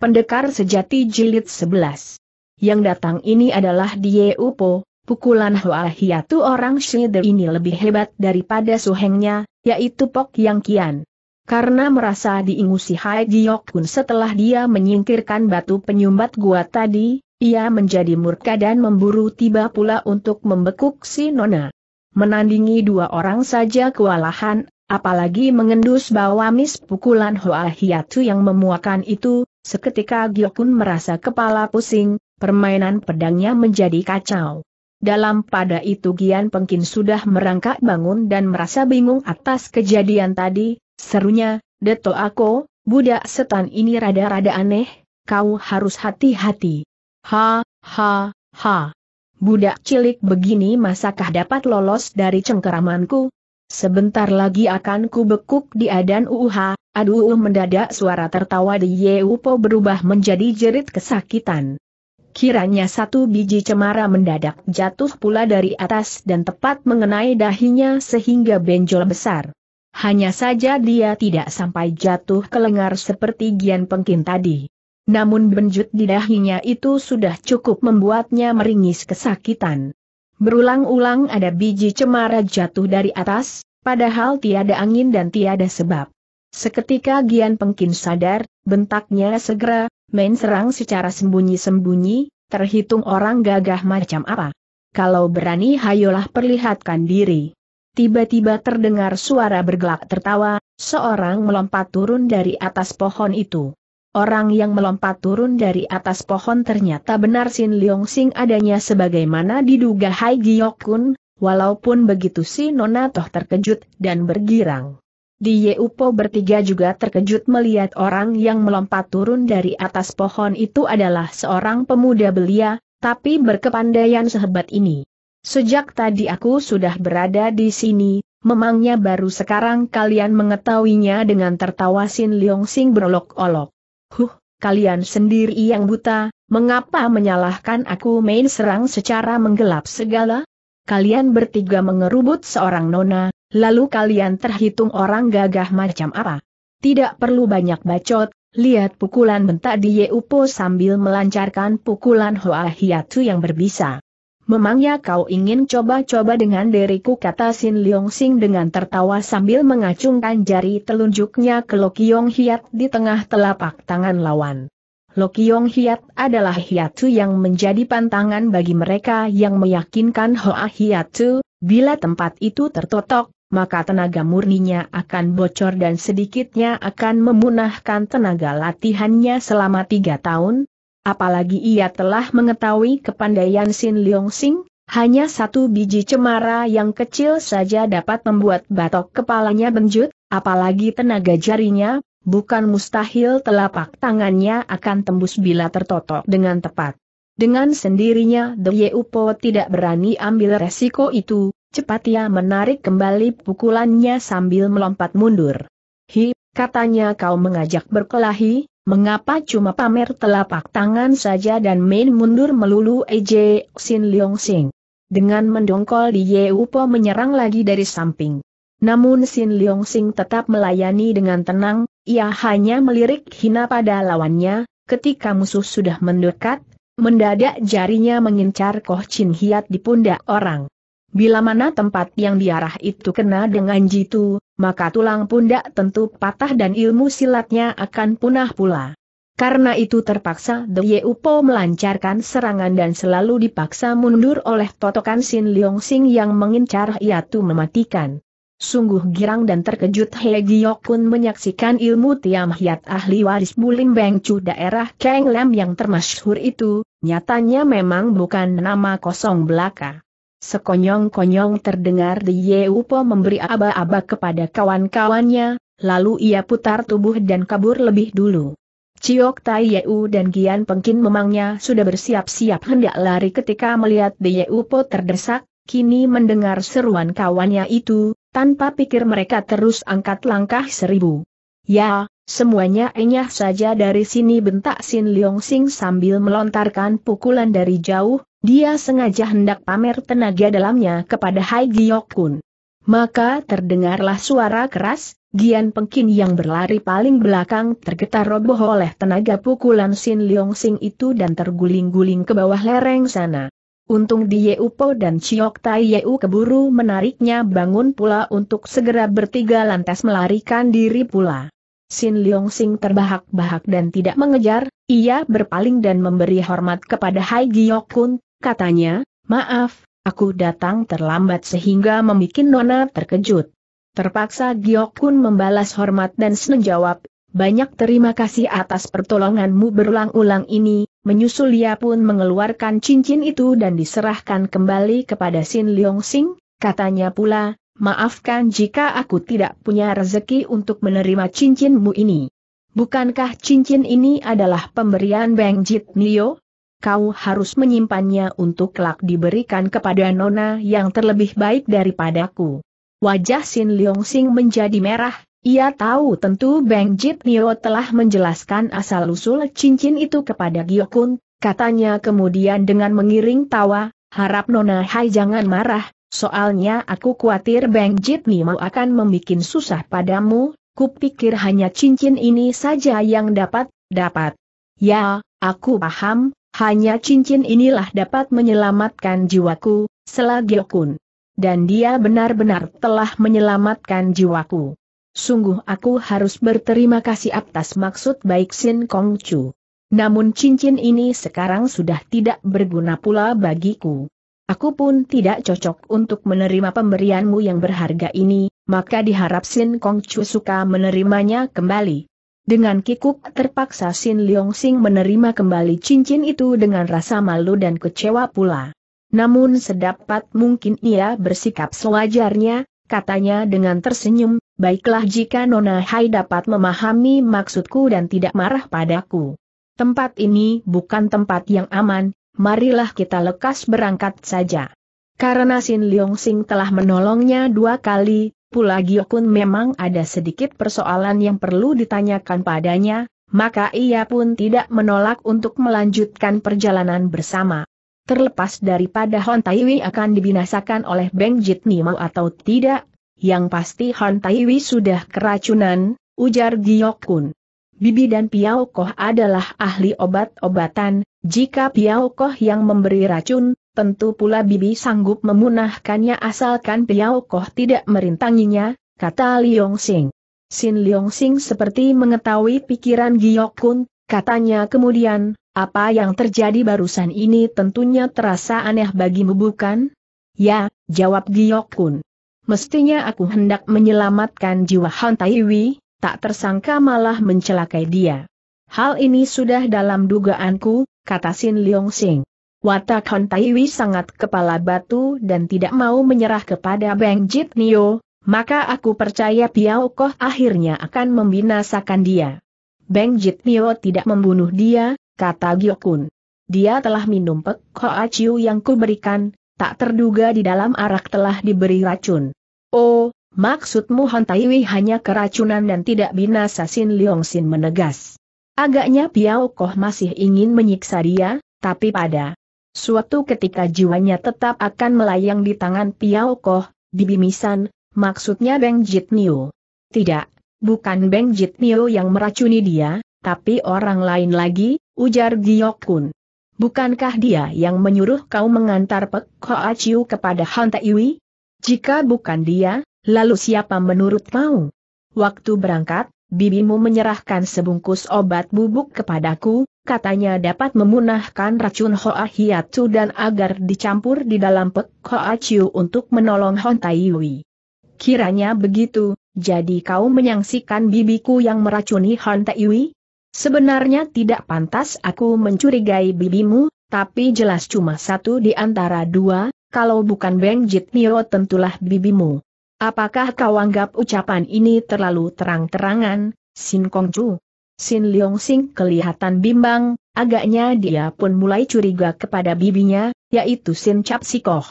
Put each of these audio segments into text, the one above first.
Pendekar Sejati Jilid 11 Yang datang ini adalah Die Upo, pukulan Hoa Hiatu orang Shide ini lebih hebat daripada suhengnya, yaitu Pok Yang Kian. Karena merasa diingusi Hai Giok Kun setelah dia menyingkirkan batu penyumbat gua tadi, ia menjadi murka dan memburu tiba pula untuk membekuk si Nona. Menandingi dua orang saja kewalahan, apalagi mengendus bawa mis pukulan Hoa Hiatu yang memuakan itu, Seketika Gyokun merasa kepala pusing, permainan pedangnya menjadi kacau. Dalam pada itu Gian Pengkin sudah merangkak bangun dan merasa bingung atas kejadian tadi, serunya, Deto Ako, budak setan ini rada-rada aneh, kau harus hati-hati. Ha, ha, ha. Budak cilik begini masakah dapat lolos dari cengkeramanku? Sebentar lagi akan kubekuk dia dan UUH, Aduh um, mendadak suara tertawa di Yeupo berubah menjadi jerit kesakitan. Kiranya satu biji cemara mendadak jatuh pula dari atas dan tepat mengenai dahinya sehingga benjol besar. Hanya saja dia tidak sampai jatuh ke lengar seperti Gian Pengkin tadi. Namun benjut di dahinya itu sudah cukup membuatnya meringis kesakitan. Berulang-ulang ada biji cemara jatuh dari atas, padahal tiada angin dan tiada sebab. Seketika Gian Pengkin sadar, bentaknya segera, main serang secara sembunyi-sembunyi, terhitung orang gagah macam apa. Kalau berani hayolah perlihatkan diri. Tiba-tiba terdengar suara bergelak tertawa, seorang melompat turun dari atas pohon itu. Orang yang melompat turun dari atas pohon ternyata benar Sin Leong Sing adanya sebagaimana diduga Hai Giok Kun, walaupun begitu si Nona toh terkejut dan bergirang. Di Yeupo bertiga juga terkejut melihat orang yang melompat turun dari atas pohon itu adalah seorang pemuda belia, tapi berkepandaian sehebat ini. Sejak tadi aku sudah berada di sini, memangnya baru sekarang kalian mengetahuinya dengan tertawa Sin Leong Sing berolok-olok. Huh, kalian sendiri yang buta, mengapa menyalahkan aku main serang secara menggelap segala? kalian bertiga mengerubut seorang nona, lalu kalian terhitung orang gagah macam apa. Tidak perlu banyak bacot, lihat pukulan bentak di Yeupo sambil melancarkan pukulan Hoa Hiatu yang berbisa. Memangnya kau ingin coba-coba dengan diriku kata Sin Leong Sing dengan tertawa sambil mengacungkan jari telunjuknya ke Lokiong Hiat di tengah telapak tangan lawan. Lokiong Hiat adalah Hiatu yang menjadi pantangan bagi mereka yang meyakinkan Hoa Hiatu, bila tempat itu tertotok, maka tenaga murninya akan bocor dan sedikitnya akan memunahkan tenaga latihannya selama tiga tahun. Apalagi ia telah mengetahui kepandaian Sin Leong Sing, hanya satu biji cemara yang kecil saja dapat membuat batok kepalanya benjut, apalagi tenaga jarinya, bukan mustahil telapak tangannya akan tembus bila tertotok dengan tepat. Dengan sendirinya The Yeupo tidak berani ambil resiko itu, cepat ia menarik kembali pukulannya sambil melompat mundur. Hi, katanya kau mengajak berkelahi, mengapa cuma pamer telapak tangan saja dan main mundur melulu EJ Sin Leong Sing. Dengan mendongkol The Yeupo menyerang lagi dari samping. Namun Sin Leong Sing tetap melayani dengan tenang, ia hanya melirik hina pada lawannya, ketika musuh sudah mendekat, mendadak jarinya mengincar Koh Chin Hiat di pundak orang. Bila mana tempat yang diarah itu kena dengan jitu, maka tulang pundak tentu patah dan ilmu silatnya akan punah pula. Karena itu terpaksa The Ye melancarkan serangan dan selalu dipaksa mundur oleh totokan Sin Leong Sing yang mengincar Hiatu mematikan. Sungguh girang dan terkejut He Giyok pun menyaksikan ilmu Tiam Hiat ahli waris Bulim Beng Chu daerah Keng Lam yang termasyhur itu, nyatanya memang bukan nama kosong belaka. Sekonyong-konyong terdengar The Yeupo memberi aba-aba kepada kawan-kawannya, lalu ia putar tubuh dan kabur lebih dulu. Ciok Tai Yeu dan Gian Pengkin memangnya sudah bersiap-siap hendak lari ketika melihat The Yeupo terdesak, kini mendengar seruan kawannya itu, tanpa pikir mereka terus angkat langkah seribu. Ya, semuanya enyah saja dari sini bentak Sin Leong Sing sambil melontarkan pukulan dari jauh, dia sengaja hendak pamer tenaga dalamnya kepada Hai Giok Kun. Maka terdengarlah suara keras, Gian Pengkin yang berlari paling belakang tergetar roboh oleh tenaga pukulan Sin Leong Sing itu dan terguling-guling ke bawah lereng sana. Untung di Yeupo dan Chiok Tai Yeu keburu menariknya bangun pula untuk segera bertiga lantas melarikan diri pula. Sin Leong Sing terbahak-bahak dan tidak mengejar, ia berpaling dan memberi hormat kepada Hai Giok Kun, katanya, maaf, aku datang terlambat sehingga membuat Nona terkejut. Terpaksa Giok Kun membalas hormat dan senjawab, banyak terima kasih atas pertolonganmu berulang-ulang ini, menyusul ia pun mengeluarkan cincin itu dan diserahkan kembali kepada Sin Leong Sing, katanya pula, maafkan jika aku tidak punya rezeki untuk menerima cincinmu ini. Bukankah cincin ini adalah pemberian Beng Jit Nio? Kau harus menyimpannya untuk kelak diberikan kepada Nona yang terlebih baik daripadaku. Wajah Sin Leong Sing menjadi merah, ia tahu tentu Bang Jit Nio telah menjelaskan asal-usul cincin itu kepada Giokun, katanya kemudian dengan mengiring tawa, harap Nona Hai jangan marah, soalnya aku khawatir Bang Jit Nio akan membuat susah padamu, kupikir hanya cincin ini saja yang dapat, dapat. Ya, aku paham, hanya cincin inilah dapat menyelamatkan jiwaku, selagi Giokun. Dan dia benar-benar telah menyelamatkan jiwaku sungguh aku harus berterima kasih atas maksud baik Sin Kong Chu. Namun cincin ini sekarang sudah tidak berguna pula bagiku. Aku pun tidak cocok untuk menerima pemberianmu yang berharga ini, maka diharap Sin Kong Chu suka menerimanya kembali. Dengan kikuk terpaksa Sin Leong Sing menerima kembali cincin itu dengan rasa malu dan kecewa pula. Namun sedapat mungkin ia bersikap sewajarnya, katanya dengan tersenyum, baiklah jika Nona Hai dapat memahami maksudku dan tidak marah padaku. Tempat ini bukan tempat yang aman, marilah kita lekas berangkat saja. Karena Sin Leong Sing telah menolongnya dua kali, pula Giokun memang ada sedikit persoalan yang perlu ditanyakan padanya, maka ia pun tidak menolak untuk melanjutkan perjalanan bersama terlepas daripada Hon Taiwi akan dibinasakan oleh Beng Jit Nimo atau tidak, yang pasti Hon Taiwi sudah keracunan, ujar Giok Kun. Bibi dan Piao Koh adalah ahli obat-obatan, jika Piao Koh yang memberi racun, tentu pula Bibi sanggup memunahkannya asalkan Piao Koh tidak merintanginya, kata Liong Sing. Sin Liong Sing seperti mengetahui pikiran Giok Kun, katanya kemudian, apa yang terjadi barusan ini tentunya terasa aneh bagimu bukan? Ya, jawab Giokun. Mestinya aku hendak menyelamatkan jiwa Han Taiwi, tak tersangka malah mencelakai dia. Hal ini sudah dalam dugaanku, kata Sin Leong Sing. Watak Han Taiwi sangat kepala batu dan tidak mau menyerah kepada Bang Jit Nio, maka aku percaya Piao Koh akhirnya akan membinasakan dia. Bang Jit Nio tidak membunuh dia, kata Giokun. Dia telah minum pek Hoa Chiu yang kuberikan, tak terduga di dalam arak telah diberi racun. Oh, maksudmu Han Taiwi hanya keracunan dan tidak binasa Sin Leong Sin menegas. Agaknya Piao Koh masih ingin menyiksa dia, tapi pada suatu ketika jiwanya tetap akan melayang di tangan Piao Koh, di bimisan, maksudnya Beng Jit Niu. Tidak, bukan Beng Jit Niu yang meracuni dia, tapi orang lain lagi, ujar Giok Kun. Bukankah dia yang menyuruh kau mengantar Pek ko Aciu kepada Han Iwi? Jika bukan dia, lalu siapa menurut mau? Waktu berangkat, bibimu menyerahkan sebungkus obat bubuk kepadaku, katanya dapat memunahkan racun Hoa Hiatu dan agar dicampur di dalam Pek ko Aciu untuk menolong Han Iwi. Kiranya begitu, jadi kau menyangsikan bibiku yang meracuni Han Iwi? Sebenarnya tidak pantas aku mencurigai bibimu, tapi jelas cuma satu di antara dua, kalau bukan Beng Jit Nio tentulah bibimu. Apakah kau anggap ucapan ini terlalu terang-terangan, Sin Kong Chu? Sin Leong Sing kelihatan bimbang, agaknya dia pun mulai curiga kepada bibinya, yaitu Sin Chap Sikoh.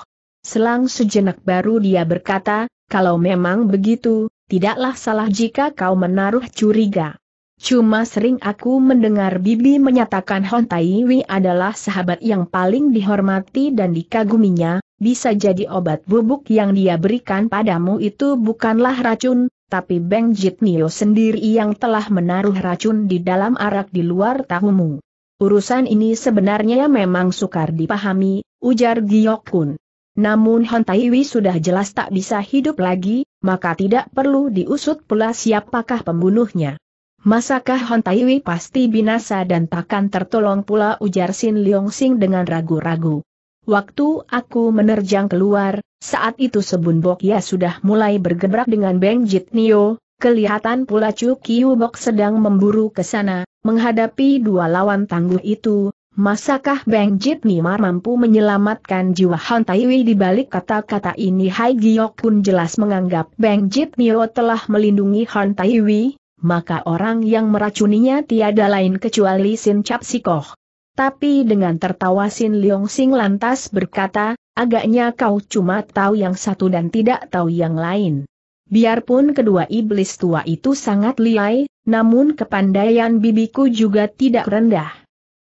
Selang sejenak baru dia berkata, kalau memang begitu, tidaklah salah jika kau menaruh curiga. Cuma sering aku mendengar Bibi menyatakan Hon Taiwi adalah sahabat yang paling dihormati dan dikaguminya, bisa jadi obat bubuk yang dia berikan padamu itu bukanlah racun, tapi Beng Nio sendiri yang telah menaruh racun di dalam arak di luar tahumu. Urusan ini sebenarnya memang sukar dipahami, ujar Giok Kun. Namun Hon Taiwi sudah jelas tak bisa hidup lagi, maka tidak perlu diusut pula siapakah pembunuhnya. Masakah Hon Taiwi pasti binasa dan takkan tertolong pula ujar Sin Leong Sing dengan ragu-ragu. Waktu aku menerjang keluar, saat itu Sebun Bok ya sudah mulai bergebrak dengan Beng Jit Nio, kelihatan pula Chu Kiu Bok sedang memburu ke sana, menghadapi dua lawan tangguh itu, masakah Beng Jit Nimar mampu menyelamatkan jiwa Han Taiwi di balik kata-kata ini Hai Giok pun jelas menganggap Beng Jit Nio telah melindungi Han Taiwi, maka orang yang meracuninya tiada lain kecuali Sin Cap Sikoh. Tapi dengan tertawa Sin Leong Sing lantas berkata, agaknya kau cuma tahu yang satu dan tidak tahu yang lain. Biarpun kedua iblis tua itu sangat liai, namun kepandaian bibiku juga tidak rendah.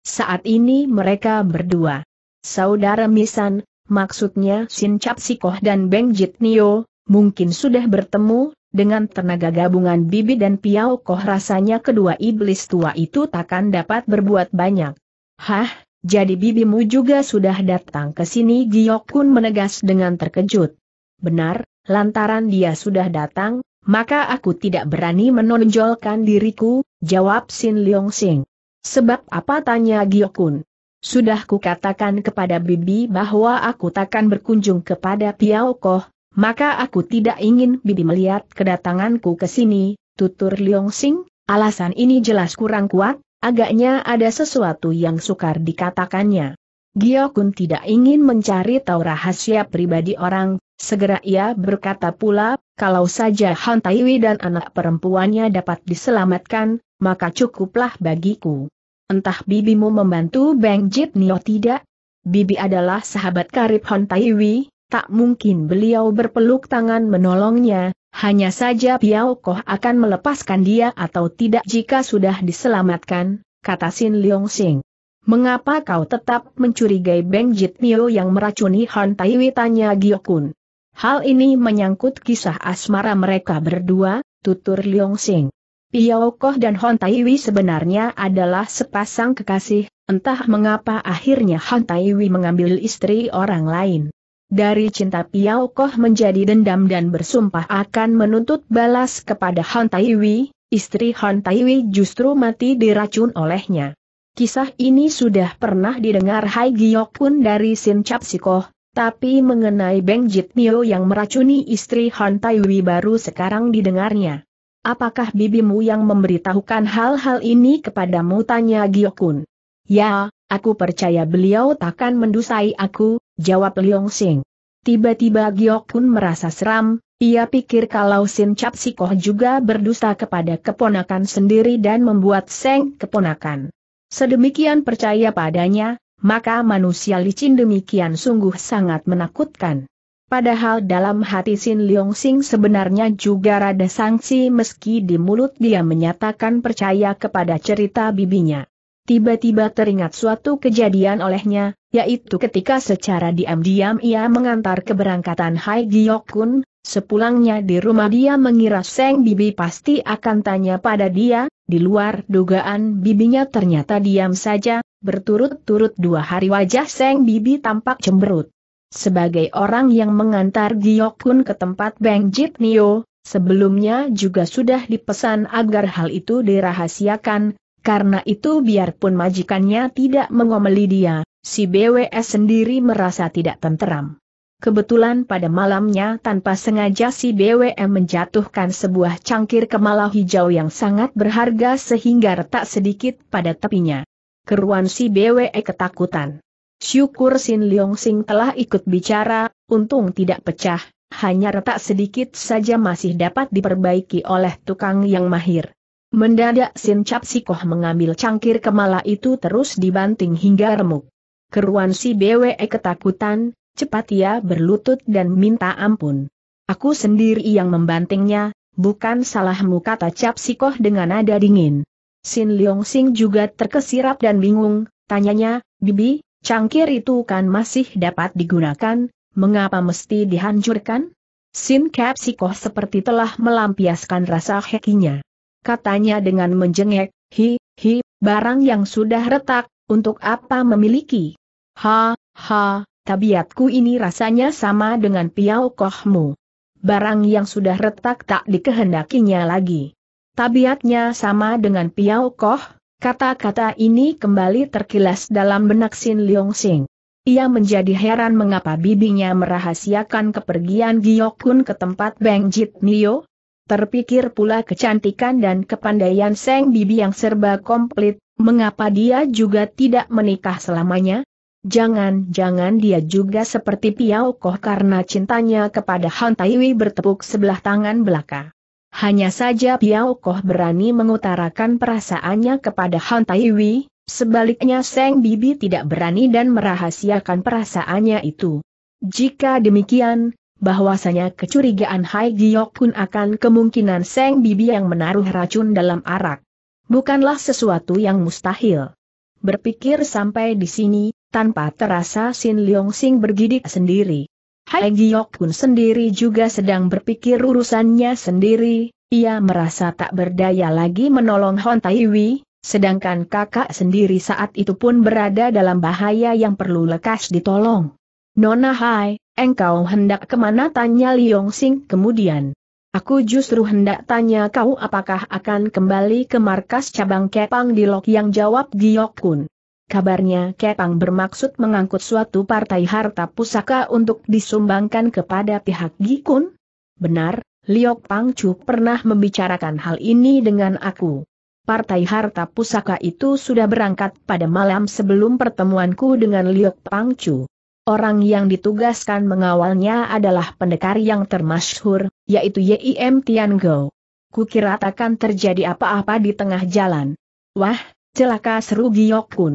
Saat ini mereka berdua. Saudara Misan, maksudnya Sin Cap Sikoh dan Beng Jit Nio, mungkin sudah bertemu, dengan tenaga gabungan Bibi dan Piao Koh rasanya kedua iblis tua itu takkan dapat berbuat banyak. Hah, jadi bibimu juga sudah datang ke sini Giok Kun menegas dengan terkejut. Benar, lantaran dia sudah datang, maka aku tidak berani menonjolkan diriku, jawab Sin Leong Sing. Sebab apa tanya Giok Kun? Sudah kukatakan kepada Bibi bahwa aku takkan berkunjung kepada Piao Koh, maka aku tidak ingin Bibi melihat kedatanganku ke sini, tutur Liong Sing, alasan ini jelas kurang kuat, agaknya ada sesuatu yang sukar dikatakannya. Giokun tidak ingin mencari tahu rahasia pribadi orang, segera ia berkata pula, kalau saja Han Taiwi dan anak perempuannya dapat diselamatkan, maka cukuplah bagiku. Entah bibimu membantu Bang Jit Nio tidak, Bibi adalah sahabat karib Han Taiwi, tak mungkin beliau berpeluk tangan menolongnya, hanya saja Piao Koh akan melepaskan dia atau tidak jika sudah diselamatkan, kata Sin Leong Sing. Mengapa kau tetap mencurigai Beng Jit Mio yang meracuni Han Taiwi tanya Giokun. Hal ini menyangkut kisah asmara mereka berdua, tutur Leong Sing. Piao Koh dan Han Taiwi sebenarnya adalah sepasang kekasih, entah mengapa akhirnya Han Taiwi mengambil istri orang lain dari cinta Piao Koh menjadi dendam dan bersumpah akan menuntut balas kepada Han Taiwi, istri Han Taiwi justru mati diracun olehnya. Kisah ini sudah pernah didengar Hai Giok pun dari Sin Chap Koh, tapi mengenai Beng Jit Mio yang meracuni istri Han Taiwi baru sekarang didengarnya. Apakah bibimu yang memberitahukan hal-hal ini kepadamu tanya Giokun? Ya, aku percaya beliau takkan mendusai aku, jawab Liong Sing. Tiba-tiba Giok Kun merasa seram, ia pikir kalau Sin Cap Sikoh juga berdusta kepada keponakan sendiri dan membuat Seng keponakan. Sedemikian percaya padanya, maka manusia licin demikian sungguh sangat menakutkan. Padahal dalam hati Sin Leong Sing sebenarnya juga rada sangsi meski di mulut dia menyatakan percaya kepada cerita bibinya tiba-tiba teringat suatu kejadian olehnya, yaitu ketika secara diam-diam ia mengantar keberangkatan Hai Giokun, sepulangnya di rumah dia mengira Seng Bibi pasti akan tanya pada dia, di luar dugaan bibinya ternyata diam saja, berturut-turut dua hari wajah Seng Bibi tampak cemberut. Sebagai orang yang mengantar Giokun ke tempat Bang Jip Nio, sebelumnya juga sudah dipesan agar hal itu dirahasiakan, karena itu biarpun majikannya tidak mengomeli dia, si BWS sendiri merasa tidak tenteram. Kebetulan pada malamnya tanpa sengaja si BWM menjatuhkan sebuah cangkir kemala hijau yang sangat berharga sehingga retak sedikit pada tepinya. Keruan si BWE ketakutan. Syukur Sin Leong Sing telah ikut bicara, untung tidak pecah, hanya retak sedikit saja masih dapat diperbaiki oleh tukang yang mahir. Mendadak Sin Cap mengambil cangkir kemala itu terus dibanting hingga remuk. Keruan si BWE ketakutan, cepat ia berlutut dan minta ampun. Aku sendiri yang membantingnya, bukan salahmu kata Cap dengan nada dingin. Sin Leong Sing juga terkesirap dan bingung, tanyanya, Bibi, cangkir itu kan masih dapat digunakan, mengapa mesti dihancurkan? Sin Cap seperti telah melampiaskan rasa hekinya katanya dengan menjengek, hi, hi, barang yang sudah retak, untuk apa memiliki? Ha, ha, tabiatku ini rasanya sama dengan piau kohmu. Barang yang sudah retak tak dikehendakinya lagi. Tabiatnya sama dengan piau koh, kata-kata ini kembali terkilas dalam benak Sin Leong Sing. Ia menjadi heran mengapa bibinya merahasiakan kepergian Giokun ke tempat Beng Jit Nio, Terpikir pula kecantikan dan kepandaian Seng Bibi yang serba komplit, mengapa dia juga tidak menikah selamanya? Jangan-jangan dia juga seperti Piao Koh karena cintanya kepada Han Taiwi bertepuk sebelah tangan belaka. Hanya saja Piao Koh berani mengutarakan perasaannya kepada Han Taiwi, Sebaliknya Seng Bibi tidak berani dan merahasiakan perasaannya itu. Jika demikian, bahwasanya kecurigaan Hai Giok pun akan kemungkinan Seng Bibi yang menaruh racun dalam arak. Bukanlah sesuatu yang mustahil. Berpikir sampai di sini, tanpa terasa Sin Leong Sing bergidik sendiri. Hai Giok pun sendiri juga sedang berpikir urusannya sendiri, ia merasa tak berdaya lagi menolong Hon Wi, sedangkan kakak sendiri saat itu pun berada dalam bahaya yang perlu lekas ditolong. Nona Hai, Engkau hendak kemana tanya Liong Sing kemudian. Aku justru hendak tanya kau apakah akan kembali ke markas cabang Kepang di Lok yang jawab Giok Kun. Kabarnya Kepang bermaksud mengangkut suatu partai harta pusaka untuk disumbangkan kepada pihak Gikun? Benar, Liok Pangcu pernah membicarakan hal ini dengan aku. Partai harta pusaka itu sudah berangkat pada malam sebelum pertemuanku dengan Liok Pangcu. Orang yang ditugaskan mengawalnya adalah pendekar yang termasyhur, yaitu Yim Tian Go. Kukira takkan terjadi apa-apa di tengah jalan. Wah, celaka seru Giok Kun.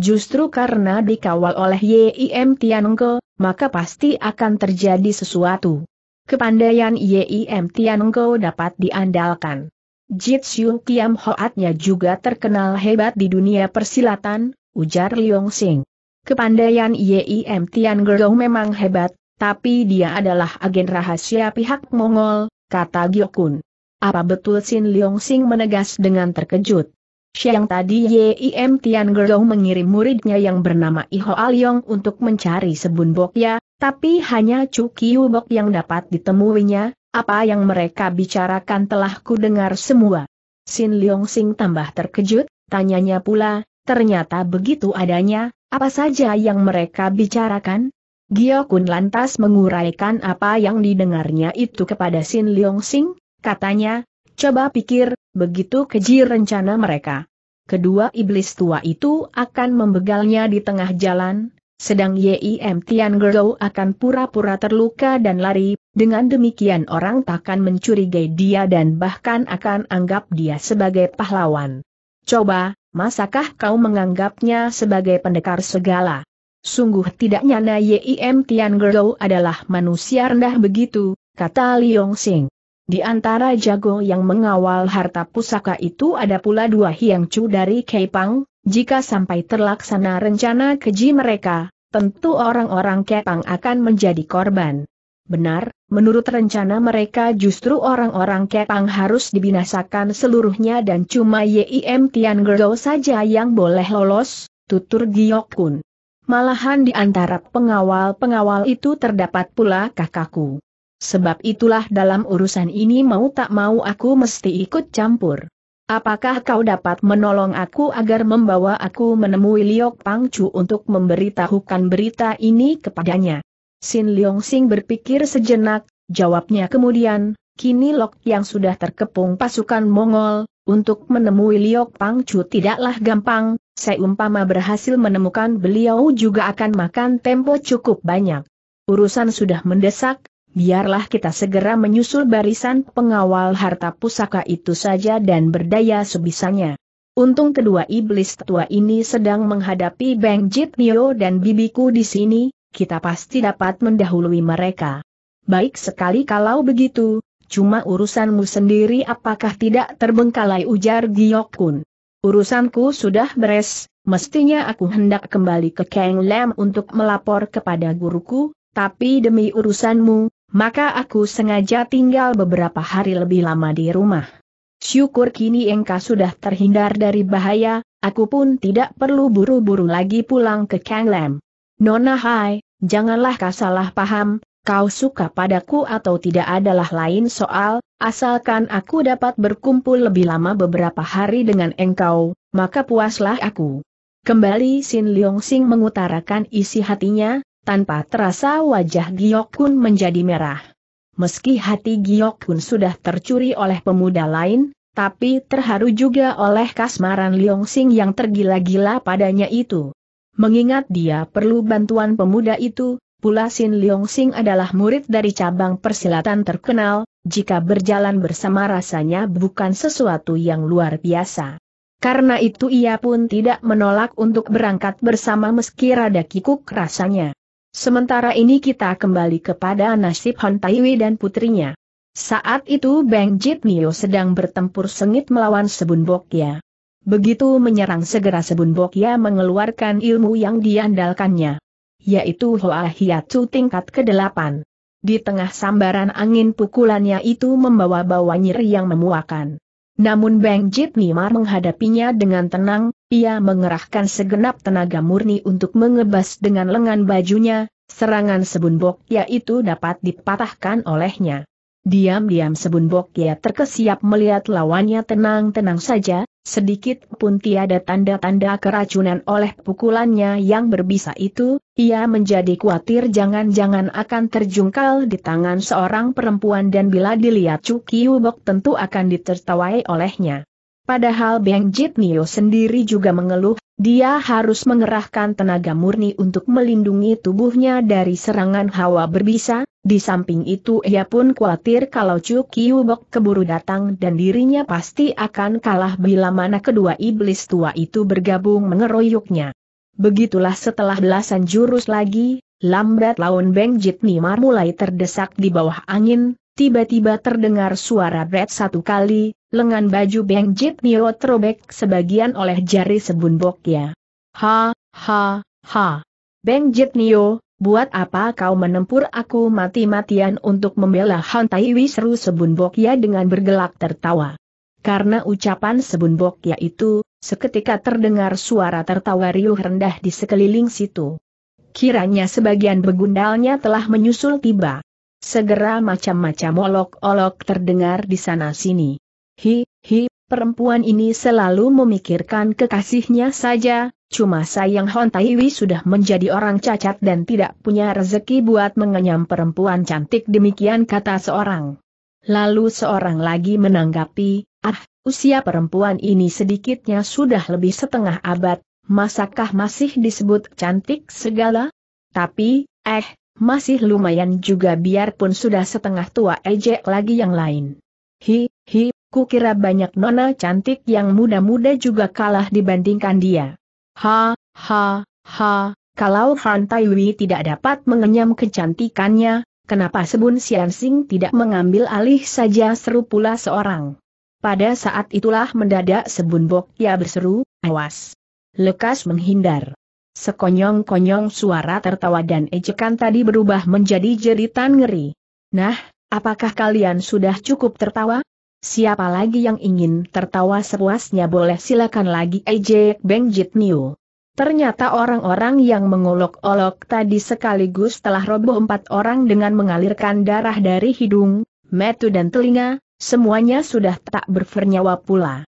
Justru karena dikawal oleh Yim Tian Go, maka pasti akan terjadi sesuatu. Kepandaian Yim Tian Go dapat diandalkan. Jitsu Kiam Hoatnya juga terkenal hebat di dunia persilatan, ujar Liong Sing. Kepandaian Yim Tian Gerong memang hebat, tapi dia adalah agen rahasia pihak Mongol, kata Gyokun. Apa betul Sin Leong Sing menegas dengan terkejut? Siang tadi Yim Tian Gerong mengirim muridnya yang bernama Iho Aliong untuk mencari Sebun Bokya, tapi hanya Chu Kiu Bok yang dapat ditemuinya, apa yang mereka bicarakan telah kudengar semua. Sin Leong Sing tambah terkejut, tanyanya pula, ternyata begitu adanya, apa saja yang mereka bicarakan? Gio Kun lantas menguraikan apa yang didengarnya itu kepada Sin Leong Sing, katanya, coba pikir, begitu keji rencana mereka. Kedua iblis tua itu akan membegalnya di tengah jalan, sedang Yim Tian Gerou akan pura-pura terluka dan lari, dengan demikian orang takkan mencurigai dia dan bahkan akan anggap dia sebagai pahlawan. Coba, masakah kau menganggapnya sebagai pendekar segala? Sungguh tidak nyana Yim Tian Gerou adalah manusia rendah begitu, kata Liong Sing. Di antara jago yang mengawal harta pusaka itu ada pula dua Hiang Chu dari Kepang. jika sampai terlaksana rencana keji mereka, tentu orang-orang Kepang akan menjadi korban. Benar, menurut rencana mereka justru orang-orang Kepang harus dibinasakan seluruhnya dan cuma Yim Tian Gerdo saja yang boleh lolos, tutur Giok Kun. Malahan di antara pengawal-pengawal itu terdapat pula kakakku. Sebab itulah dalam urusan ini mau tak mau aku mesti ikut campur. Apakah kau dapat menolong aku agar membawa aku menemui Liok Pangcu untuk memberitahukan berita ini kepadanya? Sin Leong Sing berpikir sejenak, jawabnya kemudian, kini Lok yang sudah terkepung pasukan Mongol, untuk menemui Liok Pangcu tidaklah gampang, seumpama berhasil menemukan beliau juga akan makan tempo cukup banyak. Urusan sudah mendesak, biarlah kita segera menyusul barisan pengawal harta pusaka itu saja dan berdaya sebisanya. Untung kedua iblis tua ini sedang menghadapi Bang Jit Nio dan bibiku di sini, kita pasti dapat mendahului mereka. Baik sekali kalau begitu, cuma urusanmu sendiri apakah tidak terbengkalai ujar Kun. Urusanku sudah beres, mestinya aku hendak kembali ke Kang Lam untuk melapor kepada guruku, tapi demi urusanmu, maka aku sengaja tinggal beberapa hari lebih lama di rumah. Syukur kini engkau sudah terhindar dari bahaya, aku pun tidak perlu buru-buru lagi pulang ke Kang Lam. Nona Hai, janganlah kau salah paham, kau suka padaku atau tidak adalah lain soal, asalkan aku dapat berkumpul lebih lama beberapa hari dengan engkau, maka puaslah aku. Kembali Sin Leong Sing mengutarakan isi hatinya, tanpa terasa wajah Giok Kun menjadi merah. Meski hati Giok Kun sudah tercuri oleh pemuda lain, tapi terharu juga oleh kasmaran Leong Sing yang tergila-gila padanya itu. Mengingat dia perlu bantuan pemuda itu, pula Sin Leong Sing adalah murid dari cabang persilatan terkenal, jika berjalan bersama rasanya bukan sesuatu yang luar biasa. Karena itu ia pun tidak menolak untuk berangkat bersama meski rada kikuk rasanya. Sementara ini kita kembali kepada nasib Hon Taiwi dan putrinya. Saat itu Bang Jit Mio sedang bertempur sengit melawan Sebun Bokya. Begitu menyerang segera Sebun Bokya mengeluarkan ilmu yang diandalkannya. Yaitu Hoa Hiatu tingkat ke-8. Di tengah sambaran angin pukulannya itu membawa-bawa nyeri yang memuakan. Namun Beng Jit Nimar menghadapinya dengan tenang, ia mengerahkan segenap tenaga murni untuk mengebas dengan lengan bajunya, serangan Sebun Bokya itu dapat dipatahkan olehnya. Diam-diam Sebun Bokya terkesiap melihat lawannya tenang-tenang saja, sedikit pun tiada tanda-tanda keracunan oleh pukulannya yang berbisa itu, ia menjadi khawatir jangan-jangan akan terjungkal di tangan seorang perempuan dan bila dilihat Cuki Ubok tentu akan ditertawai olehnya. Padahal Beng Nio sendiri juga mengeluh, dia harus mengerahkan tenaga murni untuk melindungi tubuhnya dari serangan hawa berbisa, di samping itu ia pun khawatir kalau Chu Kiubok keburu datang dan dirinya pasti akan kalah bila mana kedua iblis tua itu bergabung mengeroyoknya. Begitulah setelah belasan jurus lagi, lambat laun Beng Jitnimar mulai terdesak di bawah angin, Tiba-tiba terdengar suara bret satu kali, lengan baju Beng Jit Mio terobek sebagian oleh jari boknya. Ha, ha, ha. Beng Jit Mio, buat apa kau menempur aku mati-matian untuk membela Han Tai Wi seru dengan bergelak tertawa. Karena ucapan boknya itu, seketika terdengar suara tertawa riuh rendah di sekeliling situ. Kiranya sebagian begundalnya telah menyusul tiba. Segera macam-macam olok-olok terdengar di sana-sini. Hi, hi, perempuan ini selalu memikirkan kekasihnya saja, cuma sayang Hon Taiwi sudah menjadi orang cacat dan tidak punya rezeki buat mengenyam perempuan cantik demikian kata seorang. Lalu seorang lagi menanggapi, ah, usia perempuan ini sedikitnya sudah lebih setengah abad, masakah masih disebut cantik segala? Tapi, eh, masih lumayan juga biarpun sudah setengah tua ejek lagi yang lain. Hi, hi, ku kira banyak nona cantik yang muda-muda juga kalah dibandingkan dia. Ha, ha, ha, kalau Han Taiwi tidak dapat mengenyam kecantikannya, kenapa Sebun Sian Sing tidak mengambil alih saja seru pula seorang. Pada saat itulah mendadak Sebun Bok ya berseru, awas. Lekas menghindar. Sekonyong-konyong suara tertawa dan ejekan tadi berubah menjadi jeritan ngeri. Nah, apakah kalian sudah cukup tertawa? Siapa lagi yang ingin tertawa sepuasnya boleh silakan lagi ejek Beng Jit Ternyata orang-orang yang mengolok-olok tadi sekaligus telah roboh empat orang dengan mengalirkan darah dari hidung, metu dan telinga, semuanya sudah tak berfernyawa pula.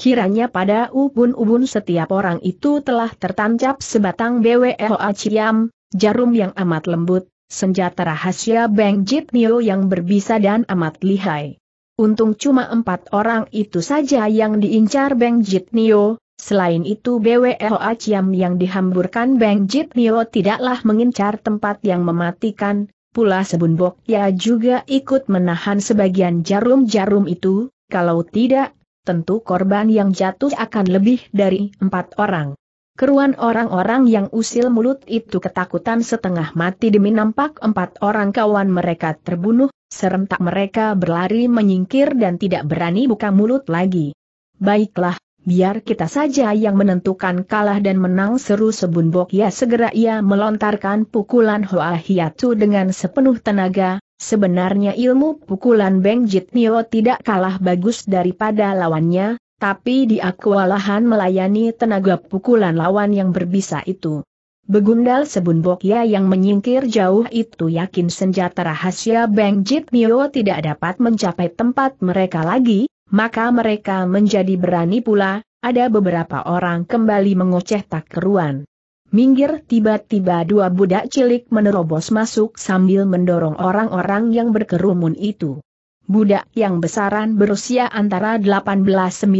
Kiranya pada ubun-ubun setiap orang itu telah tertancap sebatang BWLA Ciam, jarum yang amat lembut, senjata rahasia Beng Jit Nio yang berbisa dan amat lihai. Untung cuma empat orang itu saja yang diincar Beng Jit Nio, selain itu BWLA Ciam yang dihamburkan Beng Jit Nio tidaklah mengincar tempat yang mematikan, pula Sebun Bok ya juga ikut menahan sebagian jarum-jarum itu, kalau tidak tentu korban yang jatuh akan lebih dari empat orang. Keruan orang-orang yang usil mulut itu ketakutan setengah mati demi nampak empat orang kawan mereka terbunuh, serentak mereka berlari menyingkir dan tidak berani buka mulut lagi. Baiklah, biar kita saja yang menentukan kalah dan menang seru sebun ya segera ia melontarkan pukulan Hoa Hiatu dengan sepenuh tenaga, Sebenarnya ilmu pukulan Beng Nio tidak kalah bagus daripada lawannya, tapi dia kewalahan melayani tenaga pukulan lawan yang berbisa itu. Begundal Sebun Bokya yang menyingkir jauh itu yakin senjata rahasia Beng Nio tidak dapat mencapai tempat mereka lagi, maka mereka menjadi berani pula, ada beberapa orang kembali mengoceh tak keruan. Minggir tiba-tiba dua budak cilik menerobos masuk sambil mendorong orang-orang yang berkerumun itu. Budak yang besaran berusia antara 18-19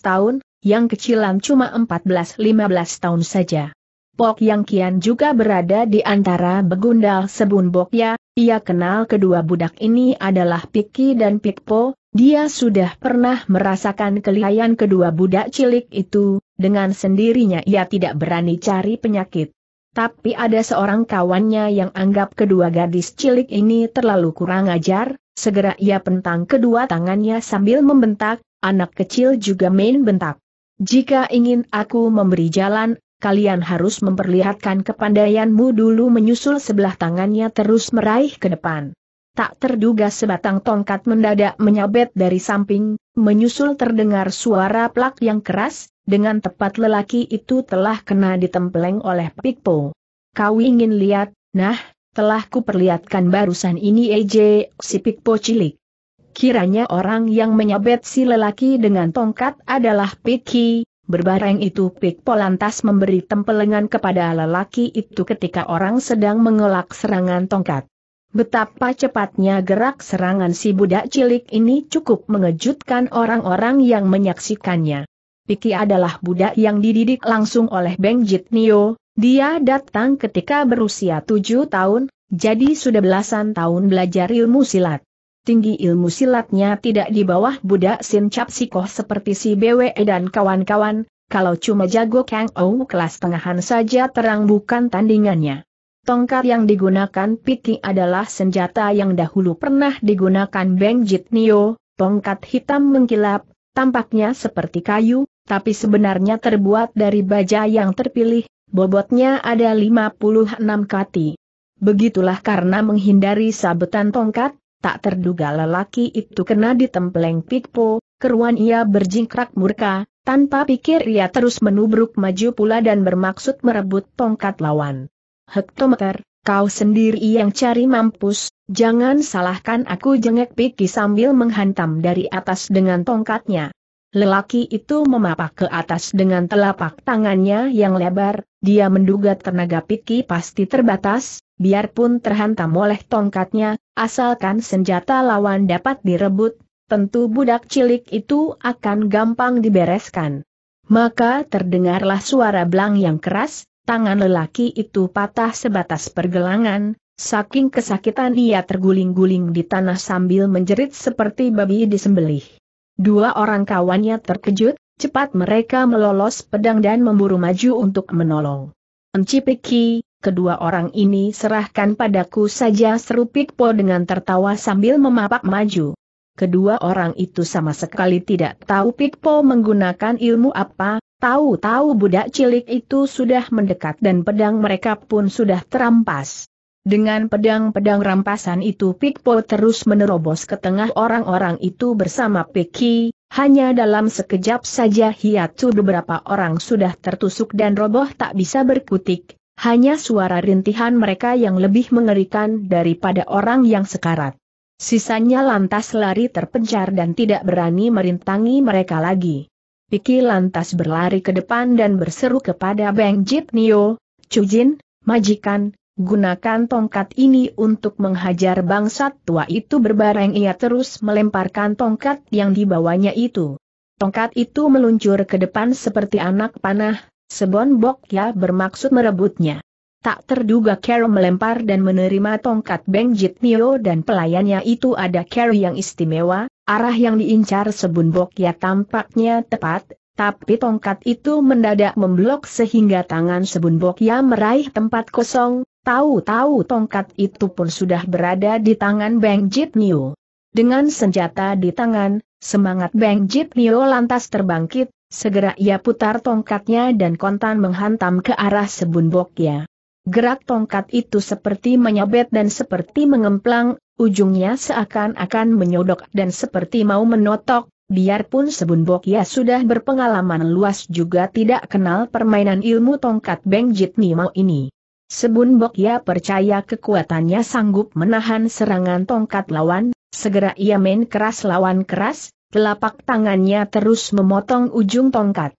tahun, yang kecilan cuma 14-15 tahun saja. Pok Yang Kian juga berada di antara begundal sebun Bokya, ia kenal kedua budak ini adalah Piki dan Pikpo, dia sudah pernah merasakan kelihayan kedua budak cilik itu, dengan sendirinya ia tidak berani cari penyakit. Tapi ada seorang kawannya yang anggap kedua gadis cilik ini terlalu kurang ajar, segera ia pentang kedua tangannya sambil membentak, anak kecil juga main bentak. Jika ingin aku memberi jalan, kalian harus memperlihatkan kepandaianmu dulu menyusul sebelah tangannya terus meraih ke depan. Tak terduga sebatang tongkat mendadak menyabet dari samping, menyusul terdengar suara plak yang keras, dengan tepat lelaki itu telah kena ditempeleng oleh Pikpo. Kau ingin lihat, nah, telah kuperlihatkan barusan ini EJ, si Pikpo cilik. Kiranya orang yang menyabet si lelaki dengan tongkat adalah Piki, Berbareng itu Pikpo lantas memberi tempelengan kepada lelaki itu ketika orang sedang mengelak serangan tongkat. Betapa cepatnya gerak serangan si budak cilik ini cukup mengejutkan orang-orang yang menyaksikannya. Piki adalah budak yang dididik langsung oleh Beng Jit Nio, dia datang ketika berusia tujuh tahun, jadi sudah belasan tahun belajar ilmu silat. Tinggi ilmu silatnya tidak di bawah budak Sin Cap Sikoh seperti si BWE dan kawan-kawan, kalau cuma jago Kang O kelas tengahan saja terang bukan tandingannya. Tongkat yang digunakan Piki adalah senjata yang dahulu pernah digunakan Beng Jit Nio, tongkat hitam mengkilap, tampaknya seperti kayu, tapi sebenarnya terbuat dari baja yang terpilih, bobotnya ada 56 kati. Begitulah karena menghindari sabetan tongkat, tak terduga lelaki itu kena ditempleng pikpo, keruan ia berjingkrak murka, tanpa pikir ia terus menubruk maju pula dan bermaksud merebut tongkat lawan. Hektometer, kau sendiri yang cari mampus, jangan salahkan aku jengek Piki sambil menghantam dari atas dengan tongkatnya. Lelaki itu memapah ke atas dengan telapak tangannya yang lebar, dia menduga tenaga Piki pasti terbatas, biarpun terhantam oleh tongkatnya, asalkan senjata lawan dapat direbut, tentu budak cilik itu akan gampang dibereskan. Maka terdengarlah suara belang yang keras, tangan lelaki itu patah sebatas pergelangan, saking kesakitan ia terguling-guling di tanah sambil menjerit seperti babi disembelih. Dua orang kawannya terkejut, cepat mereka melolos pedang dan memburu maju untuk menolong. Encipiki, kedua orang ini serahkan padaku saja seru Pikpo dengan tertawa sambil memapak maju. Kedua orang itu sama sekali tidak tahu Pikpo menggunakan ilmu apa, tahu-tahu budak cilik itu sudah mendekat dan pedang mereka pun sudah terampas. Dengan pedang-pedang rampasan itu Pikpo terus menerobos ke tengah orang-orang itu bersama Piki, hanya dalam sekejap saja hiatu beberapa orang sudah tertusuk dan roboh tak bisa berkutik, hanya suara rintihan mereka yang lebih mengerikan daripada orang yang sekarat. Sisanya lantas lari terpencar dan tidak berani merintangi mereka lagi. Piki lantas berlari ke depan dan berseru kepada Bang Jip Nio, Cujin, majikan, Gunakan tongkat ini untuk menghajar bangsat tua itu berbareng ia terus melemparkan tongkat yang dibawanya itu. Tongkat itu meluncur ke depan seperti anak panah, sebonbok ya bermaksud merebutnya. Tak terduga Carol melempar dan menerima tongkat Beng Jit Nio dan pelayannya itu ada Carol yang istimewa, arah yang diincar sebonbok ya tampaknya tepat, tapi tongkat itu mendadak memblok sehingga tangan sebun ya meraih tempat kosong, Tahu-tahu tongkat itu pun sudah berada di tangan Beng Jit Nio. Dengan senjata di tangan, semangat Beng Jit Nio lantas terbangkit, segera ia putar tongkatnya dan kontan menghantam ke arah sebun Gerak tongkat itu seperti menyabet dan seperti mengemplang, ujungnya seakan-akan menyodok dan seperti mau menotok, biarpun sebun sudah berpengalaman luas juga tidak kenal permainan ilmu tongkat Beng Jit ini. Sebun ya percaya kekuatannya sanggup menahan serangan tongkat lawan, segera ia main keras lawan keras, telapak tangannya terus memotong ujung tongkat.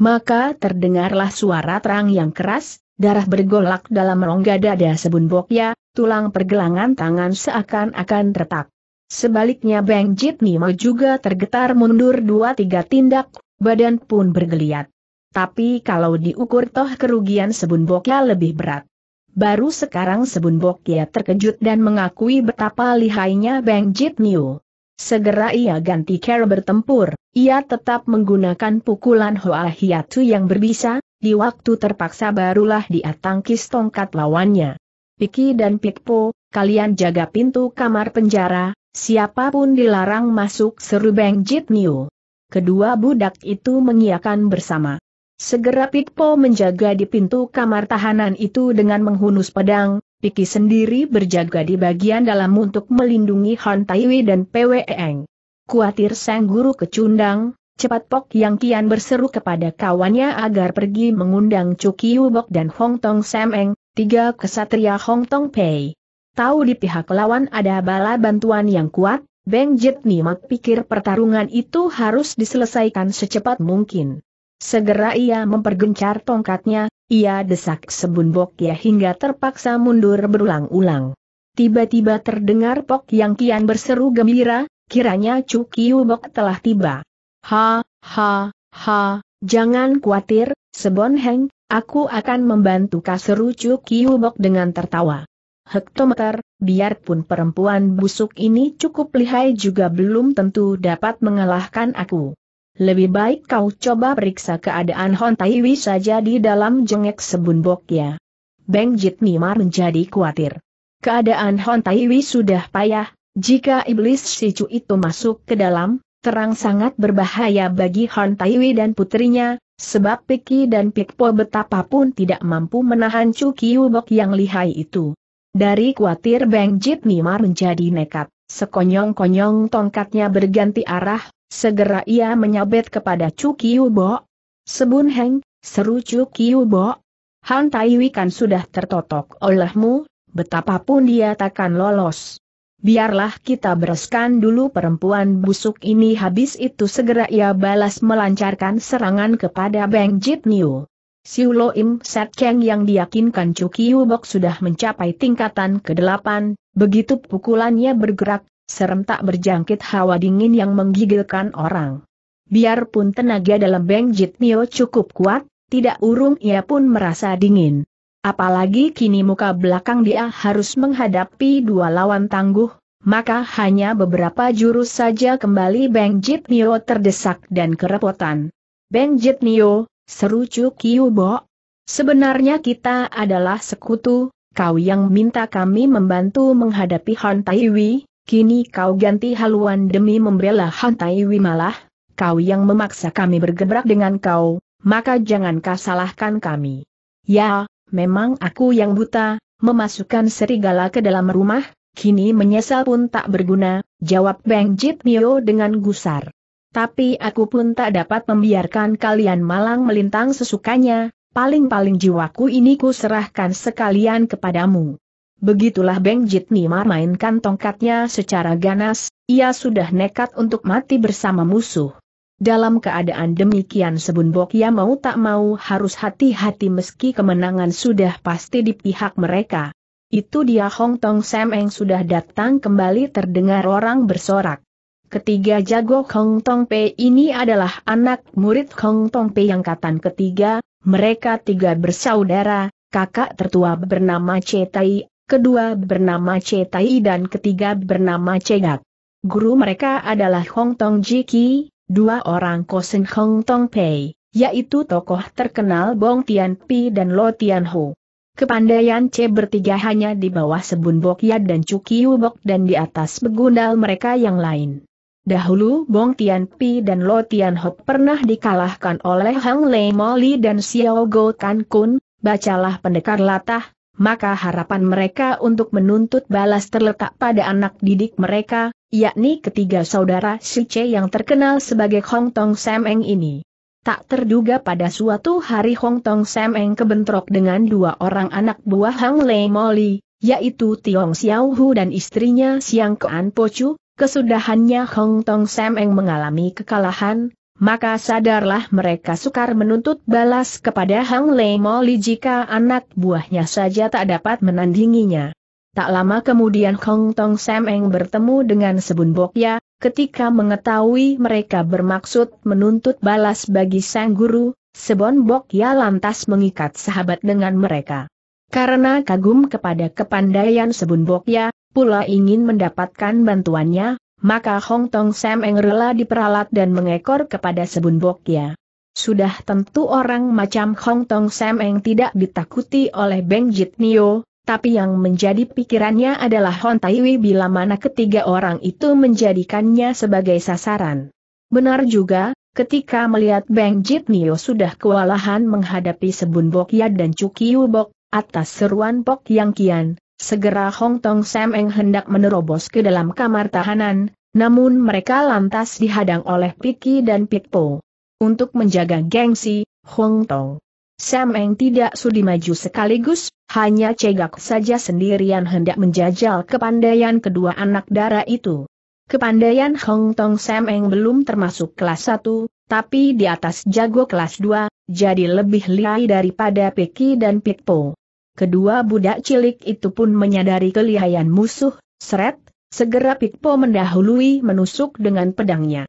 Maka terdengarlah suara terang yang keras, darah bergolak dalam rongga dada Sebun ya, tulang pergelangan tangan seakan-akan retak. Sebaliknya Beng Nima juga tergetar mundur dua tiga tindak, badan pun bergeliat. Tapi kalau diukur toh kerugian Sebun ya lebih berat. Baru sekarang Sebun ia terkejut dan mengakui betapa lihainya Bang Jit Niu. Segera ia ganti cara bertempur, ia tetap menggunakan pukulan Hoa Hiatu yang berbisa, di waktu terpaksa barulah dia tangkis tongkat lawannya. Piki dan Pikpo, kalian jaga pintu kamar penjara, siapapun dilarang masuk seru Bang Jit Niu. Kedua budak itu mengiakan bersama. Segera Pikpo menjaga di pintu kamar tahanan itu dengan menghunus pedang, Piki sendiri berjaga di bagian dalam untuk melindungi Han Taiwi dan Pwe Eng. Kuatir sang guru kecundang, cepat Pok yang kian berseru kepada kawannya agar pergi mengundang Cuki Yubok dan Hong Tong Sam Eng, tiga kesatria Hong Tong Pei. Tahu di pihak lawan ada bala bantuan yang kuat, Beng Jit Nimat pikir pertarungan itu harus diselesaikan secepat mungkin. Segera ia mempergencar tongkatnya, ia desak sebunbok ya hingga terpaksa mundur berulang-ulang. Tiba-tiba terdengar Pok yang kian berseru gembira, kiranya Cukiu Bok telah tiba. Ha, ha, ha, jangan khawatir, Sebon Heng, aku akan membantu kaseru Cukiu Bok dengan tertawa. Hektometer, biarpun perempuan busuk ini cukup lihai juga belum tentu dapat mengalahkan aku. Lebih baik kau coba periksa keadaan Hon Taiwi saja di dalam jengek sebunboknya. Beng Jit Mimar menjadi khawatir. Keadaan Hon Taiwi sudah payah, jika iblis si Cu itu masuk ke dalam, terang sangat berbahaya bagi Hon Taiwi dan putrinya, sebab Piki dan Pikpo betapapun tidak mampu menahan Cukiu Bok yang lihai itu. Dari khawatir Beng Jit Mimar menjadi nekat, sekonyong-konyong tongkatnya berganti arah, Segera ia menyabet kepada Cuki Bo. Sebun Heng, seru Cuki Bo. Han Taiwi kan sudah tertotok olehmu, betapapun dia takkan lolos. Biarlah kita bereskan dulu perempuan busuk ini habis itu segera ia balas melancarkan serangan kepada Beng Jit Niu. Siulo Im Set Keng yang diyakinkan Cuki Bo sudah mencapai tingkatan ke-8, begitu pukulannya bergerak, Serentak berjangkit hawa dingin yang menggigilkan orang. Biarpun tenaga dalam Beng Nio cukup kuat, tidak urung ia pun merasa dingin. Apalagi kini muka belakang dia harus menghadapi dua lawan tangguh, maka hanya beberapa jurus saja kembali Beng Nio terdesak dan kerepotan. Beng Nio, seru Kiu Bo. Sebenarnya kita adalah sekutu, kau yang minta kami membantu menghadapi Han Taiwi, Kini kau ganti haluan demi membela Hantai Wimalah, kau yang memaksa kami bergebrak dengan kau, maka jangan kau salahkan kami. Ya, memang aku yang buta, memasukkan serigala ke dalam rumah, kini menyesal pun tak berguna, jawab Bang Jit Mio dengan gusar. Tapi aku pun tak dapat membiarkan kalian malang melintang sesukanya, paling-paling jiwaku ini ku serahkan sekalian kepadamu. Begitulah Beng Jitni mainkan tongkatnya secara ganas, ia sudah nekat untuk mati bersama musuh. Dalam keadaan demikian Sebun ia mau tak mau harus hati-hati meski kemenangan sudah pasti di pihak mereka. Itu dia Hong Tong Sam Eng sudah datang kembali terdengar orang bersorak. Ketiga jago Hong Tong Pei ini adalah anak murid Hong Tong Pei yang katan ketiga, mereka tiga bersaudara, kakak tertua bernama Cetai kedua bernama C. Tai dan ketiga bernama Gak. Guru mereka adalah Hong Tong Jiki, dua orang kosen Hong Tong Pei, yaitu tokoh terkenal Bong Tian Pi dan Lo Tian Ho. Kepandaian C bertiga hanya di bawah Sebun Bokya dan Cuki Ubok dan di atas begundal mereka yang lain. Dahulu Bong Tian Pi dan Lo Tian Ho pernah dikalahkan oleh Hang Lei Moli dan Xiao Go Kan Kun, bacalah pendekar latah, maka harapan mereka untuk menuntut balas terletak pada anak didik mereka, yakni ketiga saudara Si Che yang terkenal sebagai Hong Tong Eng ini. Tak terduga pada suatu hari Hong Tong Eng kebentrok dengan dua orang anak buah Hang Lei Moli, yaitu Tiong Hu dan istrinya Siang Kean Pochu, kesudahannya Hong Tong Eng mengalami kekalahan, maka sadarlah mereka sukar menuntut balas kepada Hang Lei Moli jika anak buahnya saja tak dapat menandinginya. Tak lama kemudian Hong Tong Sam Eng bertemu dengan Sebun Bokya, ketika mengetahui mereka bermaksud menuntut balas bagi Sang Guru, Sebun Bokya lantas mengikat sahabat dengan mereka. Karena kagum kepada kepandaian Sebun Bokya, pula ingin mendapatkan bantuannya, maka Hong Tong Sam Eng rela diperalat dan mengekor kepada Sebun Bokya. Sudah tentu orang macam Hong Tong Sam Eng tidak ditakuti oleh Beng Jit Nio, tapi yang menjadi pikirannya adalah Hon Taiwi bila mana ketiga orang itu menjadikannya sebagai sasaran. Benar juga, ketika melihat Beng Jit Nio sudah kewalahan menghadapi Sebun Bokya dan Cukiu Bok, atas seruan Bok Yang Kian, Segera Hong Tong Sam Eng hendak menerobos ke dalam kamar tahanan, namun mereka lantas dihadang oleh Piki dan Pitpo. Untuk menjaga gengsi, Hong Tong Sam Eng tidak sudi maju sekaligus, hanya cegak saja sendirian hendak menjajal kepandaian kedua anak dara itu. Kepandaian Hong Tong Sam Eng belum termasuk kelas 1, tapi di atas jago kelas 2, jadi lebih liai daripada Piki dan Pitpo. Kedua budak cilik itu pun menyadari kelihayan musuh, seret, segera Pikpo mendahului menusuk dengan pedangnya.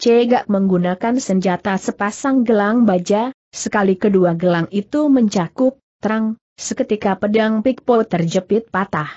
Cegak menggunakan senjata sepasang gelang baja, sekali kedua gelang itu mencakup, terang, seketika pedang Pikpo terjepit patah.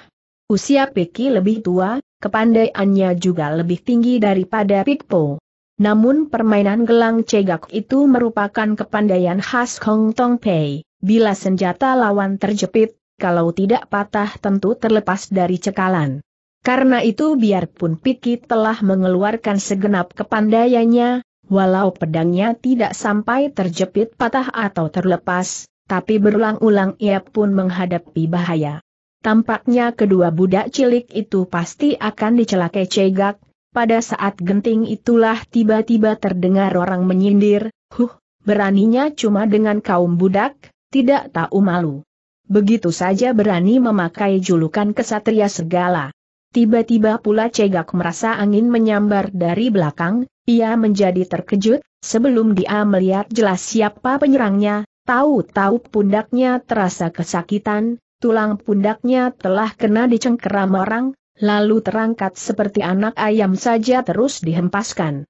Usia Piki lebih tua, kepandaiannya juga lebih tinggi daripada Pikpo. Namun permainan gelang cegak itu merupakan kepandaian khas Hong Tong Pei. Bila senjata lawan terjepit, kalau tidak patah tentu terlepas dari cekalan. Karena itu biarpun Piki telah mengeluarkan segenap kepandaiannya, walau pedangnya tidak sampai terjepit patah atau terlepas, tapi berulang-ulang ia pun menghadapi bahaya. Tampaknya kedua budak cilik itu pasti akan dicelakai cegak, pada saat genting itulah tiba-tiba terdengar orang menyindir, huh, beraninya cuma dengan kaum budak, tidak tahu malu. Begitu saja berani memakai julukan kesatria segala. Tiba-tiba pula Cegak merasa angin menyambar dari belakang, ia menjadi terkejut, sebelum dia melihat jelas siapa penyerangnya, tahu-tahu pundaknya terasa kesakitan, tulang pundaknya telah kena dicengkeram orang, lalu terangkat seperti anak ayam saja terus dihempaskan.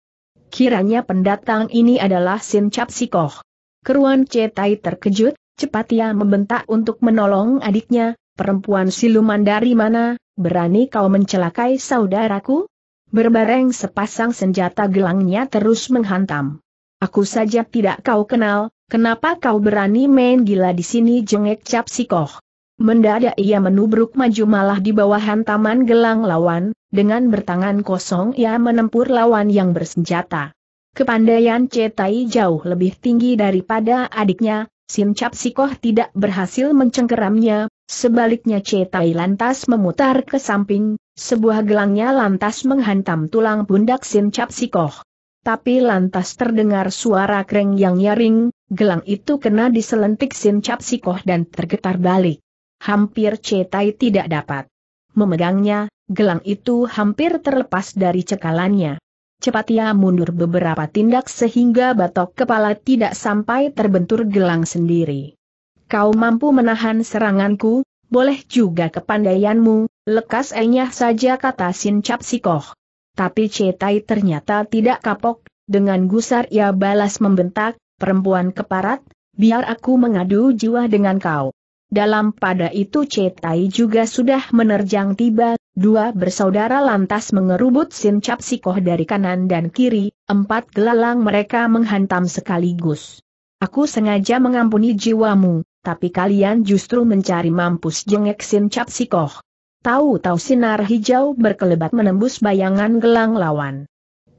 Kiranya pendatang ini adalah Sin Capsikoh. Koh. Keruan Cetai terkejut, Cepat ia membentak untuk menolong adiknya, perempuan siluman dari mana, berani kau mencelakai saudaraku? Berbareng sepasang senjata gelangnya terus menghantam. Aku saja tidak kau kenal, kenapa kau berani main gila di sini jengek cap sikoh. Mendadak ia menubruk maju malah di bawah hantaman gelang lawan, dengan bertangan kosong ia menempur lawan yang bersenjata. Kepandaian Cetai jauh lebih tinggi daripada adiknya, Sim Cap Sikoh tidak berhasil mencengkeramnya, sebaliknya Cetai lantas memutar ke samping, sebuah gelangnya lantas menghantam tulang pundak Sim Cap Sikoh. Tapi lantas terdengar suara kreng yang nyaring, gelang itu kena diselentik Sim Cap Sikoh dan tergetar balik. Hampir Cetai tidak dapat memegangnya, gelang itu hampir terlepas dari cekalannya cepat ia mundur beberapa tindak sehingga batok kepala tidak sampai terbentur gelang sendiri. Kau mampu menahan seranganku, boleh juga kepandaianmu, lekas enyah saja kata Sin Cap Sikoh. Tapi Cetai ternyata tidak kapok, dengan gusar ia balas membentak, perempuan keparat, biar aku mengadu jiwa dengan kau. Dalam pada itu Cetai juga sudah menerjang tiba, Dua bersaudara lantas mengerubut Sin Cap Sikoh dari kanan dan kiri, empat gelalang mereka menghantam sekaligus. Aku sengaja mengampuni jiwamu, tapi kalian justru mencari mampus jengek Sin Cap Sikoh. Tahu-tahu sinar hijau berkelebat menembus bayangan gelang lawan.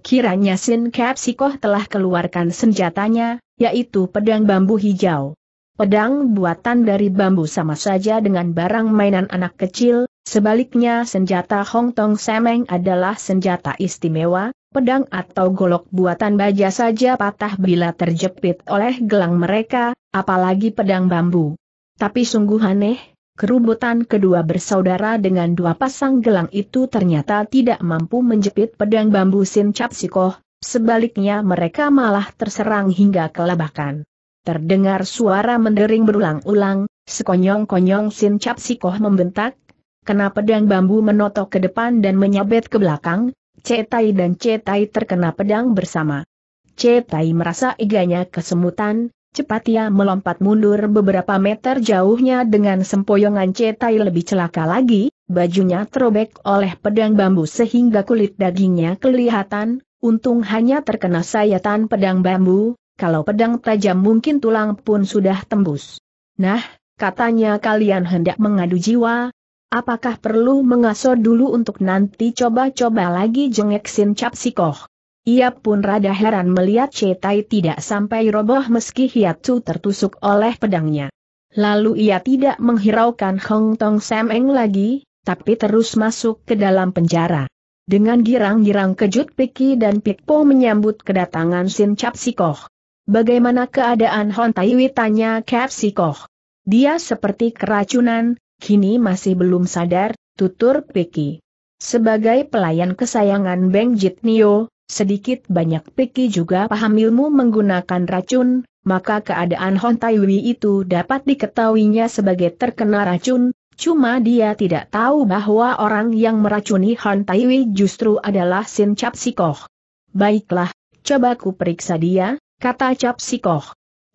Kiranya Sin Cap Sikoh telah keluarkan senjatanya, yaitu pedang bambu hijau. Pedang buatan dari bambu sama saja dengan barang mainan anak kecil, sebaliknya senjata Hong Tong Semeng adalah senjata istimewa, pedang atau golok buatan baja saja patah bila terjepit oleh gelang mereka, apalagi pedang bambu. Tapi sungguh aneh, kerubutan kedua bersaudara dengan dua pasang gelang itu ternyata tidak mampu menjepit pedang bambu Sin Cap sebaliknya mereka malah terserang hingga kelabakan. Terdengar suara mendering berulang-ulang, sekonyong-konyong Sin Cap Sikoh membentak, kena pedang bambu menotok ke depan dan menyabet ke belakang, Cetai dan Cetai terkena pedang bersama. Cetai merasa iganya kesemutan, cepat ia melompat mundur beberapa meter jauhnya dengan sempoyongan Cetai lebih celaka lagi, bajunya terobek oleh pedang bambu sehingga kulit dagingnya kelihatan, untung hanya terkena sayatan pedang bambu, kalau pedang tajam mungkin tulang pun sudah tembus. Nah, katanya kalian hendak mengadu jiwa, apakah perlu mengasuh dulu untuk nanti coba-coba lagi jengek Sin Cap Sikoh? Ia pun rada heran melihat Cetai tidak sampai roboh meski Hiatsu tertusuk oleh pedangnya. Lalu ia tidak menghiraukan Hong Tong Sam Eng lagi, tapi terus masuk ke dalam penjara. Dengan girang-girang kejut Piki dan Pikpo menyambut kedatangan Sin Cap Bagaimana keadaan Hon Taiwi tanya Koh? Dia seperti keracunan, kini masih belum sadar, tutur Piki. Sebagai pelayan kesayangan Beng Jit Nio, sedikit banyak Piki juga paham ilmu menggunakan racun, maka keadaan Hon Taiwi itu dapat diketahuinya sebagai terkena racun, Cuma dia tidak tahu bahwa orang yang meracuni Hon Taiwi justru adalah Sin Chap Koh. Baiklah, coba ku periksa dia, kata Cap Sikoh.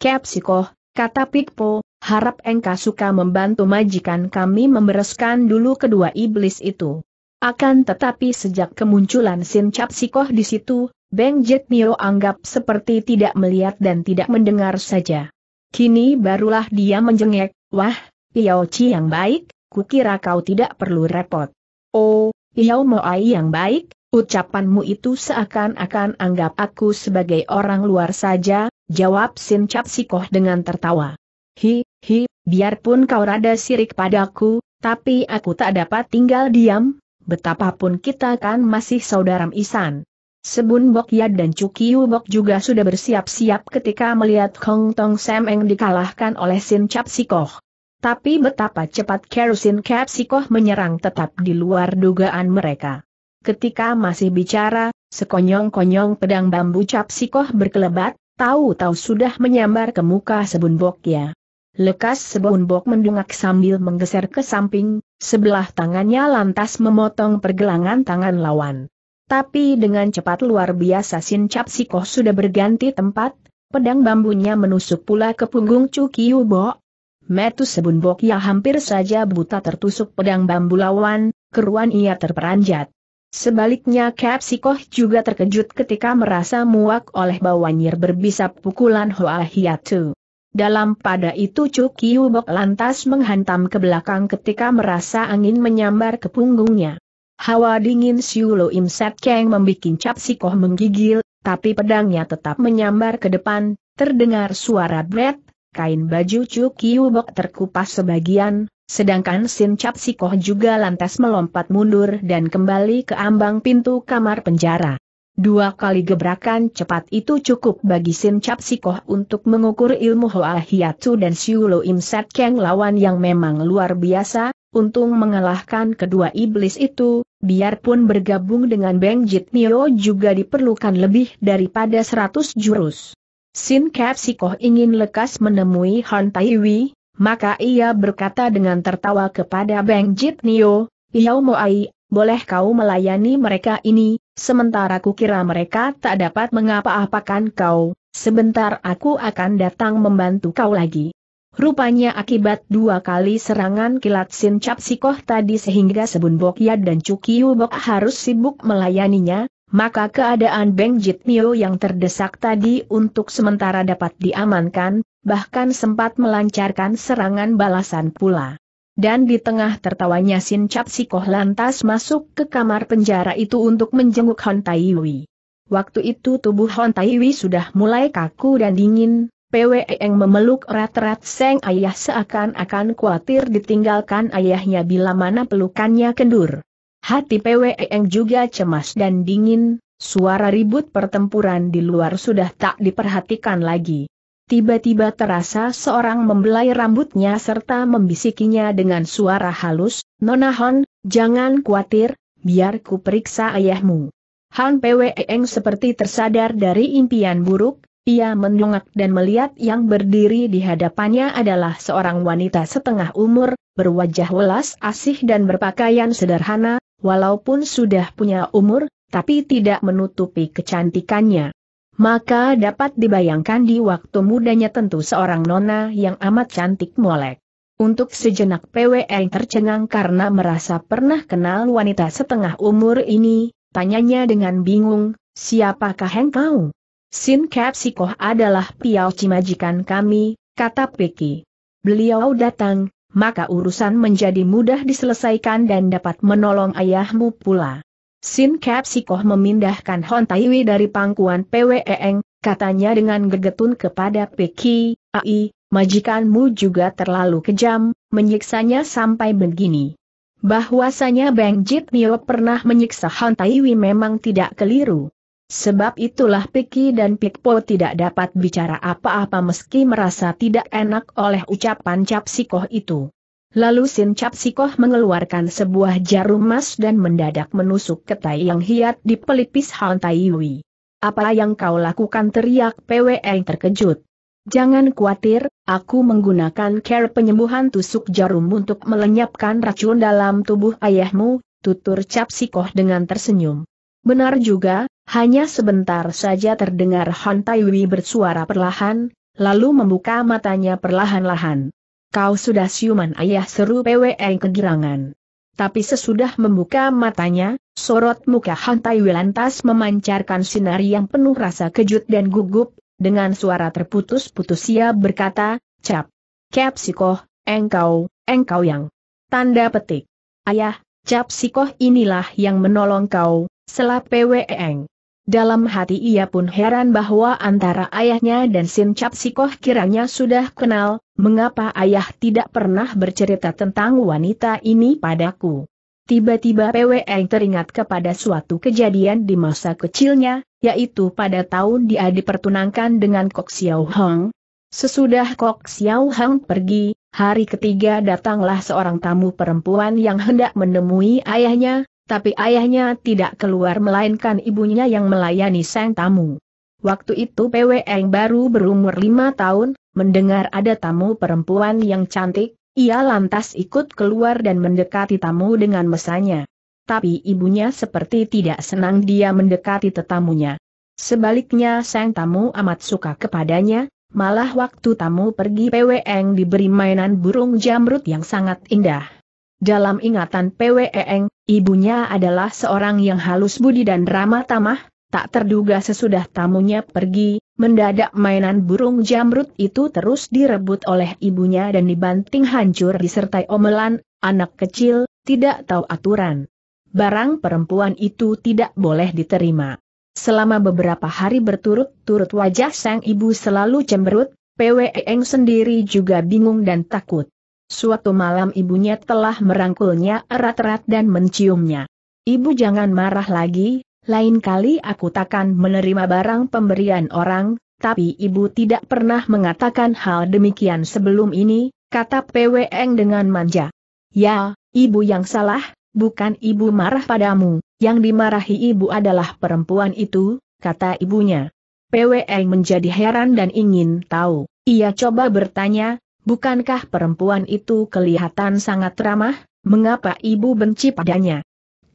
Cap Sikoh, kata Pikpo, harap engkau suka membantu majikan kami membereskan dulu kedua iblis itu. Akan tetapi sejak kemunculan Sin Cap Sikoh di situ, Beng Jet Mio anggap seperti tidak melihat dan tidak mendengar saja. Kini barulah dia menjengek, wah, Piao Chi yang baik, kukira kau tidak perlu repot. Oh, Piao Moai yang baik, Ucapanmu itu seakan-akan anggap aku sebagai orang luar saja, jawab Sin Cap Sikoh dengan tertawa. Hi, hi, biarpun kau rada sirik padaku, tapi aku tak dapat tinggal diam, betapapun kita kan masih saudara isan. Sebun Bok Yad dan Cukiu Bok juga sudah bersiap-siap ketika melihat Kong Tong Sam dikalahkan oleh Sin Cap Sikoh. Tapi betapa cepat Kerusin Cap Sikoh menyerang tetap di luar dugaan mereka. Ketika masih bicara, sekonyong-konyong pedang bambu cap sikoh berkelebat, tahu-tahu sudah menyambar ke muka sebun ya. Lekas sebunbok mendungak sambil menggeser ke samping, sebelah tangannya lantas memotong pergelangan tangan lawan. Tapi dengan cepat luar biasa Sin Cap Sikoh sudah berganti tempat, pedang bambunya menusuk pula ke punggung cukiu Bo. Metu sebunbok ya hampir saja buta tertusuk pedang bambu lawan, keruan ia terperanjat. Sebaliknya Kapsikoh juga terkejut ketika merasa muak oleh bau berbisa pukulan Hoa Hiatu. Dalam pada itu Cuk Hubok lantas menghantam ke belakang ketika merasa angin menyambar ke punggungnya. Hawa dingin Siulo Im Set Keng membuat Sikoh menggigil, tapi pedangnya tetap menyambar ke depan, terdengar suara bret, kain baju Cuk Hubok terkupas sebagian, Sedangkan Sin Cap Sikoh juga lantas melompat mundur dan kembali ke ambang pintu kamar penjara. Dua kali gebrakan cepat itu cukup bagi Sin Cap Sikoh untuk mengukur ilmu Hoa Hiatu dan Siulo Im Set Keng lawan yang memang luar biasa, untung mengalahkan kedua iblis itu, biarpun bergabung dengan Beng Jit Nio juga diperlukan lebih daripada seratus jurus. Sin Cap Sikoh ingin lekas menemui Han Tai maka ia berkata dengan tertawa kepada Beng Jit Nio, Yau Moai, boleh kau melayani mereka ini, sementara kukira mereka tak dapat mengapa-apakan kau, sebentar aku akan datang membantu kau lagi. Rupanya akibat dua kali serangan kilat Sin Cap Sikoh tadi sehingga Sebun Bok dan Cukiu Bok harus sibuk melayaninya, maka keadaan Beng Jitmio yang terdesak tadi untuk sementara dapat diamankan, bahkan sempat melancarkan serangan balasan pula. Dan di tengah tertawanya Sin Cap Sikoh lantas masuk ke kamar penjara itu untuk menjenguk Hon Taiwi. Waktu itu tubuh Hon Taiwi sudah mulai kaku dan dingin, yang memeluk erat-erat Seng Ayah seakan-akan khawatir ditinggalkan ayahnya bila mana pelukannya kendur. Hati Pweeng juga cemas dan dingin, suara ribut pertempuran di luar sudah tak diperhatikan lagi. Tiba-tiba terasa seorang membelai rambutnya serta membisikinya dengan suara halus, Nona Hon, jangan khawatir, biar ku periksa ayahmu. Han Pweeng seperti tersadar dari impian buruk, ia mendongak dan melihat yang berdiri di hadapannya adalah seorang wanita setengah umur, berwajah welas asih dan berpakaian sederhana, walaupun sudah punya umur, tapi tidak menutupi kecantikannya. Maka dapat dibayangkan di waktu mudanya tentu seorang nona yang amat cantik molek. Untuk sejenak PWN tercengang karena merasa pernah kenal wanita setengah umur ini, tanyanya dengan bingung, siapakah engkau? Sin Kapsikoh adalah piau cimajikan kami, kata Peki. Beliau datang, maka urusan menjadi mudah diselesaikan dan dapat menolong ayahmu pula. Sin Kap Sikoh memindahkan Hon Taiwi dari pangkuan e Eng, katanya dengan gegetun kepada Peki, Ai, majikanmu juga terlalu kejam, menyiksanya sampai begini. Bahwasanya Bang Jit Nio pernah menyiksa Tai Taiwi memang tidak keliru. Sebab itulah Piki dan Pikpo tidak dapat bicara apa-apa meski merasa tidak enak oleh ucapan Cap itu. Lalu Sin Cap mengeluarkan sebuah jarum emas dan mendadak menusuk ke tai yang hiat di pelipis Han Taiwi. Apa yang kau lakukan teriak PWE terkejut. Jangan khawatir, aku menggunakan care penyembuhan tusuk jarum untuk melenyapkan racun dalam tubuh ayahmu, tutur Cap dengan tersenyum. Benar juga, hanya sebentar saja terdengar Han Taiwi bersuara perlahan, lalu membuka matanya perlahan-lahan. Kau sudah siuman ayah seru PWE kegirangan. Tapi sesudah membuka matanya, sorot muka Han Taiwi lantas memancarkan sinar yang penuh rasa kejut dan gugup, dengan suara terputus-putus ia berkata, Cap, Cap Sikoh, engkau, engkau yang. Tanda petik. Ayah, Cap Sikoh inilah yang menolong kau, Selap PWEng. E Dalam hati ia pun heran bahwa antara ayahnya dan Sin Cap kiranya sudah kenal, mengapa ayah tidak pernah bercerita tentang wanita ini padaku. Tiba-tiba PWEng e teringat kepada suatu kejadian di masa kecilnya, yaitu pada tahun dia dipertunangkan dengan Kok Xiao Hong. Sesudah Kok Xiao Hong pergi, hari ketiga datanglah seorang tamu perempuan yang hendak menemui ayahnya, tapi ayahnya tidak keluar melainkan ibunya yang melayani sang tamu. Waktu itu Eng baru berumur lima tahun, mendengar ada tamu perempuan yang cantik, ia lantas ikut keluar dan mendekati tamu dengan mesanya. Tapi ibunya seperti tidak senang dia mendekati tetamunya. Sebaliknya sang tamu amat suka kepadanya, malah waktu tamu pergi Eng diberi mainan burung jamrut yang sangat indah. Dalam ingatan PWEng, e ibunya adalah seorang yang halus budi dan ramah tamah, tak terduga sesudah tamunya pergi, mendadak mainan burung jamrut itu terus direbut oleh ibunya dan dibanting hancur disertai omelan, anak kecil, tidak tahu aturan. Barang perempuan itu tidak boleh diterima. Selama beberapa hari berturut-turut wajah sang ibu selalu cemberut, PWEng e sendiri juga bingung dan takut. Suatu malam ibunya telah merangkulnya erat-erat dan menciumnya. Ibu jangan marah lagi, lain kali aku takkan menerima barang pemberian orang, tapi ibu tidak pernah mengatakan hal demikian sebelum ini, kata Peweng dengan manja. Ya, ibu yang salah, bukan ibu marah padamu, yang dimarahi ibu adalah perempuan itu, kata ibunya. Peweng menjadi heran dan ingin tahu. Ia coba bertanya, bukankah perempuan itu kelihatan sangat ramah, mengapa ibu benci padanya?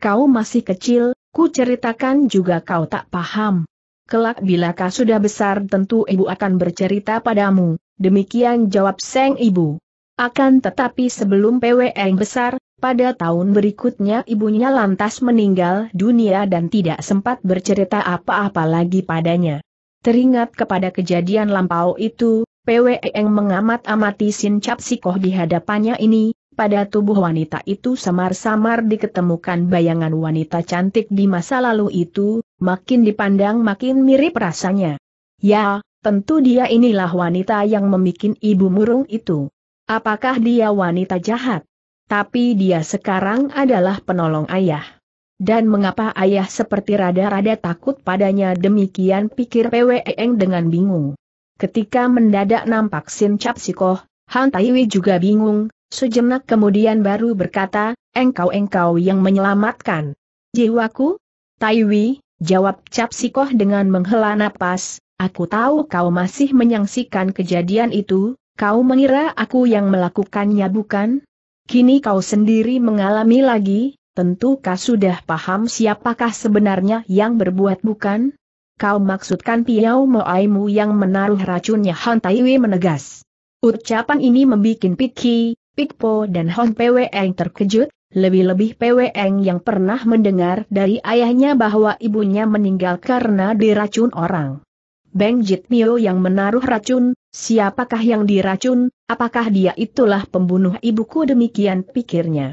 Kau masih kecil, ku ceritakan juga kau tak paham. Kelak bila kau sudah besar tentu ibu akan bercerita padamu, demikian jawab Seng Ibu. Akan tetapi sebelum PWN besar, pada tahun berikutnya ibunya lantas meninggal dunia dan tidak sempat bercerita apa-apa lagi padanya. Teringat kepada kejadian lampau itu, PWEng mengamat-amati Sin Cap di hadapannya ini, pada tubuh wanita itu samar-samar diketemukan bayangan wanita cantik di masa lalu itu, makin dipandang makin mirip rasanya. Ya, tentu dia inilah wanita yang memikin ibu murung itu. Apakah dia wanita jahat? Tapi dia sekarang adalah penolong ayah. Dan mengapa ayah seperti rada-rada takut padanya demikian pikir PWEng dengan bingung. Ketika mendadak nampak Sin Cap Sikoh, Han Taiwi juga bingung, sejenak kemudian baru berkata, engkau-engkau yang menyelamatkan. Jiwaku? Taiwi, jawab Cap Sikoh dengan menghela napas, aku tahu kau masih menyaksikan kejadian itu, kau mengira aku yang melakukannya bukan? Kini kau sendiri mengalami lagi, tentu kau sudah paham siapakah sebenarnya yang berbuat bukan? Kau maksudkan Piao Moaimu yang menaruh racunnya Han Taiwe menegas. Ucapan ini membuat Piki, Pikpo dan Hon Pweng terkejut, lebih-lebih Pweng yang pernah mendengar dari ayahnya bahwa ibunya meninggal karena diracun orang. Beng Jitmio yang menaruh racun, siapakah yang diracun, apakah dia itulah pembunuh ibuku demikian pikirnya.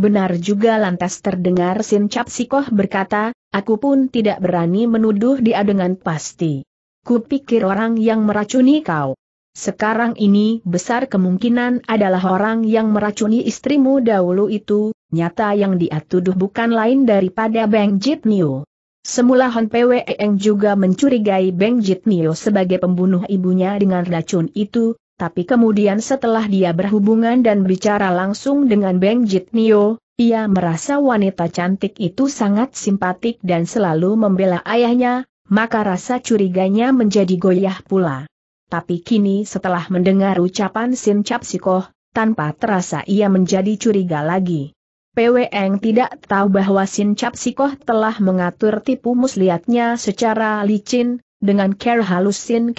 Benar juga lantas terdengar Sin Cap Sikoh berkata, aku pun tidak berani menuduh dia dengan pasti. Kupikir orang yang meracuni kau. Sekarang ini besar kemungkinan adalah orang yang meracuni istrimu dahulu itu, nyata yang dia tuduh bukan lain daripada Beng Jit Nio. Semula Hon Eng juga mencurigai Beng Jit Nio sebagai pembunuh ibunya dengan racun itu, tapi kemudian setelah dia berhubungan dan bicara langsung dengan Beng Jitnio, ia merasa wanita cantik itu sangat simpatik dan selalu membela ayahnya, maka rasa curiganya menjadi goyah pula. Tapi kini setelah mendengar ucapan Sin Cap tanpa terasa ia menjadi curiga lagi. Peweng tidak tahu bahwa Sin Cap telah mengatur tipu muslihatnya secara licin, dengan care halus Sin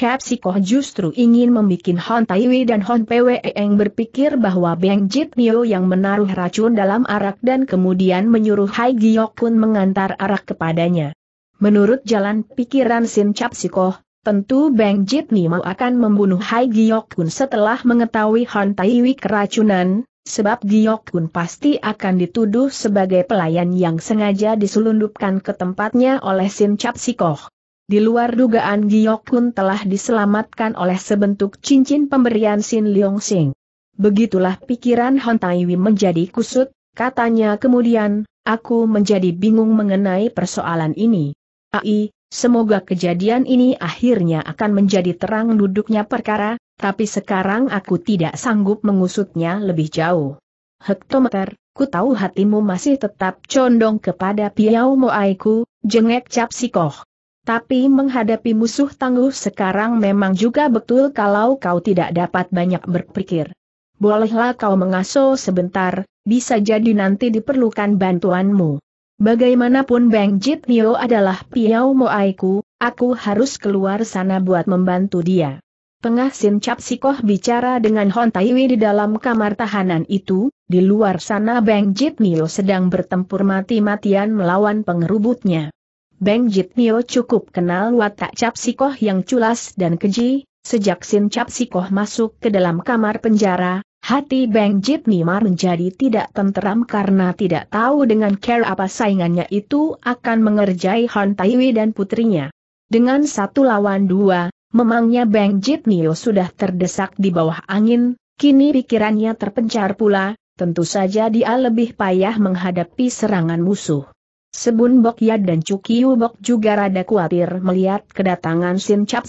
justru ingin membuat Hon Taiwi dan Hon Pweeng berpikir bahwa Beng Jit Nio yang menaruh racun dalam arak dan kemudian menyuruh Hai Giokun mengantar arak kepadanya. Menurut jalan pikiran Sin Kapsikoh, tentu Beng Jit Nio akan membunuh Hai Giokun setelah mengetahui Hon Taiwi keracunan, sebab Giokun pasti akan dituduh sebagai pelayan yang sengaja diselundupkan ke tempatnya oleh Sin Kapsikoh. Di luar dugaan Kun telah diselamatkan oleh sebentuk cincin pemberian Sin Leong Sing. Begitulah pikiran Hon Taiwi menjadi kusut, katanya kemudian, aku menjadi bingung mengenai persoalan ini. Ai, semoga kejadian ini akhirnya akan menjadi terang duduknya perkara, tapi sekarang aku tidak sanggup mengusutnya lebih jauh. Hektometer, ku tahu hatimu masih tetap condong kepada Piau Moaiku, jengek Cap Sikoh. Tapi menghadapi musuh tangguh sekarang memang juga betul kalau kau tidak dapat banyak berpikir. Bolehlah kau mengasuh sebentar, bisa jadi nanti diperlukan bantuanmu. Bagaimanapun Bang Jit Nio adalah Piao Moaiku, aku harus keluar sana buat membantu dia. Pengah Sin Cap Sikoh bicara dengan Hon Taiwi di dalam kamar tahanan itu, di luar sana Bang Jit Nio sedang bertempur mati-matian melawan pengerubutnya. Beng Jitnio cukup kenal watak Cap Sikoh yang culas dan keji, sejak Sin Cap Sikoh masuk ke dalam kamar penjara, hati Beng Jitnimar menjadi tidak tenteram karena tidak tahu dengan care apa saingannya itu akan mengerjai Han Taiwi dan putrinya. Dengan satu lawan dua, memangnya Beng Jitnio sudah terdesak di bawah angin, kini pikirannya terpencar pula, tentu saja dia lebih payah menghadapi serangan musuh. Sebun Bok Yad dan Cukiu Bok juga rada khawatir melihat kedatangan Sin Cap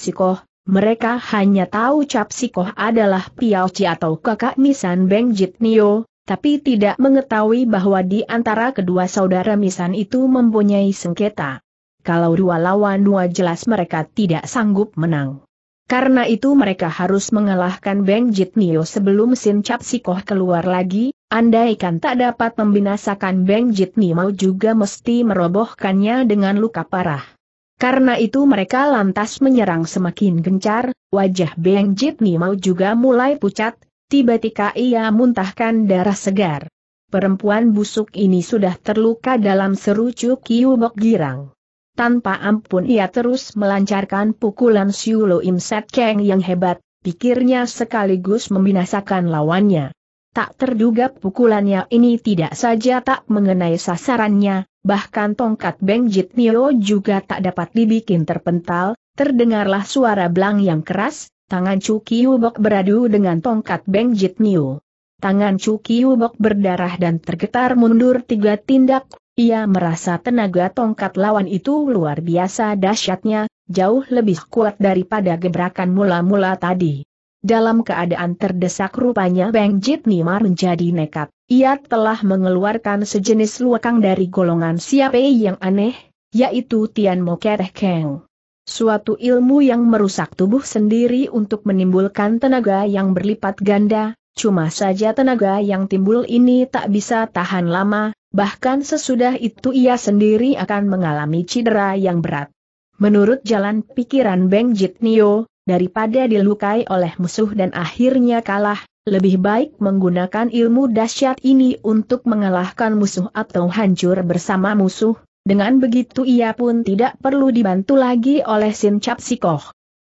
mereka hanya tahu Cap adalah Piao Chi atau kakak Misan Beng Jit Nio, tapi tidak mengetahui bahwa di antara kedua saudara Misan itu mempunyai sengketa. Kalau dua lawan dua jelas mereka tidak sanggup menang. Karena itu mereka harus mengalahkan Beng Nio sebelum Sin Cap Sikoh keluar lagi, andaikan tak dapat membinasakan Beng Nio juga mesti merobohkannya dengan luka parah. Karena itu mereka lantas menyerang semakin gencar, wajah Beng Nio juga mulai pucat, tiba-tiba ia muntahkan darah segar. Perempuan busuk ini sudah terluka dalam serucu Bok girang. Tanpa ampun ia terus melancarkan pukulan Siulo Im Set Keng yang hebat, pikirnya sekaligus membinasakan lawannya. Tak terduga pukulannya ini tidak saja tak mengenai sasarannya, bahkan tongkat Beng Jit Nio juga tak dapat dibikin terpental, terdengarlah suara belang yang keras, tangan Cuki Bok beradu dengan tongkat Beng Jit Nio. Tangan Cuki Bok berdarah dan tergetar mundur tiga tindak, ia merasa tenaga tongkat lawan itu luar biasa dahsyatnya, jauh lebih kuat daripada gebrakan mula-mula tadi. Dalam keadaan terdesak rupanya Beng Jit Nimar menjadi nekat. Ia telah mengeluarkan sejenis luakang dari golongan siapa yang aneh, yaitu Tian Mokereh Keng. Suatu ilmu yang merusak tubuh sendiri untuk menimbulkan tenaga yang berlipat ganda, Cuma saja tenaga yang timbul ini tak bisa tahan lama, bahkan sesudah itu ia sendiri akan mengalami cedera yang berat. Menurut jalan pikiran Beng Jitnio, daripada dilukai oleh musuh dan akhirnya kalah, lebih baik menggunakan ilmu dahsyat ini untuk mengalahkan musuh atau hancur bersama musuh, dengan begitu ia pun tidak perlu dibantu lagi oleh Sin Cap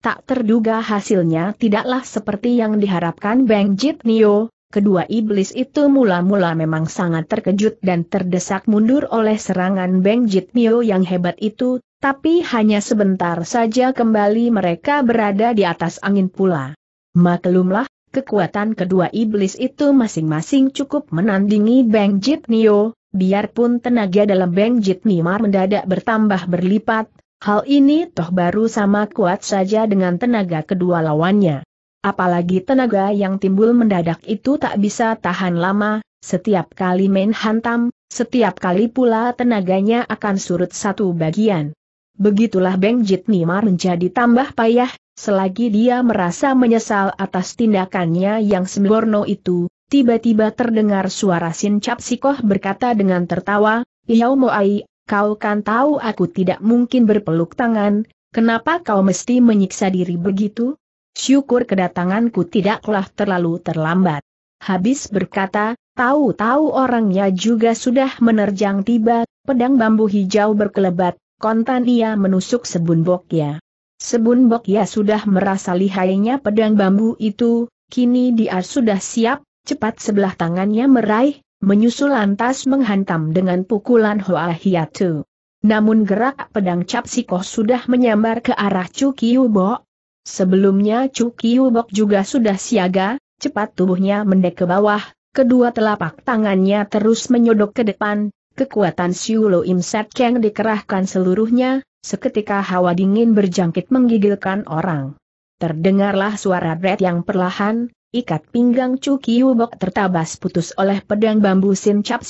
tak terduga hasilnya tidaklah seperti yang diharapkan Bang Jit Nio, kedua iblis itu mula-mula memang sangat terkejut dan terdesak mundur oleh serangan Bang Jit Nio yang hebat itu, tapi hanya sebentar saja kembali mereka berada di atas angin pula. Maklumlah, kekuatan kedua iblis itu masing-masing cukup menandingi Bang Jit Nio, biarpun tenaga dalam Bang Jit Nimar mendadak bertambah berlipat, Hal ini toh baru sama kuat saja dengan tenaga kedua lawannya. Apalagi tenaga yang timbul mendadak itu tak bisa tahan lama, setiap kali main hantam, setiap kali pula tenaganya akan surut satu bagian. Begitulah Beng Jit Nimar menjadi tambah payah, selagi dia merasa menyesal atas tindakannya yang sembrono itu, tiba-tiba terdengar suara Sin Cap Sikoh berkata dengan tertawa, Yau Moai, Kau kan tahu aku tidak mungkin berpeluk tangan, kenapa kau mesti menyiksa diri begitu? Syukur kedatanganku tidaklah terlalu terlambat. Habis berkata, tahu-tahu orangnya juga sudah menerjang tiba, pedang bambu hijau berkelebat, kontan ia menusuk sebun boknya. Sebun boknya sudah merasa lihainya pedang bambu itu, kini dia sudah siap, cepat sebelah tangannya meraih, menyusul lantas menghantam dengan pukulan Hoa Hiatu. Namun gerak pedang Cap Sikoh sudah menyambar ke arah Chu Kiyubok. Sebelumnya Chu Kiyubok juga sudah siaga, cepat tubuhnya mendek ke bawah, kedua telapak tangannya terus menyodok ke depan, kekuatan Siulo Im Set Keng dikerahkan seluruhnya, seketika hawa dingin berjangkit menggigilkan orang. Terdengarlah suara Red yang perlahan, Ikat pinggang Chu Kiubok tertabas putus oleh pedang bambu Sin Cap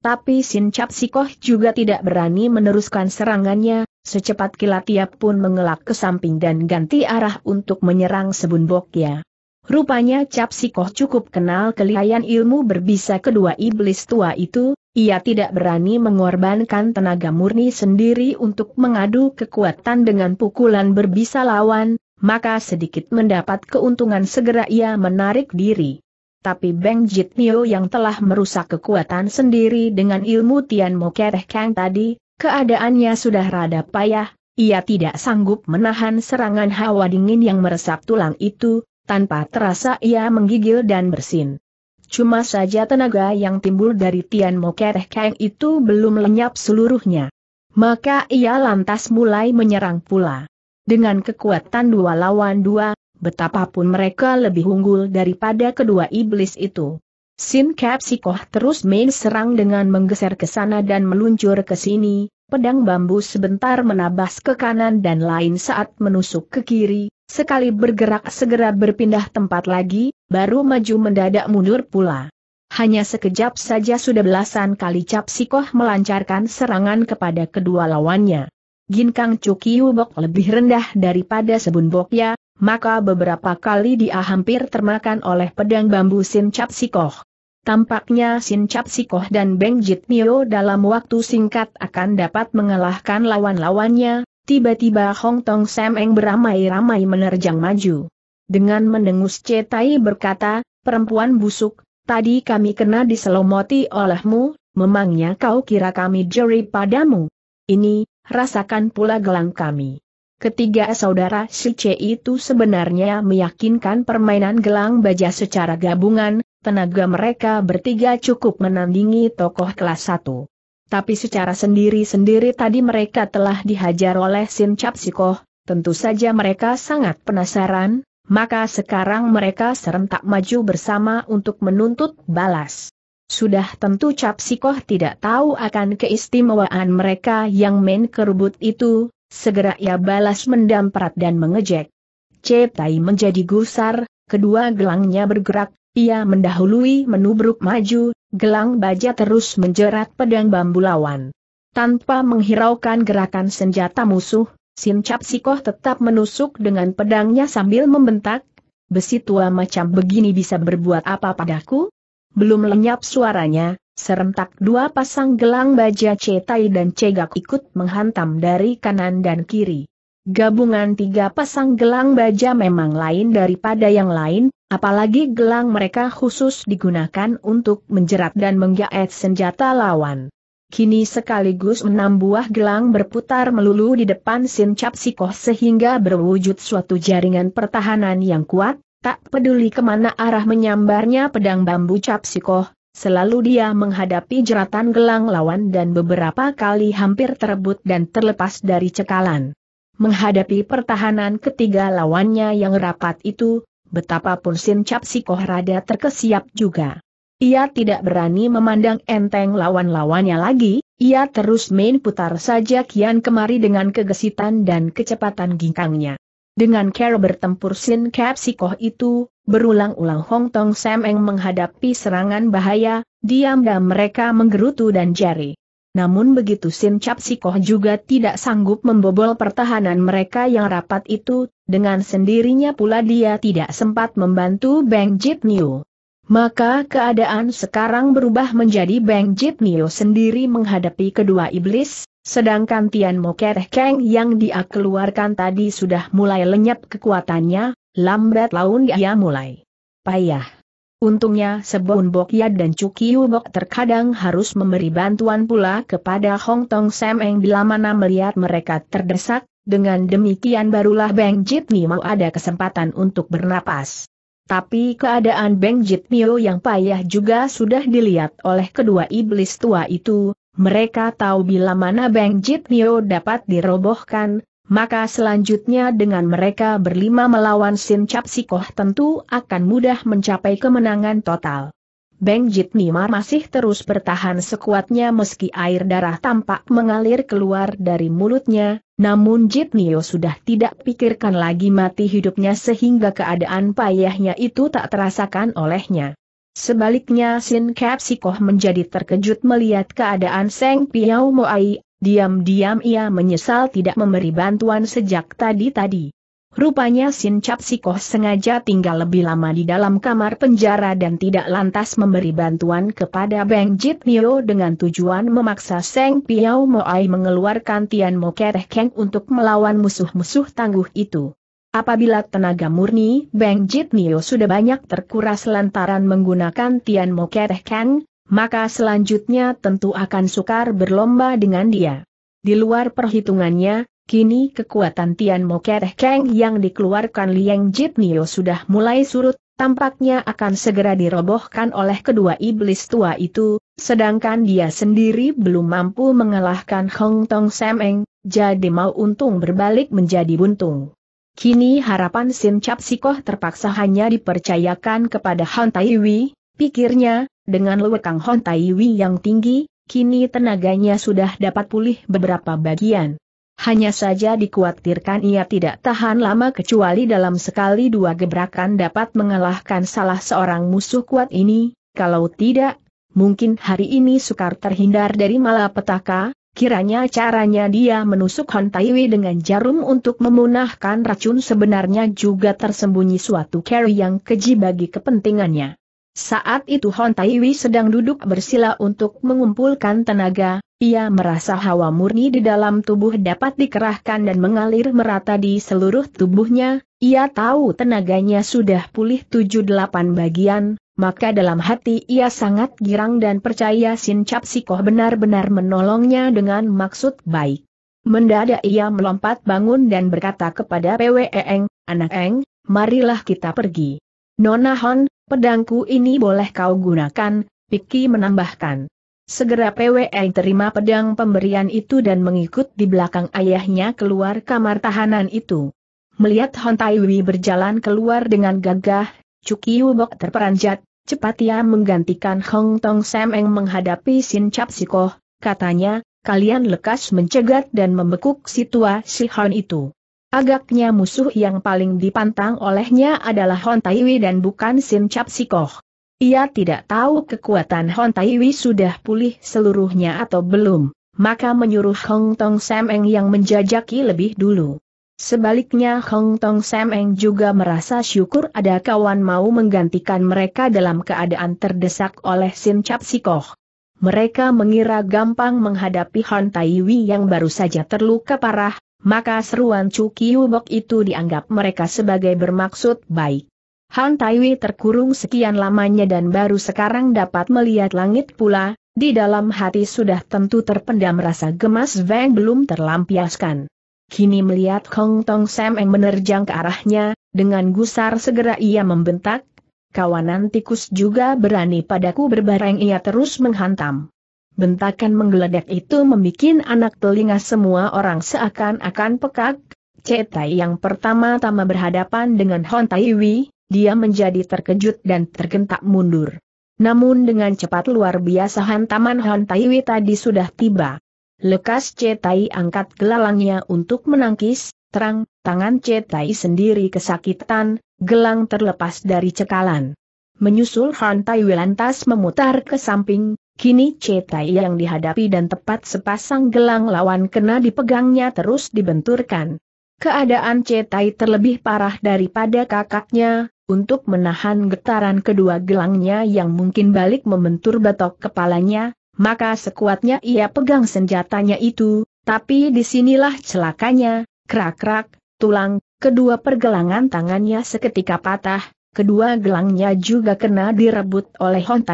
tapi Sin Cap juga tidak berani meneruskan serangannya, secepat kilat ia pun mengelak ke samping dan ganti arah untuk menyerang Sebun Bokya. Rupanya Cap cukup kenal kelihayan ilmu berbisa kedua iblis tua itu, ia tidak berani mengorbankan tenaga murni sendiri untuk mengadu kekuatan dengan pukulan berbisa lawan, maka sedikit mendapat keuntungan segera ia menarik diri. Tapi Beng Jitnio yang telah merusak kekuatan sendiri dengan ilmu Tian Mokereh Kang tadi, keadaannya sudah rada payah, ia tidak sanggup menahan serangan hawa dingin yang meresap tulang itu, tanpa terasa ia menggigil dan bersin. Cuma saja tenaga yang timbul dari Tian Mokereh Kang itu belum lenyap seluruhnya. Maka ia lantas mulai menyerang pula. Dengan kekuatan dua lawan dua, betapapun mereka lebih unggul daripada kedua iblis itu. Sin Cap terus main serang dengan menggeser ke sana dan meluncur ke sini, pedang bambu sebentar menabas ke kanan dan lain saat menusuk ke kiri, sekali bergerak segera berpindah tempat lagi, baru maju mendadak mundur pula. Hanya sekejap saja sudah belasan kali Cap melancarkan serangan kepada kedua lawannya. Ginkang Cukihubok lebih rendah daripada Sebun Bokya, maka beberapa kali dia hampir termakan oleh pedang bambu Sin Cap Tampaknya Sin Cap dan Beng Jit Mio dalam waktu singkat akan dapat mengalahkan lawan-lawannya, tiba-tiba Hong Tong Sam Eng beramai-ramai menerjang maju. Dengan mendengus Cetai berkata, perempuan busuk, tadi kami kena diselomoti olehmu, memangnya kau kira kami juri padamu? Ini, rasakan pula gelang kami. Ketiga saudara Shiche itu sebenarnya meyakinkan permainan gelang baja secara gabungan, tenaga mereka bertiga cukup menandingi tokoh kelas satu. Tapi secara sendiri-sendiri tadi mereka telah dihajar oleh Sin Capsikoh. tentu saja mereka sangat penasaran, maka sekarang mereka serentak maju bersama untuk menuntut balas. Sudah tentu Cap Sikoh tidak tahu akan keistimewaan mereka yang main kerubut itu, segera ia balas mendamprat dan mengejek. Tai menjadi gusar, kedua gelangnya bergerak, ia mendahului menubruk maju, gelang baja terus menjerat pedang bambu lawan. Tanpa menghiraukan gerakan senjata musuh, Sin Cap Sikoh tetap menusuk dengan pedangnya sambil membentak, besi tua macam begini bisa berbuat apa padaku? Belum lenyap suaranya, serentak dua pasang gelang baja cetai dan cegak ikut menghantam dari kanan dan kiri. Gabungan tiga pasang gelang baja memang lain daripada yang lain, apalagi gelang mereka khusus digunakan untuk menjerat dan menggaet senjata lawan. Kini sekaligus enam buah gelang berputar melulu di depan Sin Cap Sikoh sehingga berwujud suatu jaringan pertahanan yang kuat, Tak peduli kemana arah menyambarnya pedang bambu cap selalu dia menghadapi jeratan gelang lawan dan beberapa kali hampir terebut dan terlepas dari cekalan. Menghadapi pertahanan ketiga lawannya yang rapat itu, betapapun Sin Cap rada terkesiap juga. Ia tidak berani memandang enteng lawan-lawannya lagi, ia terus main putar saja kian kemari dengan kegesitan dan kecepatan ginkangnya. Dengan cara bertempur Sin Cap Sikoh itu, berulang-ulang Hong Tong Sam Eng menghadapi serangan bahaya, diam-diam mereka menggerutu dan jari. Namun begitu Sin Cap juga tidak sanggup membobol pertahanan mereka yang rapat itu, dengan sendirinya pula dia tidak sempat membantu Bang Jip Niu. Maka keadaan sekarang berubah menjadi Bang Jip Niu sendiri menghadapi kedua iblis, Sedangkan Tian Mokereh Kang yang dia keluarkan tadi sudah mulai lenyap kekuatannya, lambat laun dia mulai payah. Untungnya Sebon Yad dan Cuki Bok terkadang harus memberi bantuan pula kepada Hong Tong Sam Eng bila mana melihat mereka terdesak, dengan demikian barulah Beng Jit mau ada kesempatan untuk bernapas. Tapi keadaan Beng Jit Mio yang payah juga sudah dilihat oleh kedua iblis tua itu, mereka tahu bila mana Beng Jitnio dapat dirobohkan, maka selanjutnya dengan mereka berlima melawan Sin Cap Sikoh tentu akan mudah mencapai kemenangan total. Beng Jitnimar masih terus bertahan sekuatnya meski air darah tampak mengalir keluar dari mulutnya, namun Jitnio sudah tidak pikirkan lagi mati hidupnya sehingga keadaan payahnya itu tak terasakan olehnya. Sebaliknya Sin Kapsikoh menjadi terkejut melihat keadaan Seng Piao Moai, diam-diam ia menyesal tidak memberi bantuan sejak tadi-tadi. Rupanya Sin Capsikoh sengaja tinggal lebih lama di dalam kamar penjara dan tidak lantas memberi bantuan kepada Beng Jit Nio dengan tujuan memaksa Seng Piao Moai mengeluarkan Tian Mo Kereh Keng untuk melawan musuh-musuh tangguh itu. Apabila tenaga murni Beng Jit Nio sudah banyak terkuras lantaran menggunakan Tian Mo Kang, maka selanjutnya tentu akan sukar berlomba dengan dia. Di luar perhitungannya, kini kekuatan Tian Mo Kang yang dikeluarkan Liang Jit Nio sudah mulai surut, tampaknya akan segera dirobohkan oleh kedua iblis tua itu, sedangkan dia sendiri belum mampu mengalahkan Hong Tong Eng, jadi mau untung berbalik menjadi buntung. Kini harapan Sim Cap terpaksa hanya dipercayakan kepada Hon Tai pikirnya, dengan lewekang Hon Tai Wi yang tinggi, kini tenaganya sudah dapat pulih beberapa bagian. Hanya saja dikhawatirkan ia tidak tahan lama kecuali dalam sekali dua gebrakan dapat mengalahkan salah seorang musuh kuat ini, kalau tidak, mungkin hari ini sukar terhindar dari malapetaka, Kiranya caranya dia menusuk Hon Taiwi dengan jarum untuk memunahkan racun sebenarnya juga tersembunyi suatu carry yang keji bagi kepentingannya. Saat itu Hon Taiwi sedang duduk bersila untuk mengumpulkan tenaga, ia merasa hawa murni di dalam tubuh dapat dikerahkan dan mengalir merata di seluruh tubuhnya, ia tahu tenaganya sudah pulih 7-8 bagian, maka dalam hati ia sangat girang dan percaya Sin Cap benar-benar menolongnya dengan maksud baik. Mendadak ia melompat bangun dan berkata kepada Eng, anak Eng, marilah kita pergi. Nona Hon, pedangku ini boleh kau gunakan, Piki menambahkan. Segera PWE terima pedang pemberian itu dan mengikut di belakang ayahnya keluar kamar tahanan itu. Melihat Hon Taiwi berjalan keluar dengan gagah, Cukiu Bok terperanjat, Cepat ia menggantikan Hong Tong Sam Eng menghadapi Sin Chap Sikoh, katanya, kalian lekas mencegat dan membekuk si tua si Hon itu. Agaknya musuh yang paling dipantang olehnya adalah Hon Taiwi dan bukan Sin Chap Sikoh. Ia tidak tahu kekuatan Hon Taiwi sudah pulih seluruhnya atau belum, maka menyuruh Hong Tong Sam Eng yang menjajaki lebih dulu. Sebaliknya Hong Tong Sam Eng juga merasa syukur ada kawan mau menggantikan mereka dalam keadaan terdesak oleh Sin Chap Sikoh. Mereka mengira gampang menghadapi Han Tai Taiwi yang baru saja terluka parah, maka seruan Chu Bok itu dianggap mereka sebagai bermaksud baik. Han Tai Taiwi terkurung sekian lamanya dan baru sekarang dapat melihat langit pula, di dalam hati sudah tentu terpendam rasa gemas Veng belum terlampiaskan. Kini melihat Hong Tong Sam yang menerjang ke arahnya, dengan gusar segera ia membentak, kawanan tikus juga berani padaku berbareng ia terus menghantam. Bentakan menggeledak itu membuat anak telinga semua orang seakan-akan pekak, Cetai yang pertama-tama berhadapan dengan Hon Taiwi, dia menjadi terkejut dan tergentak mundur. Namun dengan cepat luar biasa hantaman Hon Taiwi tadi sudah tiba. Lekas Cetai angkat gelalangnya untuk menangkis, terang, tangan Cetai sendiri kesakitan, gelang terlepas dari cekalan. Menyusul Han Tai lantas memutar ke samping, kini Cetai yang dihadapi dan tepat sepasang gelang lawan kena dipegangnya terus dibenturkan. Keadaan Cetai terlebih parah daripada kakaknya, untuk menahan getaran kedua gelangnya yang mungkin balik membentur batok kepalanya, maka sekuatnya ia pegang senjatanya itu, tapi disinilah celakanya, krak-krak, tulang, kedua pergelangan tangannya seketika patah, kedua gelangnya juga kena direbut oleh Hon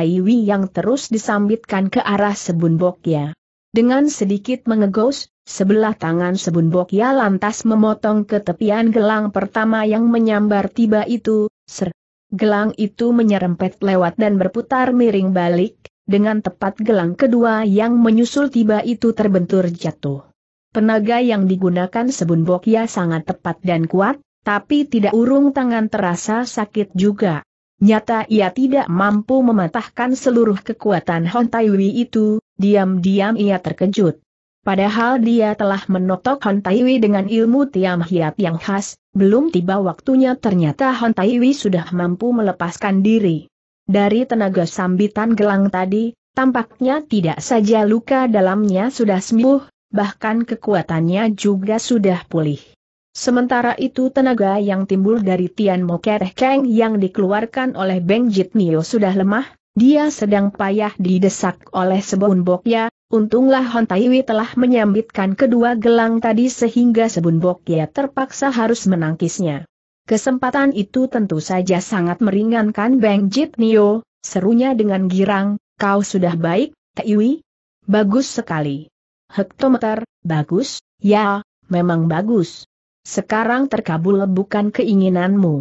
yang terus disambitkan ke arah Sebun Bokya. Dengan sedikit mengegos, sebelah tangan Sebun Bokya lantas memotong ke tepian gelang pertama yang menyambar tiba itu, ser. Gelang itu menyerempet lewat dan berputar miring balik, dengan tepat gelang kedua yang menyusul tiba itu terbentur jatuh. Penaga yang digunakan Sebun Bokya sangat tepat dan kuat, tapi tidak urung tangan terasa sakit juga. Nyata ia tidak mampu mematahkan seluruh kekuatan Hon Wei itu, diam-diam ia terkejut. Padahal dia telah menotok Hon Wei dengan ilmu Tiam Hiat yang khas, belum tiba waktunya ternyata Hon Wei sudah mampu melepaskan diri. Dari tenaga sambitan gelang tadi, tampaknya tidak saja luka dalamnya sudah sembuh, bahkan kekuatannya juga sudah pulih. Sementara itu tenaga yang timbul dari Tian Mo Kereh Kang yang dikeluarkan oleh Beng Nio sudah lemah, dia sedang payah didesak oleh Sebun Bokya, untunglah Hon Taiwi telah menyambitkan kedua gelang tadi sehingga Sebun Bokya terpaksa harus menangkisnya. Kesempatan itu tentu saja sangat meringankan Bang Jip Nio, serunya dengan girang, kau sudah baik, Teiwi? Bagus sekali. Hektometer, bagus, ya, memang bagus. Sekarang terkabul bukan keinginanmu.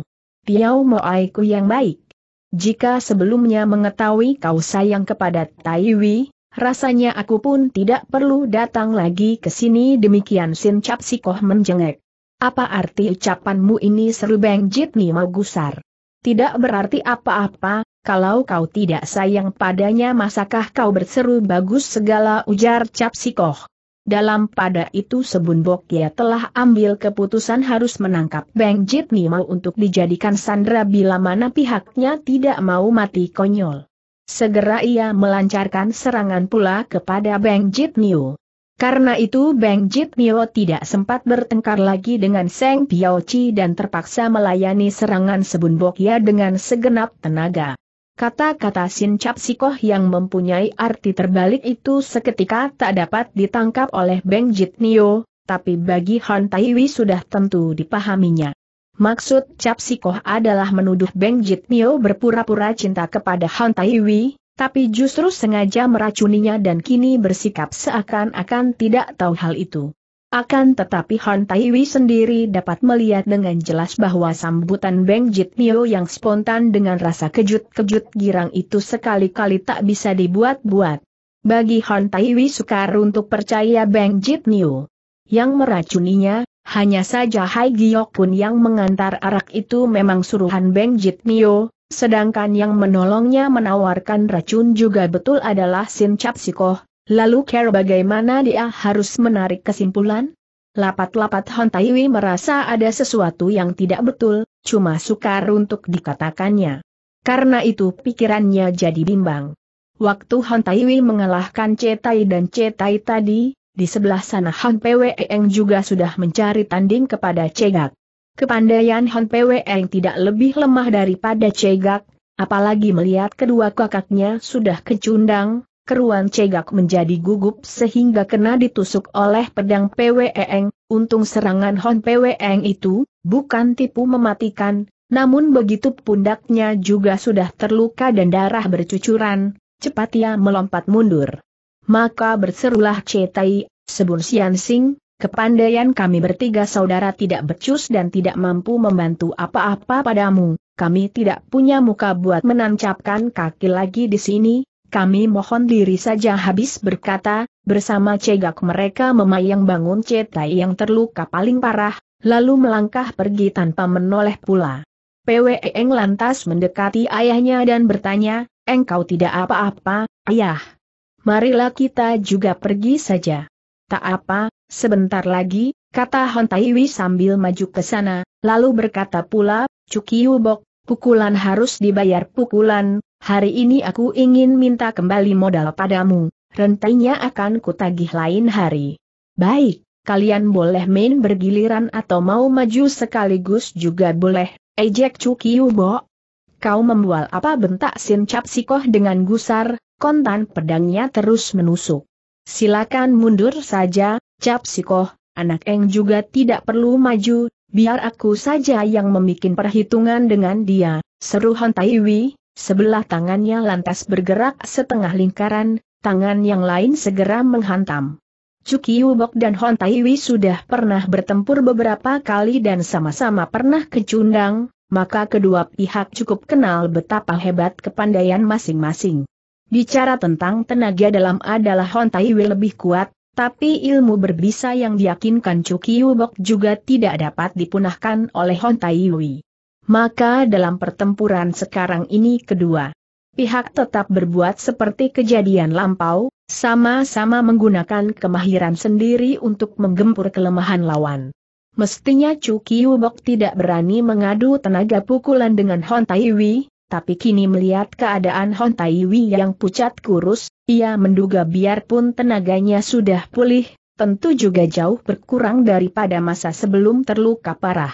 mau Moaiku yang baik. Jika sebelumnya mengetahui kau sayang kepada Taiwi, rasanya aku pun tidak perlu datang lagi ke sini demikian Sin Cap Sikoh menjengek. Apa arti ucapanmu ini seru Beng Jitni mau gusar? Tidak berarti apa-apa, kalau kau tidak sayang padanya masakah kau berseru bagus segala ujar Cap Sikoh. Dalam pada itu Sebun Bokya telah ambil keputusan harus menangkap Beng Jitni mau untuk dijadikan sandera bila mana pihaknya tidak mau mati konyol. Segera ia melancarkan serangan pula kepada Beng Jitniu. Karena itu Beng Jit Mio tidak sempat bertengkar lagi dengan Seng Piao Chi dan terpaksa melayani serangan Sebun Bokya dengan segenap tenaga. Kata-kata Sin Cap yang mempunyai arti terbalik itu seketika tak dapat ditangkap oleh Beng Jit Nio, tapi bagi Han Taiwi sudah tentu dipahaminya. Maksud Cap adalah menuduh Beng Jit Nio berpura-pura cinta kepada Han Taiwi, tapi justru sengaja meracuninya dan kini bersikap seakan-akan tidak tahu hal itu. Akan tetapi Han Taiwi sendiri dapat melihat dengan jelas bahwa sambutan Beng Nio yang spontan dengan rasa kejut-kejut girang itu sekali-kali tak bisa dibuat-buat. Bagi Han Taiwi sukar untuk percaya Beng Nio yang meracuninya, hanya saja Hai Giok pun yang mengantar arak itu memang suruhan Beng Nio. Sedangkan yang menolongnya menawarkan racun juga betul adalah Sin Cap lalu care bagaimana dia harus menarik kesimpulan? Lapat-lapat Han Taiwi merasa ada sesuatu yang tidak betul, cuma sukar untuk dikatakannya. Karena itu pikirannya jadi bimbang. Waktu Han Taiwi mengalahkan Cetai dan Cetai tadi, di sebelah sana Han e Eng juga sudah mencari tanding kepada Cegak. Kepandaian Han Pwe tidak lebih lemah daripada Cegak, apalagi melihat kedua kakaknya sudah kecundang, keruan Cegak menjadi gugup sehingga kena ditusuk oleh pedang Pwe Untung serangan Hon Pwe itu, bukan tipu mematikan, namun begitu pundaknya juga sudah terluka dan darah bercucuran, cepat ia melompat mundur. Maka berserulah Cetai, Sebun Sian Sing, Kepandaian kami bertiga saudara tidak becus dan tidak mampu membantu apa-apa padamu, kami tidak punya muka buat menancapkan kaki lagi di sini, kami mohon diri saja habis berkata, bersama cegak mereka memayang bangun cetai yang terluka paling parah, lalu melangkah pergi tanpa menoleh pula. PWE Eng lantas mendekati ayahnya dan bertanya, engkau tidak apa-apa, ayah. Marilah kita juga pergi saja. Tak apa, Sebentar lagi, kata Hon Taiwi sambil maju ke sana, lalu berkata pula, Cukiu Bok, pukulan harus dibayar pukulan, hari ini aku ingin minta kembali modal padamu, rentainya akan kutagih lain hari. Baik, kalian boleh main bergiliran atau mau maju sekaligus juga boleh, ejek Cukiu Bok. Kau membual apa bentak Sin Cap dengan gusar, kontan pedangnya terus menusuk. Silakan mundur saja, Cap Sikoh, anak Eng juga tidak perlu maju, biar aku saja yang memikin perhitungan dengan dia, seru Han Taiwi, sebelah tangannya lantas bergerak setengah lingkaran, tangan yang lain segera menghantam. Cuki Bok dan Hon Taiwi sudah pernah bertempur beberapa kali dan sama-sama pernah kecundang, maka kedua pihak cukup kenal betapa hebat kepandaian masing-masing. Bicara tentang tenaga dalam adalah Hon Taiwi lebih kuat, tapi ilmu berbisa yang diyakinkan Cukiu Bok juga tidak dapat dipunahkan oleh Hon Tai Yui. Maka dalam pertempuran sekarang ini kedua pihak tetap berbuat seperti kejadian lampau, sama-sama menggunakan kemahiran sendiri untuk menggempur kelemahan lawan. Mestinya Chu Kiubok tidak berani mengadu tenaga pukulan dengan Hon Yui, tapi kini melihat keadaan Hon Taiwi yang pucat kurus, ia menduga biarpun tenaganya sudah pulih, tentu juga jauh berkurang daripada masa sebelum terluka parah.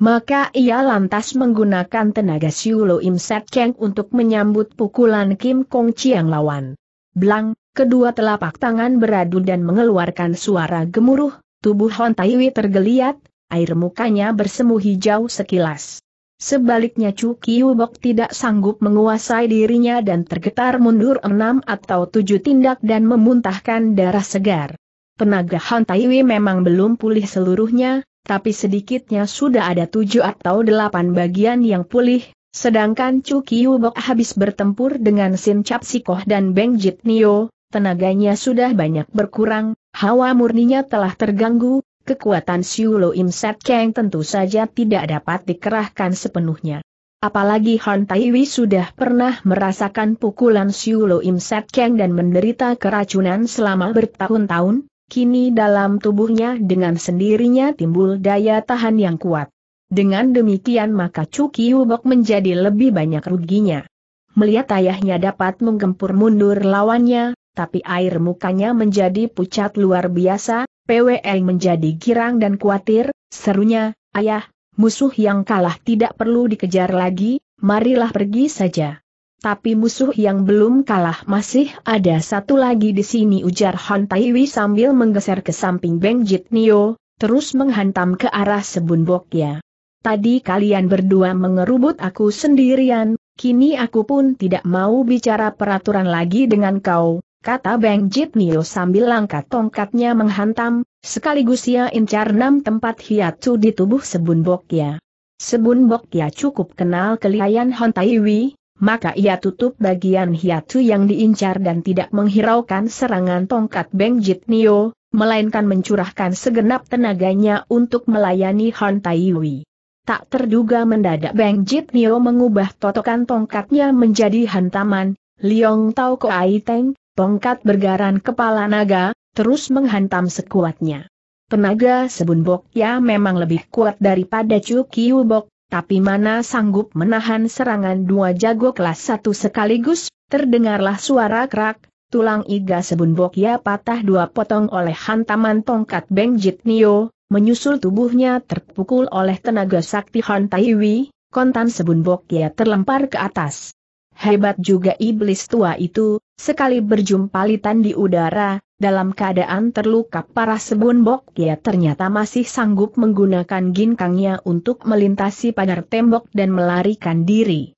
Maka ia lantas menggunakan tenaga Siulo Im Set Cheng untuk menyambut pukulan Kim Kong Chiang lawan. Blang, kedua telapak tangan beradu dan mengeluarkan suara gemuruh, tubuh Hon Taiwi tergeliat, air mukanya bersemu hijau sekilas. Sebaliknya Chu Kiubok tidak sanggup menguasai dirinya dan tergetar mundur enam atau tujuh tindak dan memuntahkan darah segar. Penagahan Han Taiwi memang belum pulih seluruhnya, tapi sedikitnya sudah ada tujuh atau delapan bagian yang pulih, sedangkan Chu Kiubok habis bertempur dengan Sin Chap dan Beng Jit Nio, tenaganya sudah banyak berkurang, hawa murninya telah terganggu, kekuatan Siulo Im Set Kang tentu saja tidak dapat dikerahkan sepenuhnya. Apalagi Han Taiwi sudah pernah merasakan pukulan Siulo Im Set Kang dan menderita keracunan selama bertahun-tahun, kini dalam tubuhnya dengan sendirinya timbul daya tahan yang kuat. Dengan demikian maka Cuki Hubok menjadi lebih banyak ruginya. Melihat ayahnya dapat menggempur mundur lawannya, tapi air mukanya menjadi pucat luar biasa, PWL menjadi girang dan khawatir, serunya, ayah, musuh yang kalah tidak perlu dikejar lagi, marilah pergi saja. Tapi musuh yang belum kalah masih ada satu lagi di sini ujar Han Taiwi sambil menggeser ke samping Beng Jit Nio, terus menghantam ke arah Sebun boknya. Tadi kalian berdua mengerubut aku sendirian, kini aku pun tidak mau bicara peraturan lagi dengan kau, kata Beng Jit Nio sambil langkah tongkatnya menghantam, sekaligus ia incar enam tempat hiatu di tubuh Sebun Bokya. Sebun Bokya cukup kenal kelihayan Han Taiwi, maka ia tutup bagian hiatu yang diincar dan tidak menghiraukan serangan tongkat Beng Jit Nio, melainkan mencurahkan segenap tenaganya untuk melayani Han Taiwi. Tak terduga mendadak Beng Jit Nio mengubah totokan tongkatnya menjadi hantaman, Liong Tau Ai Teng, Tongkat bergaran kepala naga, terus menghantam sekuatnya. Tenaga Sebun Bok ya memang lebih kuat daripada cu Kiu Bok, tapi mana sanggup menahan serangan dua jago kelas satu sekaligus, terdengarlah suara kerak, tulang iga Sebun Bok ya patah dua potong oleh hantaman tongkat Beng Nio, menyusul tubuhnya terpukul oleh tenaga sakti Hon wi, kontan Sebun Bok ya terlempar ke atas. Hebat juga iblis tua itu, sekali berjumpa litan di udara, dalam keadaan terluka parah sebun bok, ia ternyata masih sanggup menggunakan ginkangnya untuk melintasi pagar tembok dan melarikan diri.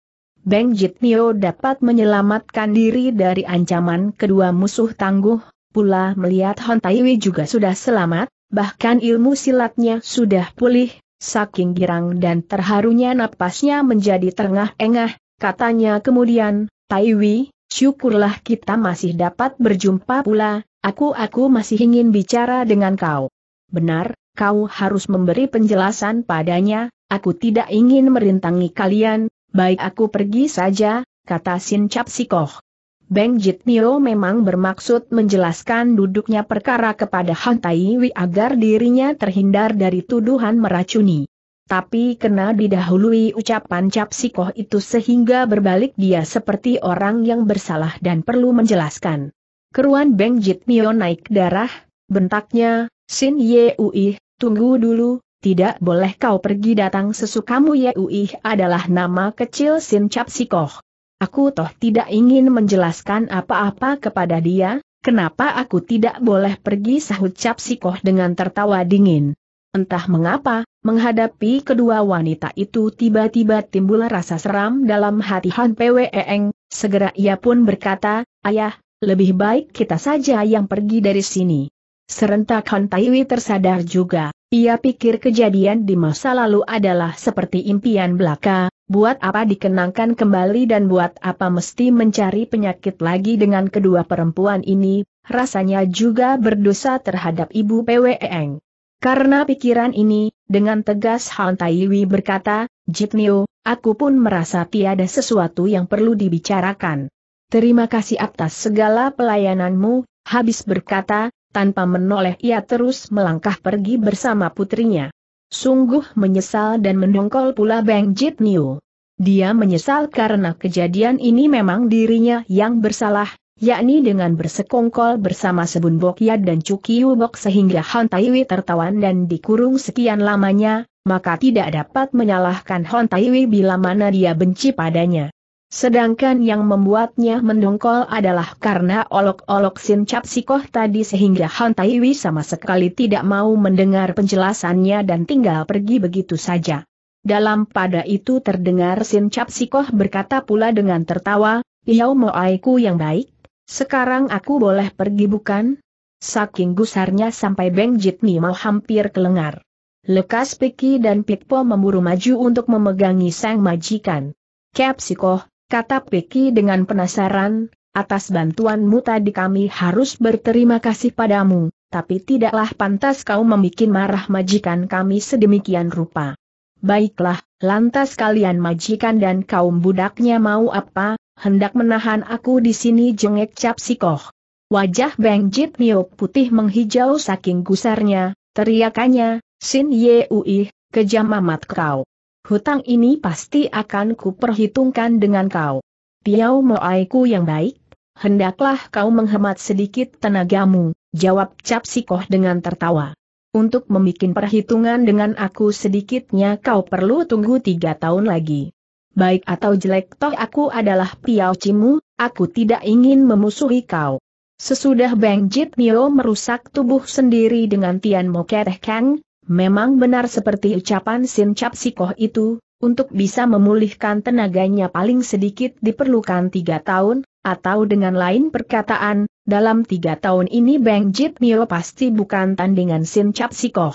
Beng Jitnio dapat menyelamatkan diri dari ancaman kedua musuh tangguh, pula melihat Hon Taiwi juga sudah selamat, bahkan ilmu silatnya sudah pulih, saking girang dan terharunya napasnya menjadi terengah-engah, Katanya kemudian, Taiwi, syukurlah kita masih dapat berjumpa pula, aku-aku masih ingin bicara dengan kau. Benar, kau harus memberi penjelasan padanya, aku tidak ingin merintangi kalian, baik aku pergi saja, kata Sin Chap Sikoh. Beng Jitnio memang bermaksud menjelaskan duduknya perkara kepada Han Taiwi agar dirinya terhindar dari tuduhan meracuni. Tapi kena didahului ucapan cap Koh itu sehingga berbalik dia seperti orang yang bersalah dan perlu menjelaskan. Keruan Beng Jit Mio naik darah, bentaknya, Sin Ye Ui, tunggu dulu, tidak boleh kau pergi datang sesukamu Ye Ui adalah nama kecil Sin Cap Koh. Aku toh tidak ingin menjelaskan apa-apa kepada dia, kenapa aku tidak boleh pergi sahut Cap Koh dengan tertawa dingin. Entah mengapa, menghadapi kedua wanita itu tiba-tiba timbul rasa seram dalam hati Han Pweeng. segera ia pun berkata, Ayah, lebih baik kita saja yang pergi dari sini. Serentak Han Taiwi tersadar juga, ia pikir kejadian di masa lalu adalah seperti impian belaka, buat apa dikenangkan kembali dan buat apa mesti mencari penyakit lagi dengan kedua perempuan ini, rasanya juga berdosa terhadap ibu Pweeng. Karena pikiran ini, dengan tegas Han Taiwi berkata, Jitnio, aku pun merasa tiada sesuatu yang perlu dibicarakan. Terima kasih atas segala pelayananmu, habis berkata, tanpa menoleh ia terus melangkah pergi bersama putrinya. Sungguh menyesal dan mendongkol pula Bang Jitnio. Dia menyesal karena kejadian ini memang dirinya yang bersalah, yakni dengan bersekongkol bersama Sebun Bokyat dan Cukiu sehingga Han Taiwi tertawan dan dikurung sekian lamanya, maka tidak dapat menyalahkan Han Taiwi bila mana dia benci padanya. Sedangkan yang membuatnya mendongkol adalah karena olok-olok Sin Cap Sikoh tadi sehingga Han Taiwi sama sekali tidak mau mendengar penjelasannya dan tinggal pergi begitu saja. Dalam pada itu terdengar Sin Cap Sikoh berkata pula dengan tertawa, Yau Moaiku yang baik, sekarang aku boleh pergi bukan? Saking gusarnya sampai Beng Jitni mau hampir kelengar. Lekas Piki dan Pikpo memburu maju untuk memegangi sang majikan. Kepsikoh, kata Piki dengan penasaran, atas bantuanmu tadi kami harus berterima kasih padamu, tapi tidaklah pantas kau membuat marah majikan kami sedemikian rupa. Baiklah, lantas kalian majikan dan kaum budaknya mau apa, hendak menahan aku di sini jengek cap koh. Wajah Beng Jit putih menghijau saking gusarnya, teriakannya, Sin Ye Ui, kejam amat kau. Hutang ini pasti akan kuperhitungkan dengan kau. Piau moaiku yang baik, hendaklah kau menghemat sedikit tenagamu, jawab Cap koh dengan tertawa. Untuk membuat perhitungan dengan aku sedikitnya kau perlu tunggu tiga tahun lagi baik atau jelek toh aku adalah Piao Cimu, aku tidak ingin memusuhi kau. Sesudah Beng Jit Mio merusak tubuh sendiri dengan Tian Mo Kereh Kang, memang benar seperti ucapan Sin Cap Sikoh itu, untuk bisa memulihkan tenaganya paling sedikit diperlukan tiga tahun, atau dengan lain perkataan, dalam tiga tahun ini Beng Jit Mio pasti bukan tandingan Sin Cap Sikoh.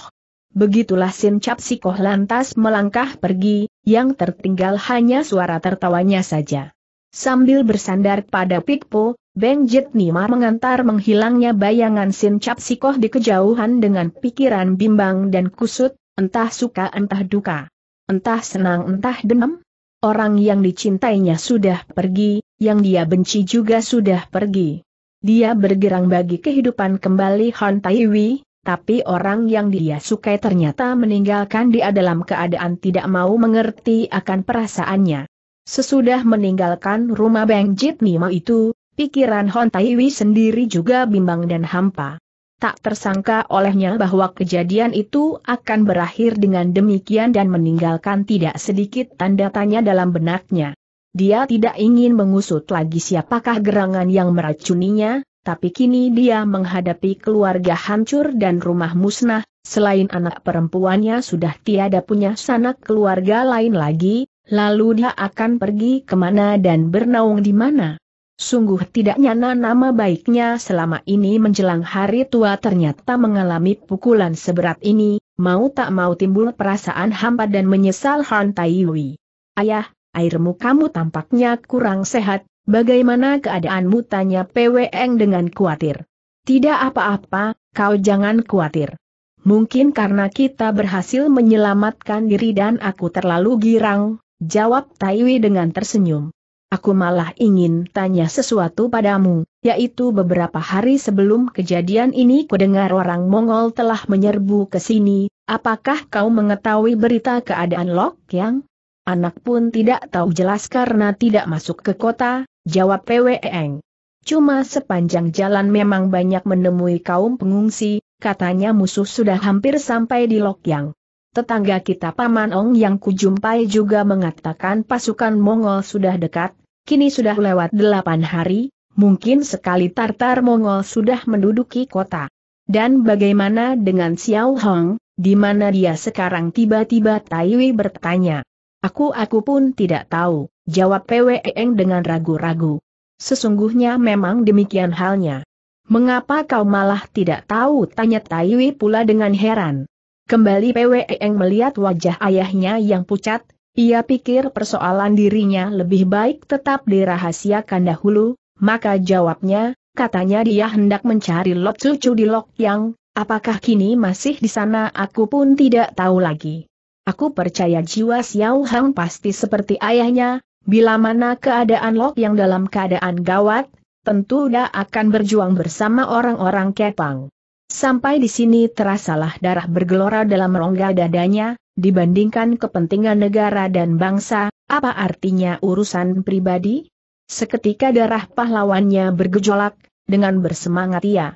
Begitulah Sin Cap Sikoh lantas melangkah pergi, yang tertinggal hanya suara tertawanya saja. Sambil bersandar pada Pikpo, Beng Nima mengantar menghilangnya bayangan Sin Cap Sikoh di kejauhan dengan pikiran bimbang dan kusut, entah suka entah duka. Entah senang entah demam. Orang yang dicintainya sudah pergi, yang dia benci juga sudah pergi. Dia bergerang bagi kehidupan kembali Han Taiwi, tapi orang yang dia sukai ternyata meninggalkan dia dalam keadaan tidak mau mengerti akan perasaannya. Sesudah meninggalkan rumah Beng Jit Nima itu, pikiran Hon Taiwi sendiri juga bimbang dan hampa. Tak tersangka olehnya bahwa kejadian itu akan berakhir dengan demikian dan meninggalkan tidak sedikit tanda tanya dalam benaknya. Dia tidak ingin mengusut lagi siapakah gerangan yang meracuninya, tapi kini dia menghadapi keluarga hancur dan rumah musnah, selain anak perempuannya sudah tiada punya sanak keluarga lain lagi, lalu dia akan pergi kemana dan bernaung di mana. Sungguh tidak nyana nama baiknya selama ini menjelang hari tua ternyata mengalami pukulan seberat ini, mau tak mau timbul perasaan hampa dan menyesal Han Taiwi. Ayah, airmu kamu tampaknya kurang sehat, Bagaimana keadaanmu tanya PWN dengan khawatir. Tidak apa-apa, kau jangan khawatir. Mungkin karena kita berhasil menyelamatkan diri dan aku terlalu girang, jawab Taiwi dengan tersenyum. Aku malah ingin tanya sesuatu padamu, yaitu beberapa hari sebelum kejadian ini kudengar orang Mongol telah menyerbu ke sini, apakah kau mengetahui berita keadaan Lok Yang? Anak pun tidak tahu jelas karena tidak masuk ke kota, jawab Eng. Cuma sepanjang jalan memang banyak menemui kaum pengungsi, katanya musuh sudah hampir sampai di Lokyang. Tetangga kita Paman Ong yang kujumpai juga mengatakan pasukan Mongol sudah dekat, kini sudah lewat delapan hari, mungkin sekali Tartar Mongol sudah menduduki kota. Dan bagaimana dengan Xiao Hong, di mana dia sekarang tiba-tiba Taiwi bertanya. Aku aku pun tidak tahu, jawab PWEng dengan ragu-ragu. Sesungguhnya memang demikian halnya. Mengapa kau malah tidak tahu? Tanya Taiwi pula dengan heran. Kembali PWEng melihat wajah ayahnya yang pucat, ia pikir persoalan dirinya lebih baik tetap dirahasiakan dahulu, maka jawabnya, katanya dia hendak mencari Lot Cucu di Lok Yang, apakah kini masih di sana aku pun tidak tahu lagi. Aku percaya jiwa Xiao Hang pasti seperti ayahnya, bila mana keadaan Lok yang dalam keadaan gawat, tentu dia akan berjuang bersama orang-orang Kepang. Sampai di sini terasalah darah bergelora dalam rongga dadanya, dibandingkan kepentingan negara dan bangsa, apa artinya urusan pribadi? Seketika darah pahlawannya bergejolak, dengan bersemangat ia.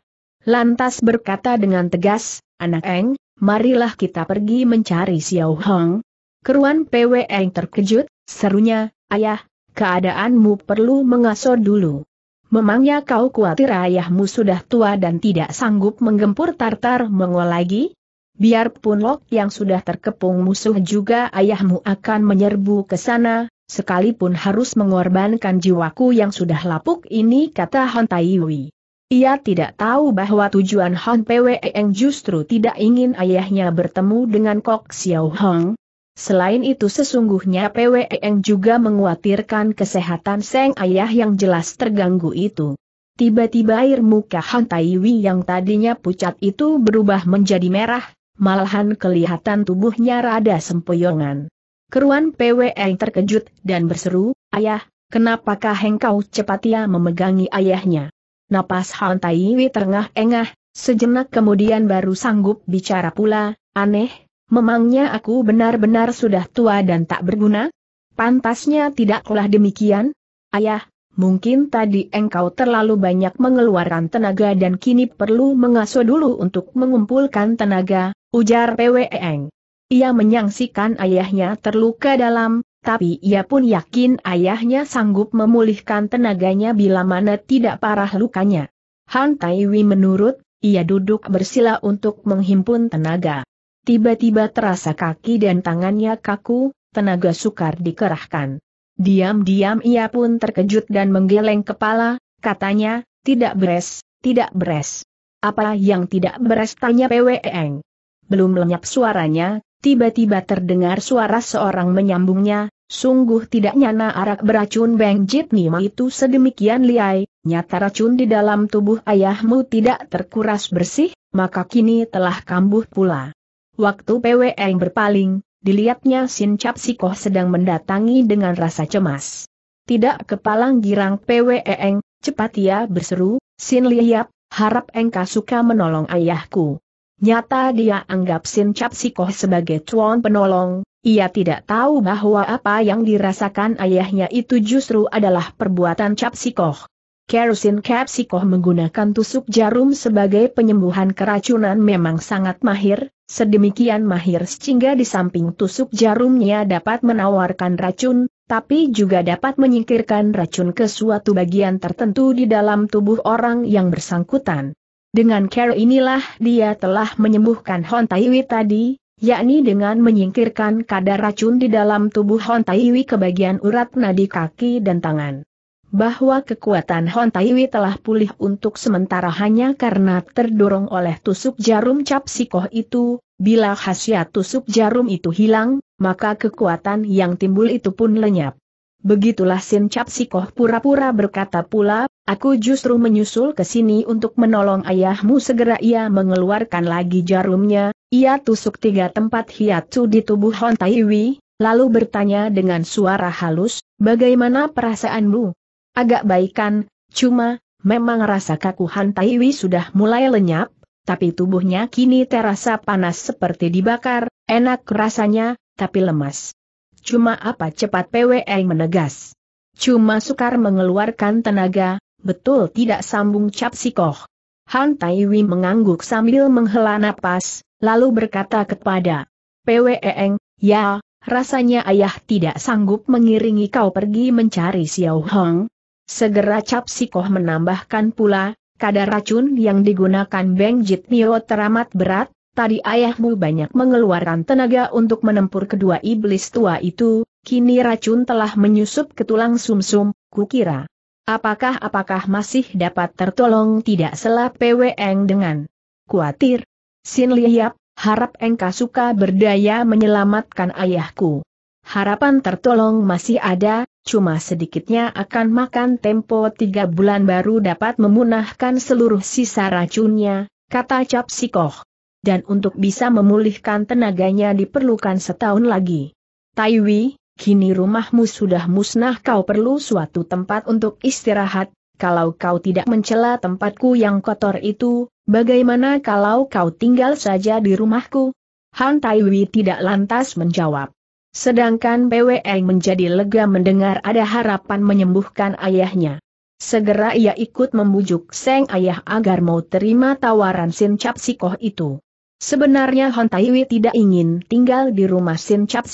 Lantas berkata dengan tegas, anak Eng, marilah kita pergi mencari Xiao Hong. Keruan yang terkejut, serunya, ayah, keadaanmu perlu mengaso dulu. Memangnya kau khawatir ayahmu sudah tua dan tidak sanggup menggempur tartar mengol lagi? Biarpun Lok yang sudah terkepung musuh juga ayahmu akan menyerbu ke sana, sekalipun harus mengorbankan jiwaku yang sudah lapuk ini kata Han ia tidak tahu bahwa tujuan Han Pwe Eng justru tidak ingin ayahnya bertemu dengan Kok Xiao Hong. Selain itu sesungguhnya Pwe Eng juga mengkhawatirkan kesehatan Seng ayah yang jelas terganggu itu. Tiba-tiba air muka Han Taiwi yang tadinya pucat itu berubah menjadi merah, malahan kelihatan tubuhnya rada sempoyongan. Keruan Pwe Eng terkejut dan berseru, Ayah, kenapakah engkau cepat ia ya memegangi ayahnya? napas Han Taiwi terengah-engah, sejenak kemudian baru sanggup bicara pula, aneh, memangnya aku benar-benar sudah tua dan tak berguna? Pantasnya tidaklah demikian? Ayah, Mungkin tadi engkau terlalu banyak mengeluarkan tenaga dan kini perlu mengasuh dulu untuk mengumpulkan tenaga, ujar Eng. Ia menyaksikan ayahnya terluka dalam, tapi ia pun yakin ayahnya sanggup memulihkan tenaganya bila mana tidak parah lukanya. Han Taiwi menurut, ia duduk bersila untuk menghimpun tenaga. Tiba-tiba terasa kaki dan tangannya kaku, tenaga sukar dikerahkan. Diam-diam ia pun terkejut dan menggeleng kepala, katanya, tidak beres, tidak beres. Apa yang tidak beres tanya Eng. Belum lenyap suaranya, tiba-tiba terdengar suara seorang menyambungnya, sungguh tidak nyana arak beracun Beng Jit Nima itu sedemikian liai, nyata racun di dalam tubuh ayahmu tidak terkuras bersih, maka kini telah kambuh pula. Waktu PWN berpaling, dilihatnya Sin Cap Sikoh sedang mendatangi dengan rasa cemas. Tidak kepalang girang PWN, cepat ia ya berseru, Sin Liap, harap engkau suka menolong ayahku. Nyata dia anggap Sin Cap sebagai tuan penolong, ia tidak tahu bahwa apa yang dirasakan ayahnya itu justru adalah perbuatan Cap Koh. Kerosin Cap Koh menggunakan tusuk jarum sebagai penyembuhan keracunan memang sangat mahir, sedemikian mahir sehingga di samping tusuk jarumnya dapat menawarkan racun, tapi juga dapat menyingkirkan racun ke suatu bagian tertentu di dalam tubuh orang yang bersangkutan. Dengan cara inilah dia telah menyembuhkan Hon Taiwi tadi, yakni dengan menyingkirkan kadar racun di dalam tubuh Hon Taiwi ke bagian urat nadi kaki dan tangan. Bahwa kekuatan Hon Taiwi telah pulih untuk sementara hanya karena terdorong oleh tusuk jarum cap sikoh itu, bila khasiat tusuk jarum itu hilang, maka kekuatan yang timbul itu pun lenyap. Begitulah Sin Cap Sikoh pura-pura berkata pula, aku justru menyusul ke sini untuk menolong ayahmu segera ia mengeluarkan lagi jarumnya, ia tusuk tiga tempat hiatu di tubuh Hon Taiwi, lalu bertanya dengan suara halus, bagaimana perasaanmu? Agak baikan, cuma, memang rasa kaku Han Taiwi sudah mulai lenyap, tapi tubuhnya kini terasa panas seperti dibakar, enak rasanya, tapi lemas. Cuma apa cepat PWI menegas. Cuma sukar mengeluarkan tenaga, betul tidak sambung cap koh. Han Taiwi mengangguk sambil menghela napas, lalu berkata kepada PWEeng, ya, rasanya ayah tidak sanggup mengiringi kau pergi mencari Xiao Hong. Segera cap koh menambahkan pula, kadar racun yang digunakan Beng Mio teramat berat, Tadi ayahmu banyak mengeluarkan tenaga untuk menempur kedua iblis tua itu, kini racun telah menyusup ke tulang sumsum, kukira. Apakah-apakah masih dapat tertolong tidak selap PWN dengan kuatir? Sin Liap, harap engkau suka berdaya menyelamatkan ayahku. Harapan tertolong masih ada, cuma sedikitnya akan makan tempo tiga bulan baru dapat memunahkan seluruh sisa racunnya, kata Cap Sikoh dan untuk bisa memulihkan tenaganya diperlukan setahun lagi. Taiwi, kini rumahmu sudah musnah kau perlu suatu tempat untuk istirahat, kalau kau tidak mencela tempatku yang kotor itu, bagaimana kalau kau tinggal saja di rumahku? Han Taiwi tidak lantas menjawab. Sedangkan PWE menjadi lega mendengar ada harapan menyembuhkan ayahnya. Segera ia ikut membujuk Seng ayah agar mau terima tawaran Sin Cap Sikoh itu. Sebenarnya Hon Taiwi tidak ingin tinggal di rumah Sin Chap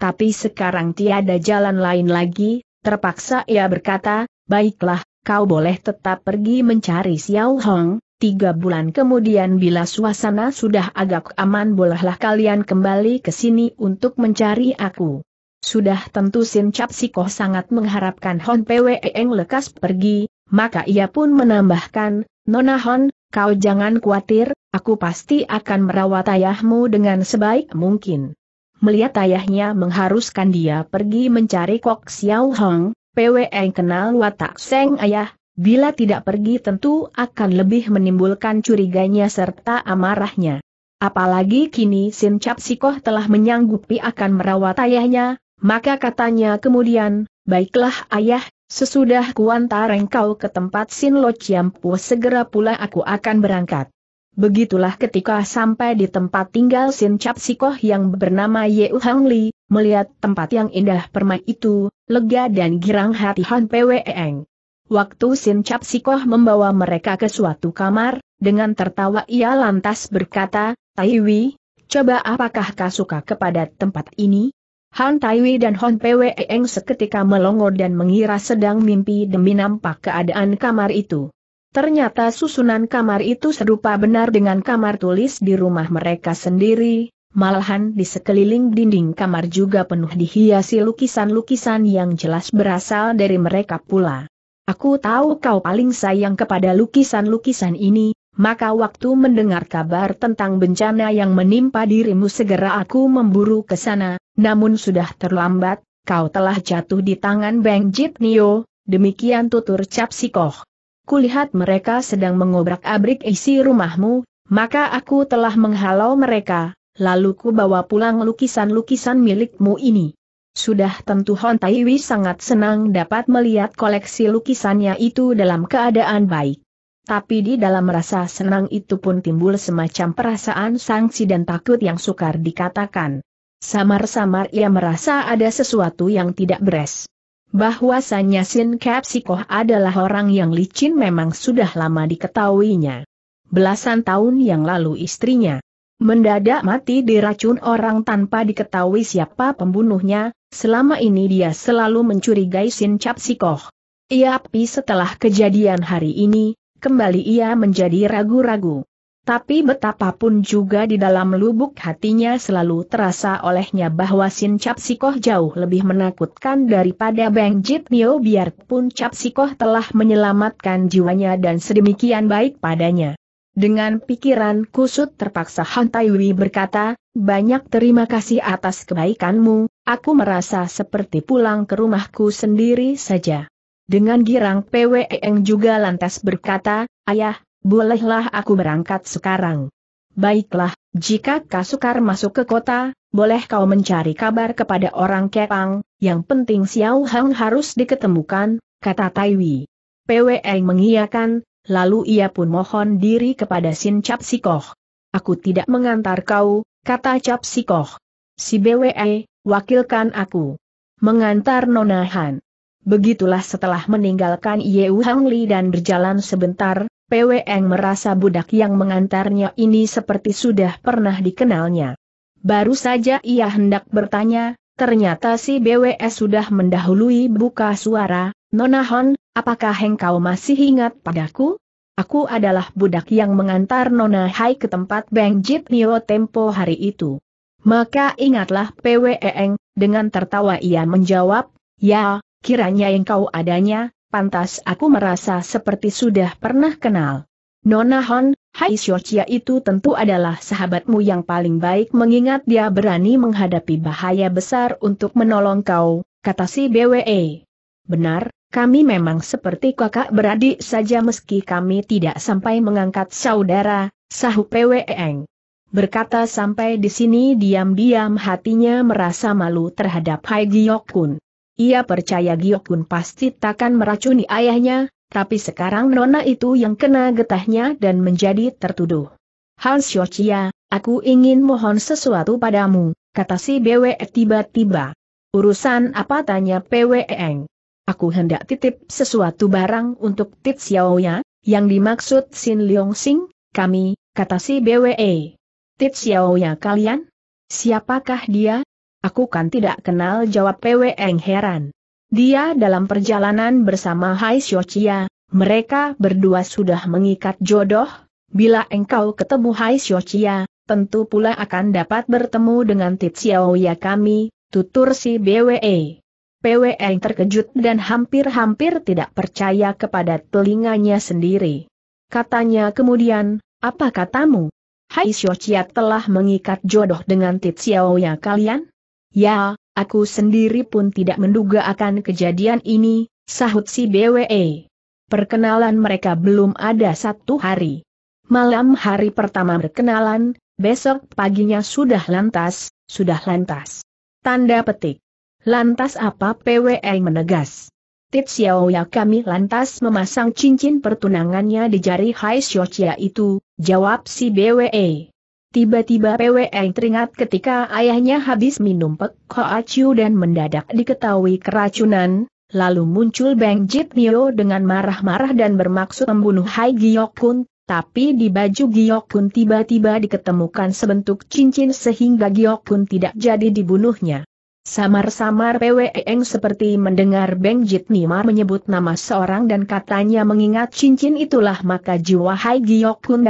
tapi sekarang tiada jalan lain lagi, terpaksa ia berkata, baiklah, kau boleh tetap pergi mencari Xiao Hong, Tiga bulan kemudian bila suasana sudah agak aman bolehlah kalian kembali ke sini untuk mencari aku. Sudah tentu Sin Chap sangat mengharapkan Hon Pwee Eng lekas pergi, maka ia pun menambahkan, Nona Hon, Kau jangan khawatir, aku pasti akan merawat ayahmu dengan sebaik mungkin. Melihat ayahnya mengharuskan dia pergi mencari Kok Xiao Hong, PWN kenal watak Seng ayah, bila tidak pergi tentu akan lebih menimbulkan curiganya serta amarahnya. Apalagi kini Sin Cap Sikoh telah menyanggupi akan merawat ayahnya, maka katanya kemudian, baiklah ayah, Sesudah kuantar engkau ke tempat Sin Lo Chiampu segera pula aku akan berangkat. Begitulah ketika sampai di tempat tinggal Sin Chap yang bernama Ye U Hang Li, melihat tempat yang indah permai itu, lega dan girang hati Han Eng. Waktu Sin Chap membawa mereka ke suatu kamar, dengan tertawa ia lantas berkata, Taiwi, coba apakah kau suka kepada tempat ini? Han Taiwi dan Hon Pwe Eng seketika melongo dan mengira sedang mimpi demi nampak keadaan kamar itu. Ternyata susunan kamar itu serupa benar dengan kamar tulis di rumah mereka sendiri, Malahan di sekeliling dinding kamar juga penuh dihiasi lukisan-lukisan yang jelas berasal dari mereka pula. Aku tahu kau paling sayang kepada lukisan-lukisan ini, maka waktu mendengar kabar tentang bencana yang menimpa dirimu segera aku memburu ke sana, namun sudah terlambat, kau telah jatuh di tangan Beng Jit Nio, demikian tutur Cap Sikoh. Kulihat mereka sedang mengobrak-abrik isi rumahmu, maka aku telah menghalau mereka, lalu ku bawa pulang lukisan-lukisan milikmu ini. Sudah tentu Hon Taiwi sangat senang dapat melihat koleksi lukisannya itu dalam keadaan baik tapi di dalam rasa senang itu pun timbul semacam perasaan sangsi dan takut yang sukar dikatakan. Samar-samar ia merasa ada sesuatu yang tidak beres. Bahwasannya Sin Kapsikoh adalah orang yang licin memang sudah lama diketahuinya. Belasan tahun yang lalu istrinya mendadak mati diracun orang tanpa diketahui siapa pembunuhnya, selama ini dia selalu mencurigai Sin Kapsikoh. Ia setelah kejadian hari ini, kembali ia menjadi ragu-ragu. Tapi betapapun juga di dalam lubuk hatinya selalu terasa olehnya bahwa Sin Cap jauh lebih menakutkan daripada Bang Jit Nio biarpun Cap telah menyelamatkan jiwanya dan sedemikian baik padanya. Dengan pikiran kusut terpaksa Han Taiwi berkata, banyak terima kasih atas kebaikanmu, aku merasa seperti pulang ke rumahku sendiri saja. Dengan girang PWEng juga lantas berkata, Ayah, bolehlah aku berangkat sekarang. Baiklah, jika Kasukar masuk ke kota, boleh kau mencari kabar kepada orang Kepang, yang penting Xiao Hang harus diketemukan, kata Taiwi. PWE mengiyakan, lalu ia pun mohon diri kepada Sin Cap Aku tidak mengantar kau, kata Cap Sikoh. Si BWE, wakilkan aku. Mengantar Nona Han. Begitulah setelah meninggalkan Yeu Hangli dan berjalan sebentar, Eng merasa budak yang mengantarnya ini seperti sudah pernah dikenalnya. Baru saja ia hendak bertanya, ternyata si BWS sudah mendahului buka suara, Nona Hon, apakah engkau masih ingat padaku? Aku adalah budak yang mengantar Nona Hai ke tempat Bang Jip Nio tempo hari itu. Maka ingatlah Eng, dengan tertawa ia menjawab, Ya, kiranya engkau adanya, pantas aku merasa seperti sudah pernah kenal. Nona Hon, Hai Xiochia itu tentu adalah sahabatmu yang paling baik mengingat dia berani menghadapi bahaya besar untuk menolong kau, kata si BWE. Benar, kami memang seperti kakak beradik saja meski kami tidak sampai mengangkat saudara, Sahu PWEeng. Berkata sampai di sini diam-diam hatinya merasa malu terhadap Hai Giyokun. Ia percaya pun pasti takkan meracuni ayahnya, tapi sekarang nona itu yang kena getahnya dan menjadi tertuduh. Hans Yochia, aku ingin mohon sesuatu padamu, kata si BWE tiba-tiba. Urusan apa tanya PWE PWEeng? Aku hendak titip sesuatu barang untuk Tit Xiaoya, yang dimaksud Sin Leong Sing, kami, kata si BWE. Tit Xiaoya kalian? Siapakah dia, Aku kan tidak kenal jawab PW Eng heran. Dia dalam perjalanan bersama Hai Xiochia, mereka berdua sudah mengikat jodoh, bila engkau ketemu Hai Xiochia, tentu pula akan dapat bertemu dengan Titsiao ya kami, tutur si BWE. Peweng terkejut dan hampir-hampir tidak percaya kepada telinganya sendiri. Katanya kemudian, apa katamu? Hai Xiochia telah mengikat jodoh dengan Titsiao ya kalian? Ya, aku sendiri pun tidak menduga akan kejadian ini, sahut si BWE. Perkenalan mereka belum ada satu hari. Malam hari pertama berkenalan, besok paginya sudah lantas, sudah lantas. Tanda petik. Lantas apa PWE menegas? Tips Yao ya kami lantas memasang cincin pertunangannya di jari Hai Shochia itu, jawab si BWE. Tiba-tiba PWE teringat ketika ayahnya habis minum pek Acu dan mendadak diketahui keracunan, lalu muncul Bang Jit Nio dengan marah-marah dan bermaksud membunuh Hai Giyok Kun, tapi di baju Giyok Kun tiba-tiba diketemukan sebentuk cincin sehingga Giyok Kun tidak jadi dibunuhnya. Samar-samar yang seperti mendengar Beng Jit Nima menyebut nama seorang dan katanya mengingat cincin itulah maka jiwa Hai Giyok Kun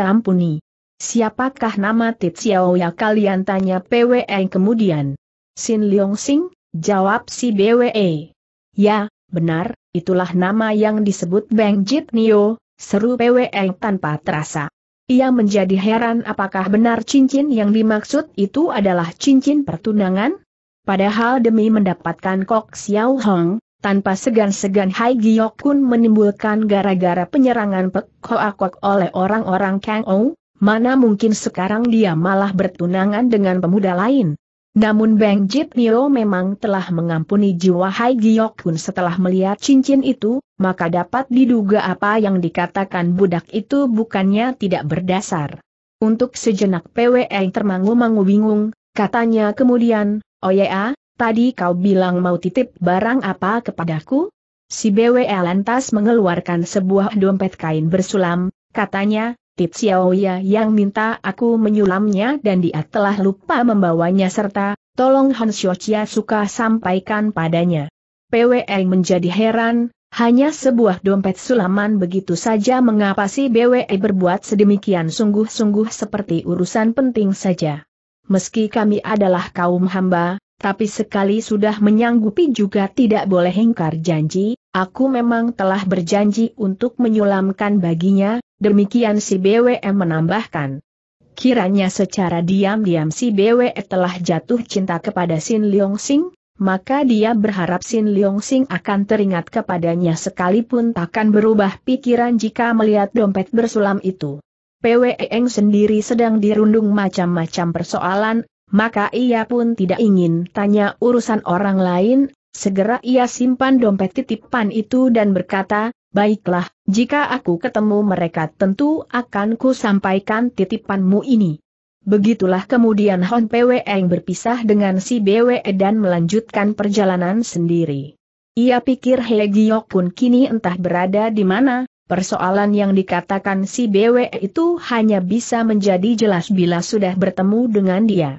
Siapakah nama Titsiao ya kalian tanya PWE kemudian? Sin Leong Sing, jawab si BWE. Ya, benar, itulah nama yang disebut Bang Jit Nio, seru PWE tanpa terasa. Ia menjadi heran apakah benar cincin yang dimaksud itu adalah cincin pertunangan? Padahal demi mendapatkan Kok Xiao Hong, tanpa segan-segan Hai Giok Kun menimbulkan gara-gara penyerangan Pek Hoa Kok oleh orang-orang Kang Ong, mana mungkin sekarang dia malah bertunangan dengan pemuda lain. Namun Bang Jit Nio memang telah mengampuni jiwa Hai Giok Kun setelah melihat cincin itu, maka dapat diduga apa yang dikatakan budak itu bukannya tidak berdasar. Untuk sejenak PWE termangu-mangu bingung, katanya kemudian, Oya, oh ah, tadi kau bilang mau titip barang apa kepadaku? Si BWE lantas mengeluarkan sebuah dompet kain bersulam, katanya, Xiaoya yang minta aku menyulamnya dan dia telah lupa membawanya serta, tolong Han Xiaochia suka sampaikan padanya. PWE menjadi heran, hanya sebuah dompet sulaman begitu saja mengapa si BWE berbuat sedemikian sungguh-sungguh seperti urusan penting saja. Meski kami adalah kaum hamba, tapi sekali sudah menyanggupi juga tidak boleh hengkar janji, Aku memang telah berjanji untuk menyulamkan baginya, demikian si BWM menambahkan. Kiranya secara diam-diam si BWE telah jatuh cinta kepada Sin Leong Sing, maka dia berharap Sin Leong Sing akan teringat kepadanya sekalipun takkan berubah pikiran jika melihat dompet bersulam itu. PWE Eng sendiri sedang dirundung macam-macam persoalan, maka ia pun tidak ingin tanya urusan orang lain, Segera ia simpan dompet titipan itu dan berkata, Baiklah, jika aku ketemu mereka tentu akan ku sampaikan titipanmu ini. Begitulah kemudian Hon Pwe Eng berpisah dengan si Bwe dan melanjutkan perjalanan sendiri. Ia pikir He Giok pun kini entah berada di mana, persoalan yang dikatakan si Bwe itu hanya bisa menjadi jelas bila sudah bertemu dengan dia.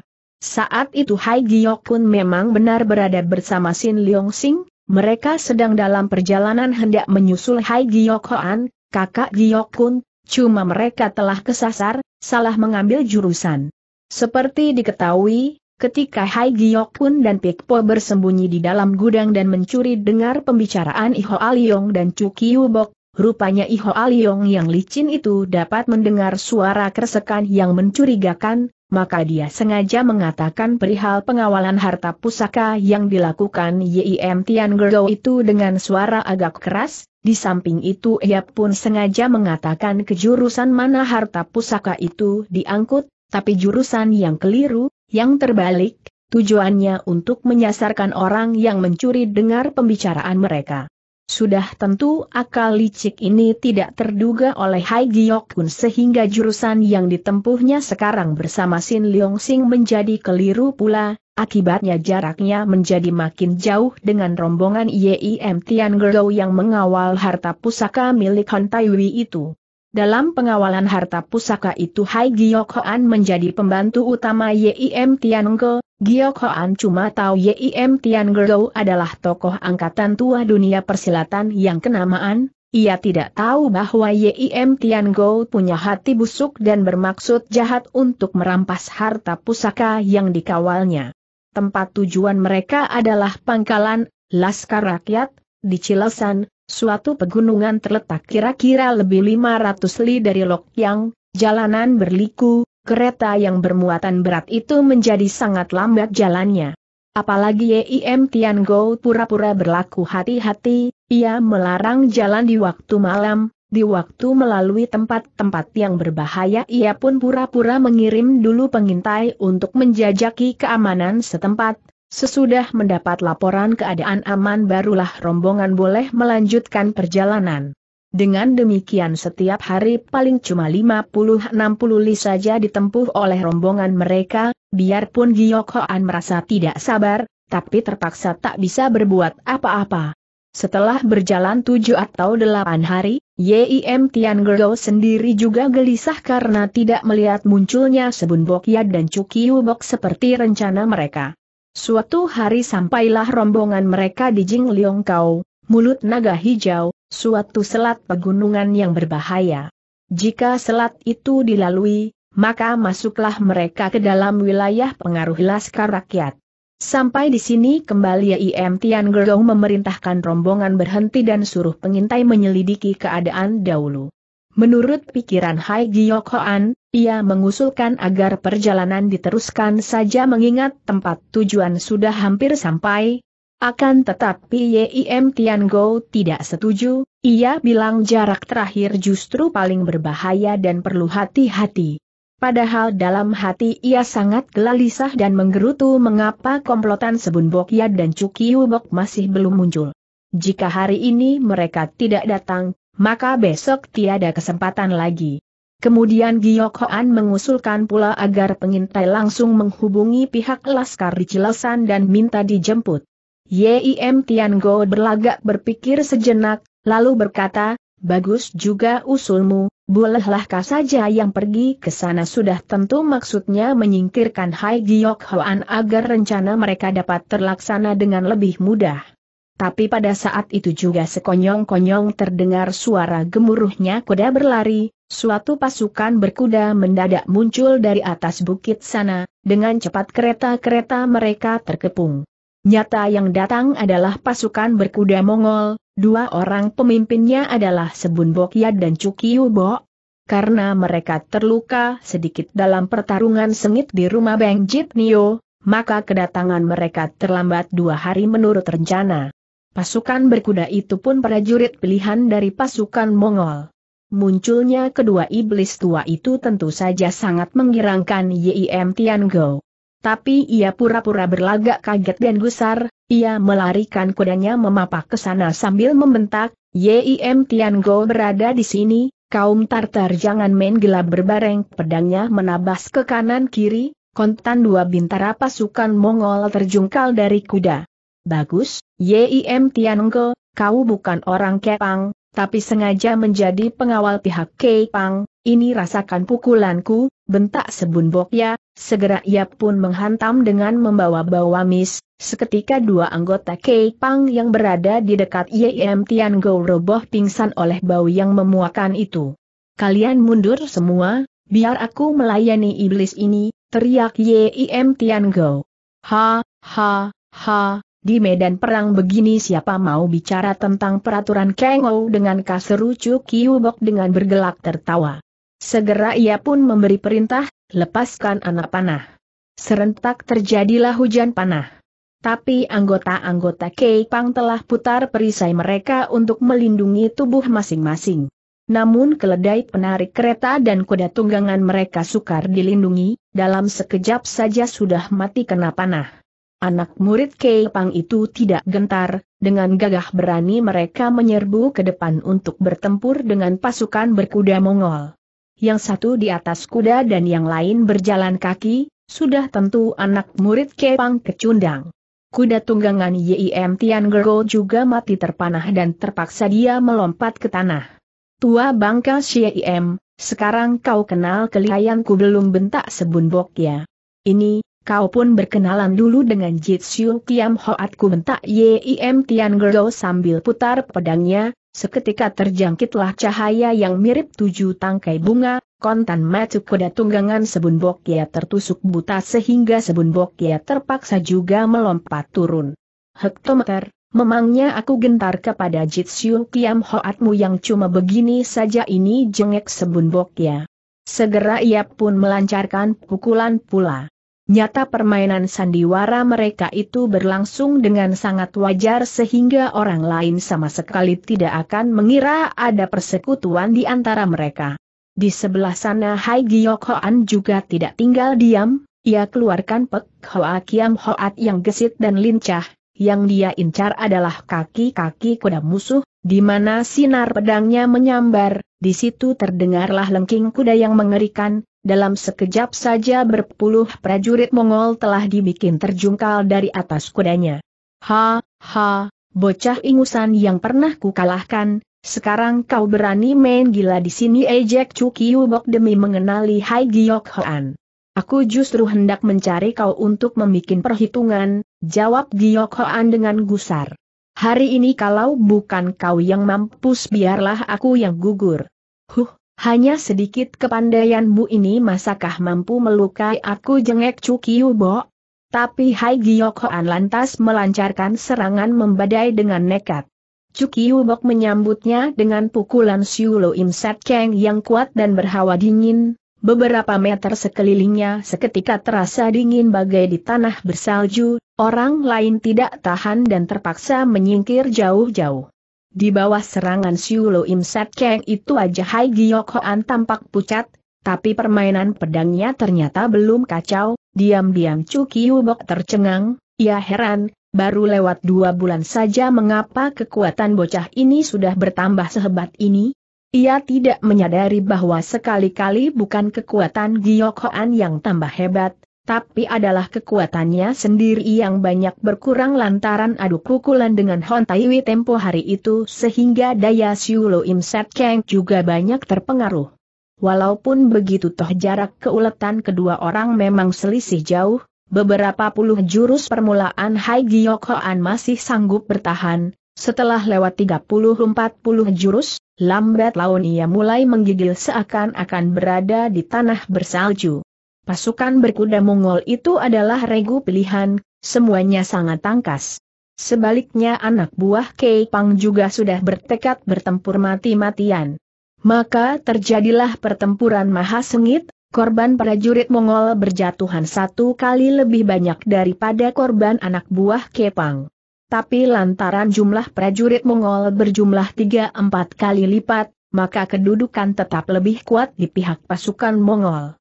Saat itu Hai Giok pun memang benar berada bersama Sin Leong Sing, mereka sedang dalam perjalanan hendak menyusul Hai Giok Hoan, kakak Giok Kun, cuma mereka telah kesasar, salah mengambil jurusan. Seperti diketahui, ketika Hai Giok Kun dan Pikpo bersembunyi di dalam gudang dan mencuri dengar pembicaraan Iho Aliong dan Chu Bok, rupanya Iho Aliong yang licin itu dapat mendengar suara kersekan yang mencurigakan, maka dia sengaja mengatakan perihal pengawalan harta pusaka yang dilakukan Yim Tian Gerdo itu dengan suara agak keras, di samping itu ia pun sengaja mengatakan kejurusan mana harta pusaka itu diangkut, tapi jurusan yang keliru, yang terbalik, tujuannya untuk menyasarkan orang yang mencuri dengar pembicaraan mereka. Sudah tentu akal licik ini tidak terduga oleh Hai Giokun sehingga jurusan yang ditempuhnya sekarang bersama Sin Leong Sing menjadi keliru pula, akibatnya jaraknya menjadi makin jauh dengan rombongan YIM Tian Gerou yang mengawal harta pusaka milik Hon Taiwi itu. Dalam pengawalan harta pusaka itu Hai Giok Hoan menjadi pembantu utama Yim Tiangge. Giok Hoan cuma tahu Yim Tiangge adalah tokoh angkatan tua dunia persilatan yang kenamaan. Ia tidak tahu bahwa Yim Tiangge punya hati busuk dan bermaksud jahat untuk merampas harta pusaka yang dikawalnya. Tempat tujuan mereka adalah pangkalan Laskar Rakyat, di Cilesan, Suatu pegunungan terletak kira-kira lebih 500 li dari Lokyang, jalanan berliku, kereta yang bermuatan berat itu menjadi sangat lambat jalannya. Apalagi Yim Tian Go pura-pura berlaku hati-hati, ia melarang jalan di waktu malam, di waktu melalui tempat-tempat yang berbahaya ia pun pura-pura mengirim dulu pengintai untuk menjajaki keamanan setempat, Sesudah mendapat laporan keadaan aman barulah rombongan boleh melanjutkan perjalanan. Dengan demikian setiap hari paling cuma 50-60 li saja ditempuh oleh rombongan mereka, biarpun Giyok Hoan merasa tidak sabar, tapi terpaksa tak bisa berbuat apa-apa. Setelah berjalan tujuh atau delapan hari, Yim Tian Gergo sendiri juga gelisah karena tidak melihat munculnya Sebun Bokyat dan Cukiu Bok seperti rencana mereka. Suatu hari sampailah rombongan mereka di Jingliong Kau, mulut naga hijau, suatu selat pegunungan yang berbahaya. Jika selat itu dilalui, maka masuklah mereka ke dalam wilayah pengaruh laskar rakyat. Sampai di sini kembali Im Tian Gerong memerintahkan rombongan berhenti dan suruh pengintai menyelidiki keadaan dahulu. Menurut pikiran Hai Giyokoan, ia mengusulkan agar perjalanan diteruskan saja mengingat tempat tujuan sudah hampir sampai. Akan tetapi Yim Tiango tidak setuju, ia bilang jarak terakhir justru paling berbahaya dan perlu hati-hati. Padahal dalam hati ia sangat gelisah dan menggerutu mengapa komplotan Sebun Bokyat dan Cukiu Bok masih belum muncul. Jika hari ini mereka tidak datang, maka besok tiada kesempatan lagi. Kemudian Giyok Hoan mengusulkan pula agar pengintai langsung menghubungi pihak Laskar di Cilesan dan minta dijemput. Yim Tian Tiango berlagak berpikir sejenak, lalu berkata, bagus juga usulmu, bolehlah kah saja yang pergi ke sana sudah tentu maksudnya menyingkirkan Hai Giyok Hoan agar rencana mereka dapat terlaksana dengan lebih mudah. Tapi pada saat itu juga sekonyong-konyong terdengar suara gemuruhnya kuda berlari, suatu pasukan berkuda mendadak muncul dari atas bukit sana, dengan cepat kereta-kereta mereka terkepung. Nyata yang datang adalah pasukan berkuda Mongol, dua orang pemimpinnya adalah Sebun Bokyat dan Cuki Karena mereka terluka sedikit dalam pertarungan sengit di rumah Beng Jit Nio, maka kedatangan mereka terlambat dua hari menurut rencana. Pasukan berkuda itu pun prajurit pilihan dari pasukan Mongol. Munculnya kedua iblis tua itu tentu saja sangat menggirangkan Yim Go. Tapi ia pura-pura berlagak kaget dan gusar, ia melarikan kudanya memapak ke sana sambil membentak, Yim Go berada di sini, kaum Tartar jangan main gelap berbareng, pedangnya menabas ke kanan kiri, kontan dua bintara pasukan Mongol terjungkal dari kuda. Bagus, Yim Tiango, kau bukan orang Kepang, tapi sengaja menjadi pengawal pihak Kepang, ini rasakan pukulanku, bentak Sebun Bokya, segera ia pun menghantam dengan membawa-bawa mis, seketika dua anggota Kepang yang berada di dekat Yim Tiango roboh pingsan oleh bau yang memuakan itu. Kalian mundur semua, biar aku melayani iblis ini, teriak Yim Tiango. Ha, ha, ha, di medan perang begini siapa mau bicara tentang peraturan Kengo dengan kaseru Chu Kiubok dengan bergelak tertawa. Segera ia pun memberi perintah, lepaskan anak panah. Serentak terjadilah hujan panah. Tapi anggota-anggota Keipang telah putar perisai mereka untuk melindungi tubuh masing-masing. Namun keledai penarik kereta dan kuda tunggangan mereka sukar dilindungi, dalam sekejap saja sudah mati kena panah. Anak murid Pang itu tidak gentar, dengan gagah berani mereka menyerbu ke depan untuk bertempur dengan pasukan berkuda Mongol. Yang satu di atas kuda dan yang lain berjalan kaki, sudah tentu anak murid Pang kecundang. Kuda tunggangan Yim Tian Gergo juga mati terpanah dan terpaksa dia melompat ke tanah. Tua bangka Yim, sekarang kau kenal kelihayanku belum bentak sebun ya. Ini, Kau pun berkenalan dulu dengan Jitsiu Kiam Hoatku bentak Yim Tian Gerdo sambil putar pedangnya, seketika terjangkitlah cahaya yang mirip tujuh tangkai bunga, kontan matuk kuda tunggangan Sebun bokya tertusuk buta sehingga Sebun bokya terpaksa juga melompat turun. Hektometer, Memangnya aku gentar kepada Jitsiu Kiam Hoatmu yang cuma begini saja ini jengek sebun bok ya? Segera ia pun melancarkan pukulan pula. Nyata permainan sandiwara mereka itu berlangsung dengan sangat wajar sehingga orang lain sama sekali tidak akan mengira ada persekutuan di antara mereka. Di sebelah sana Hai Giyok Hoan juga tidak tinggal diam, ia keluarkan Pek Hoa Kiam Hoat yang gesit dan lincah, yang dia incar adalah kaki-kaki kuda musuh, di mana sinar pedangnya menyambar, di situ terdengarlah lengking kuda yang mengerikan, dalam sekejap saja berpuluh prajurit Mongol telah dibikin terjungkal dari atas kudanya. Ha, ha, bocah ingusan yang pernah kukalahkan, sekarang kau berani main gila di sini ejek Bok demi mengenali Hai Giok Hoan. Aku justru hendak mencari kau untuk membuat perhitungan, jawab Giok Hoan dengan gusar. Hari ini kalau bukan kau yang mampus biarlah aku yang gugur. Huh, hanya sedikit kepandaianmu ini masakah mampu melukai aku jengek Cukiu Bo? Tapi Hai Giok Hoan lantas melancarkan serangan membadai dengan nekat. Cukiu bo menyambutnya dengan pukulan Siulo Im Set Keng yang kuat dan berhawa dingin, beberapa meter sekelilingnya seketika terasa dingin bagai di tanah bersalju, orang lain tidak tahan dan terpaksa menyingkir jauh-jauh. Di bawah serangan Siulo Im Sat Keng itu aja Hai Giok Hoan tampak pucat, tapi permainan pedangnya ternyata belum kacau, diam-diam Chu Bok tercengang, ia ya heran, baru lewat dua bulan saja mengapa kekuatan bocah ini sudah bertambah sehebat ini? Ia tidak menyadari bahwa sekali-kali bukan kekuatan Giok Hoan yang tambah hebat, tapi adalah kekuatannya sendiri yang banyak berkurang lantaran adu pukulan dengan Hon Taiwi tempo hari itu sehingga daya Siulo Im Set Kang juga banyak terpengaruh. Walaupun begitu toh jarak keuletan kedua orang memang selisih jauh, beberapa puluh jurus permulaan Hai Hoan masih sanggup bertahan, setelah lewat 30-40 jurus, lambat laun ia mulai menggigil seakan-akan berada di tanah bersalju. Pasukan berkuda Mongol itu adalah regu pilihan, semuanya sangat tangkas. Sebaliknya anak buah Kei Pang juga sudah bertekad bertempur mati-matian. Maka terjadilah pertempuran maha sengit, korban prajurit Mongol berjatuhan satu kali lebih banyak daripada korban anak buah Kepang. Tapi lantaran jumlah prajurit Mongol berjumlah 3-4 kali lipat, maka kedudukan tetap lebih kuat di pihak pasukan Mongol.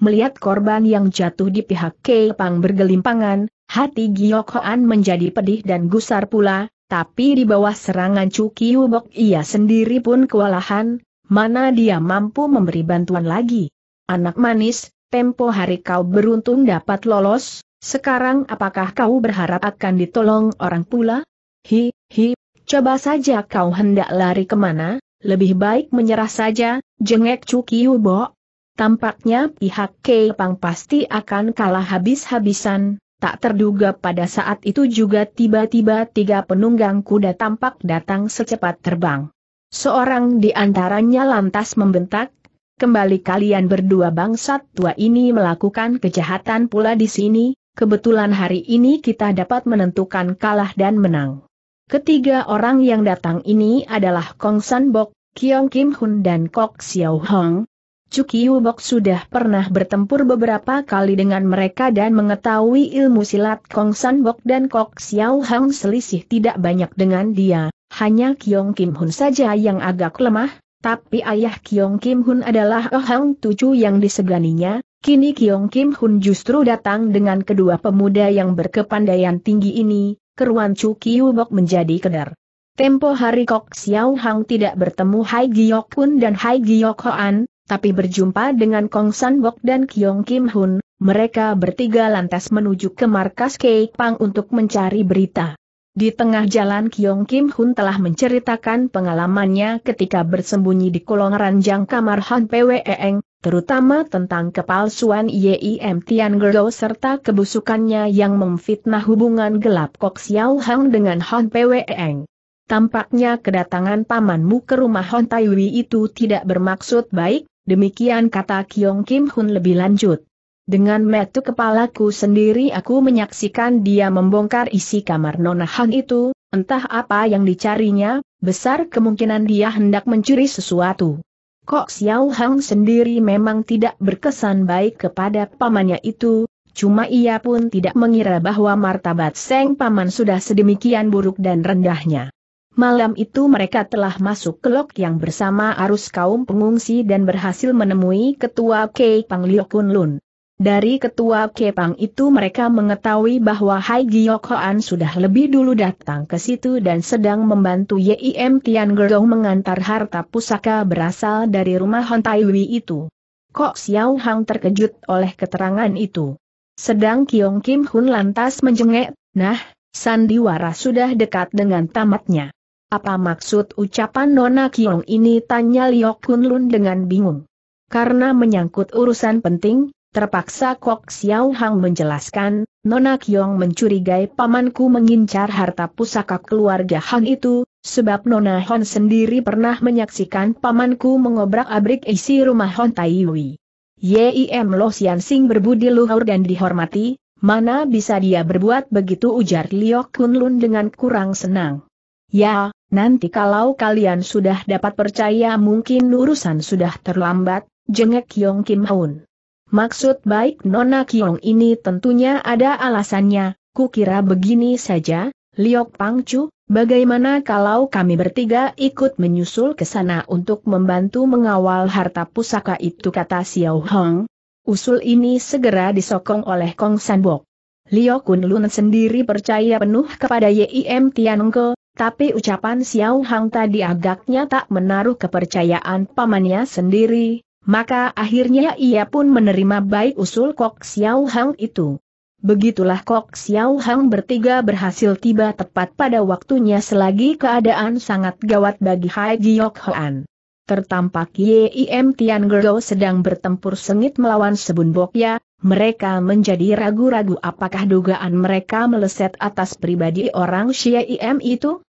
Melihat korban yang jatuh di pihak Kepang bergelimpangan, hati Giokhoan Hoan menjadi pedih dan gusar pula, tapi di bawah serangan Cuki Hubok ia sendiri pun kewalahan, mana dia mampu memberi bantuan lagi. Anak manis, tempo hari kau beruntung dapat lolos, sekarang apakah kau berharap akan ditolong orang pula? Hi, hi, coba saja kau hendak lari kemana, lebih baik menyerah saja, jengek Cuki Hubok. Tampaknya pihak Kepang pasti akan kalah habis-habisan, tak terduga pada saat itu juga tiba-tiba tiga penunggang kuda tampak datang secepat terbang. Seorang di antaranya lantas membentak, kembali kalian berdua bangsat tua ini melakukan kejahatan pula di sini, kebetulan hari ini kita dapat menentukan kalah dan menang. Ketiga orang yang datang ini adalah Kong San Bok, Kiong Kim Hun dan Kok Xiao Hong, Cukiu Bok sudah pernah bertempur beberapa kali dengan mereka dan mengetahui ilmu silat Kong San Bok dan Kok Xiao Hang selisih tidak banyak dengan dia, hanya Kiong Kim Hun saja yang agak lemah, tapi ayah Kiong Kim Hun adalah Oh Hang Tuju yang diseganinya, kini Kiong Kim Hun justru datang dengan kedua pemuda yang berkepandaian tinggi ini, keruan Cukiu Bok menjadi kedar. Tempo hari Kok Xiao Hang tidak bertemu Hai Giok Hun dan Hai Giok Hoan, tapi berjumpa dengan Kong San Bok dan Kyong Kim Hun, mereka bertiga lantas menuju ke markas Kek Pang untuk mencari berita. Di tengah jalan Kyong Kim Hun telah menceritakan pengalamannya ketika bersembunyi di kolong ranjang kamar Han Pweeng, terutama tentang kepalsuan Yim Tian Gerdo serta kebusukannya yang memfitnah hubungan gelap Kok Xiao Hang dengan Han Pweeng. Tampaknya kedatangan pamanmu ke rumah Hon Taiwi itu tidak bermaksud baik, Demikian kata Kyong Kim Hun lebih lanjut. Dengan metu kepalaku sendiri aku menyaksikan dia membongkar isi kamar Nona Han itu, entah apa yang dicarinya, besar kemungkinan dia hendak mencuri sesuatu. Kok Xiao Hang sendiri memang tidak berkesan baik kepada pamannya itu, cuma ia pun tidak mengira bahwa martabat Seng Paman sudah sedemikian buruk dan rendahnya. Malam itu mereka telah masuk ke lok yang bersama arus kaum pengungsi dan berhasil menemui ketua Kei Pang Liok Lun. Dari ketua Kei Pang itu mereka mengetahui bahwa Hai Giyok Hoan sudah lebih dulu datang ke situ dan sedang membantu Yim Tian Gerong mengantar harta pusaka berasal dari rumah Hon Taiwi itu. Kok Xiao Hang terkejut oleh keterangan itu. Sedang Kiong Kim Hun lantas menjengek, nah, sandiwara sudah dekat dengan tamatnya. Apa maksud ucapan Nona Kiong ini tanya Liok Kunlun dengan bingung. Karena menyangkut urusan penting, terpaksa Kok Xiao Hang menjelaskan, Nona Kiong mencurigai pamanku mengincar harta pusaka keluarga Hang itu, sebab Nona Hon sendiri pernah menyaksikan pamanku mengobrak-abrik isi rumah Hon Taiwi. Yim Lo Sian Sing berbudi luhur dan dihormati, mana bisa dia berbuat begitu ujar Liok Kunlun dengan kurang senang. Ya, Nanti kalau kalian sudah dapat percaya mungkin urusan sudah terlambat, jengek Yong Kim Haun. Maksud baik Nona Kiong ini tentunya ada alasannya, Ku kira begini saja, Liok Pangcu, bagaimana kalau kami bertiga ikut menyusul ke sana untuk membantu mengawal harta pusaka itu kata Xiao Hong. Usul ini segera disokong oleh Kong Sanbok. Liok Kun Lun sendiri percaya penuh kepada Yim Tianengke, tapi ucapan Xiao Hang tadi agaknya tak menaruh kepercayaan pamannya sendiri, maka akhirnya ia pun menerima baik usul Kok Xiao Hang itu. Begitulah Kok Xiao Hang bertiga berhasil tiba tepat pada waktunya selagi keadaan sangat gawat bagi Hai Giok Hoan. Tertampak Yim Tian Gerdo sedang bertempur sengit melawan Sebun Bokya, mereka menjadi ragu-ragu apakah dugaan mereka meleset atas pribadi orang Xie Im itu?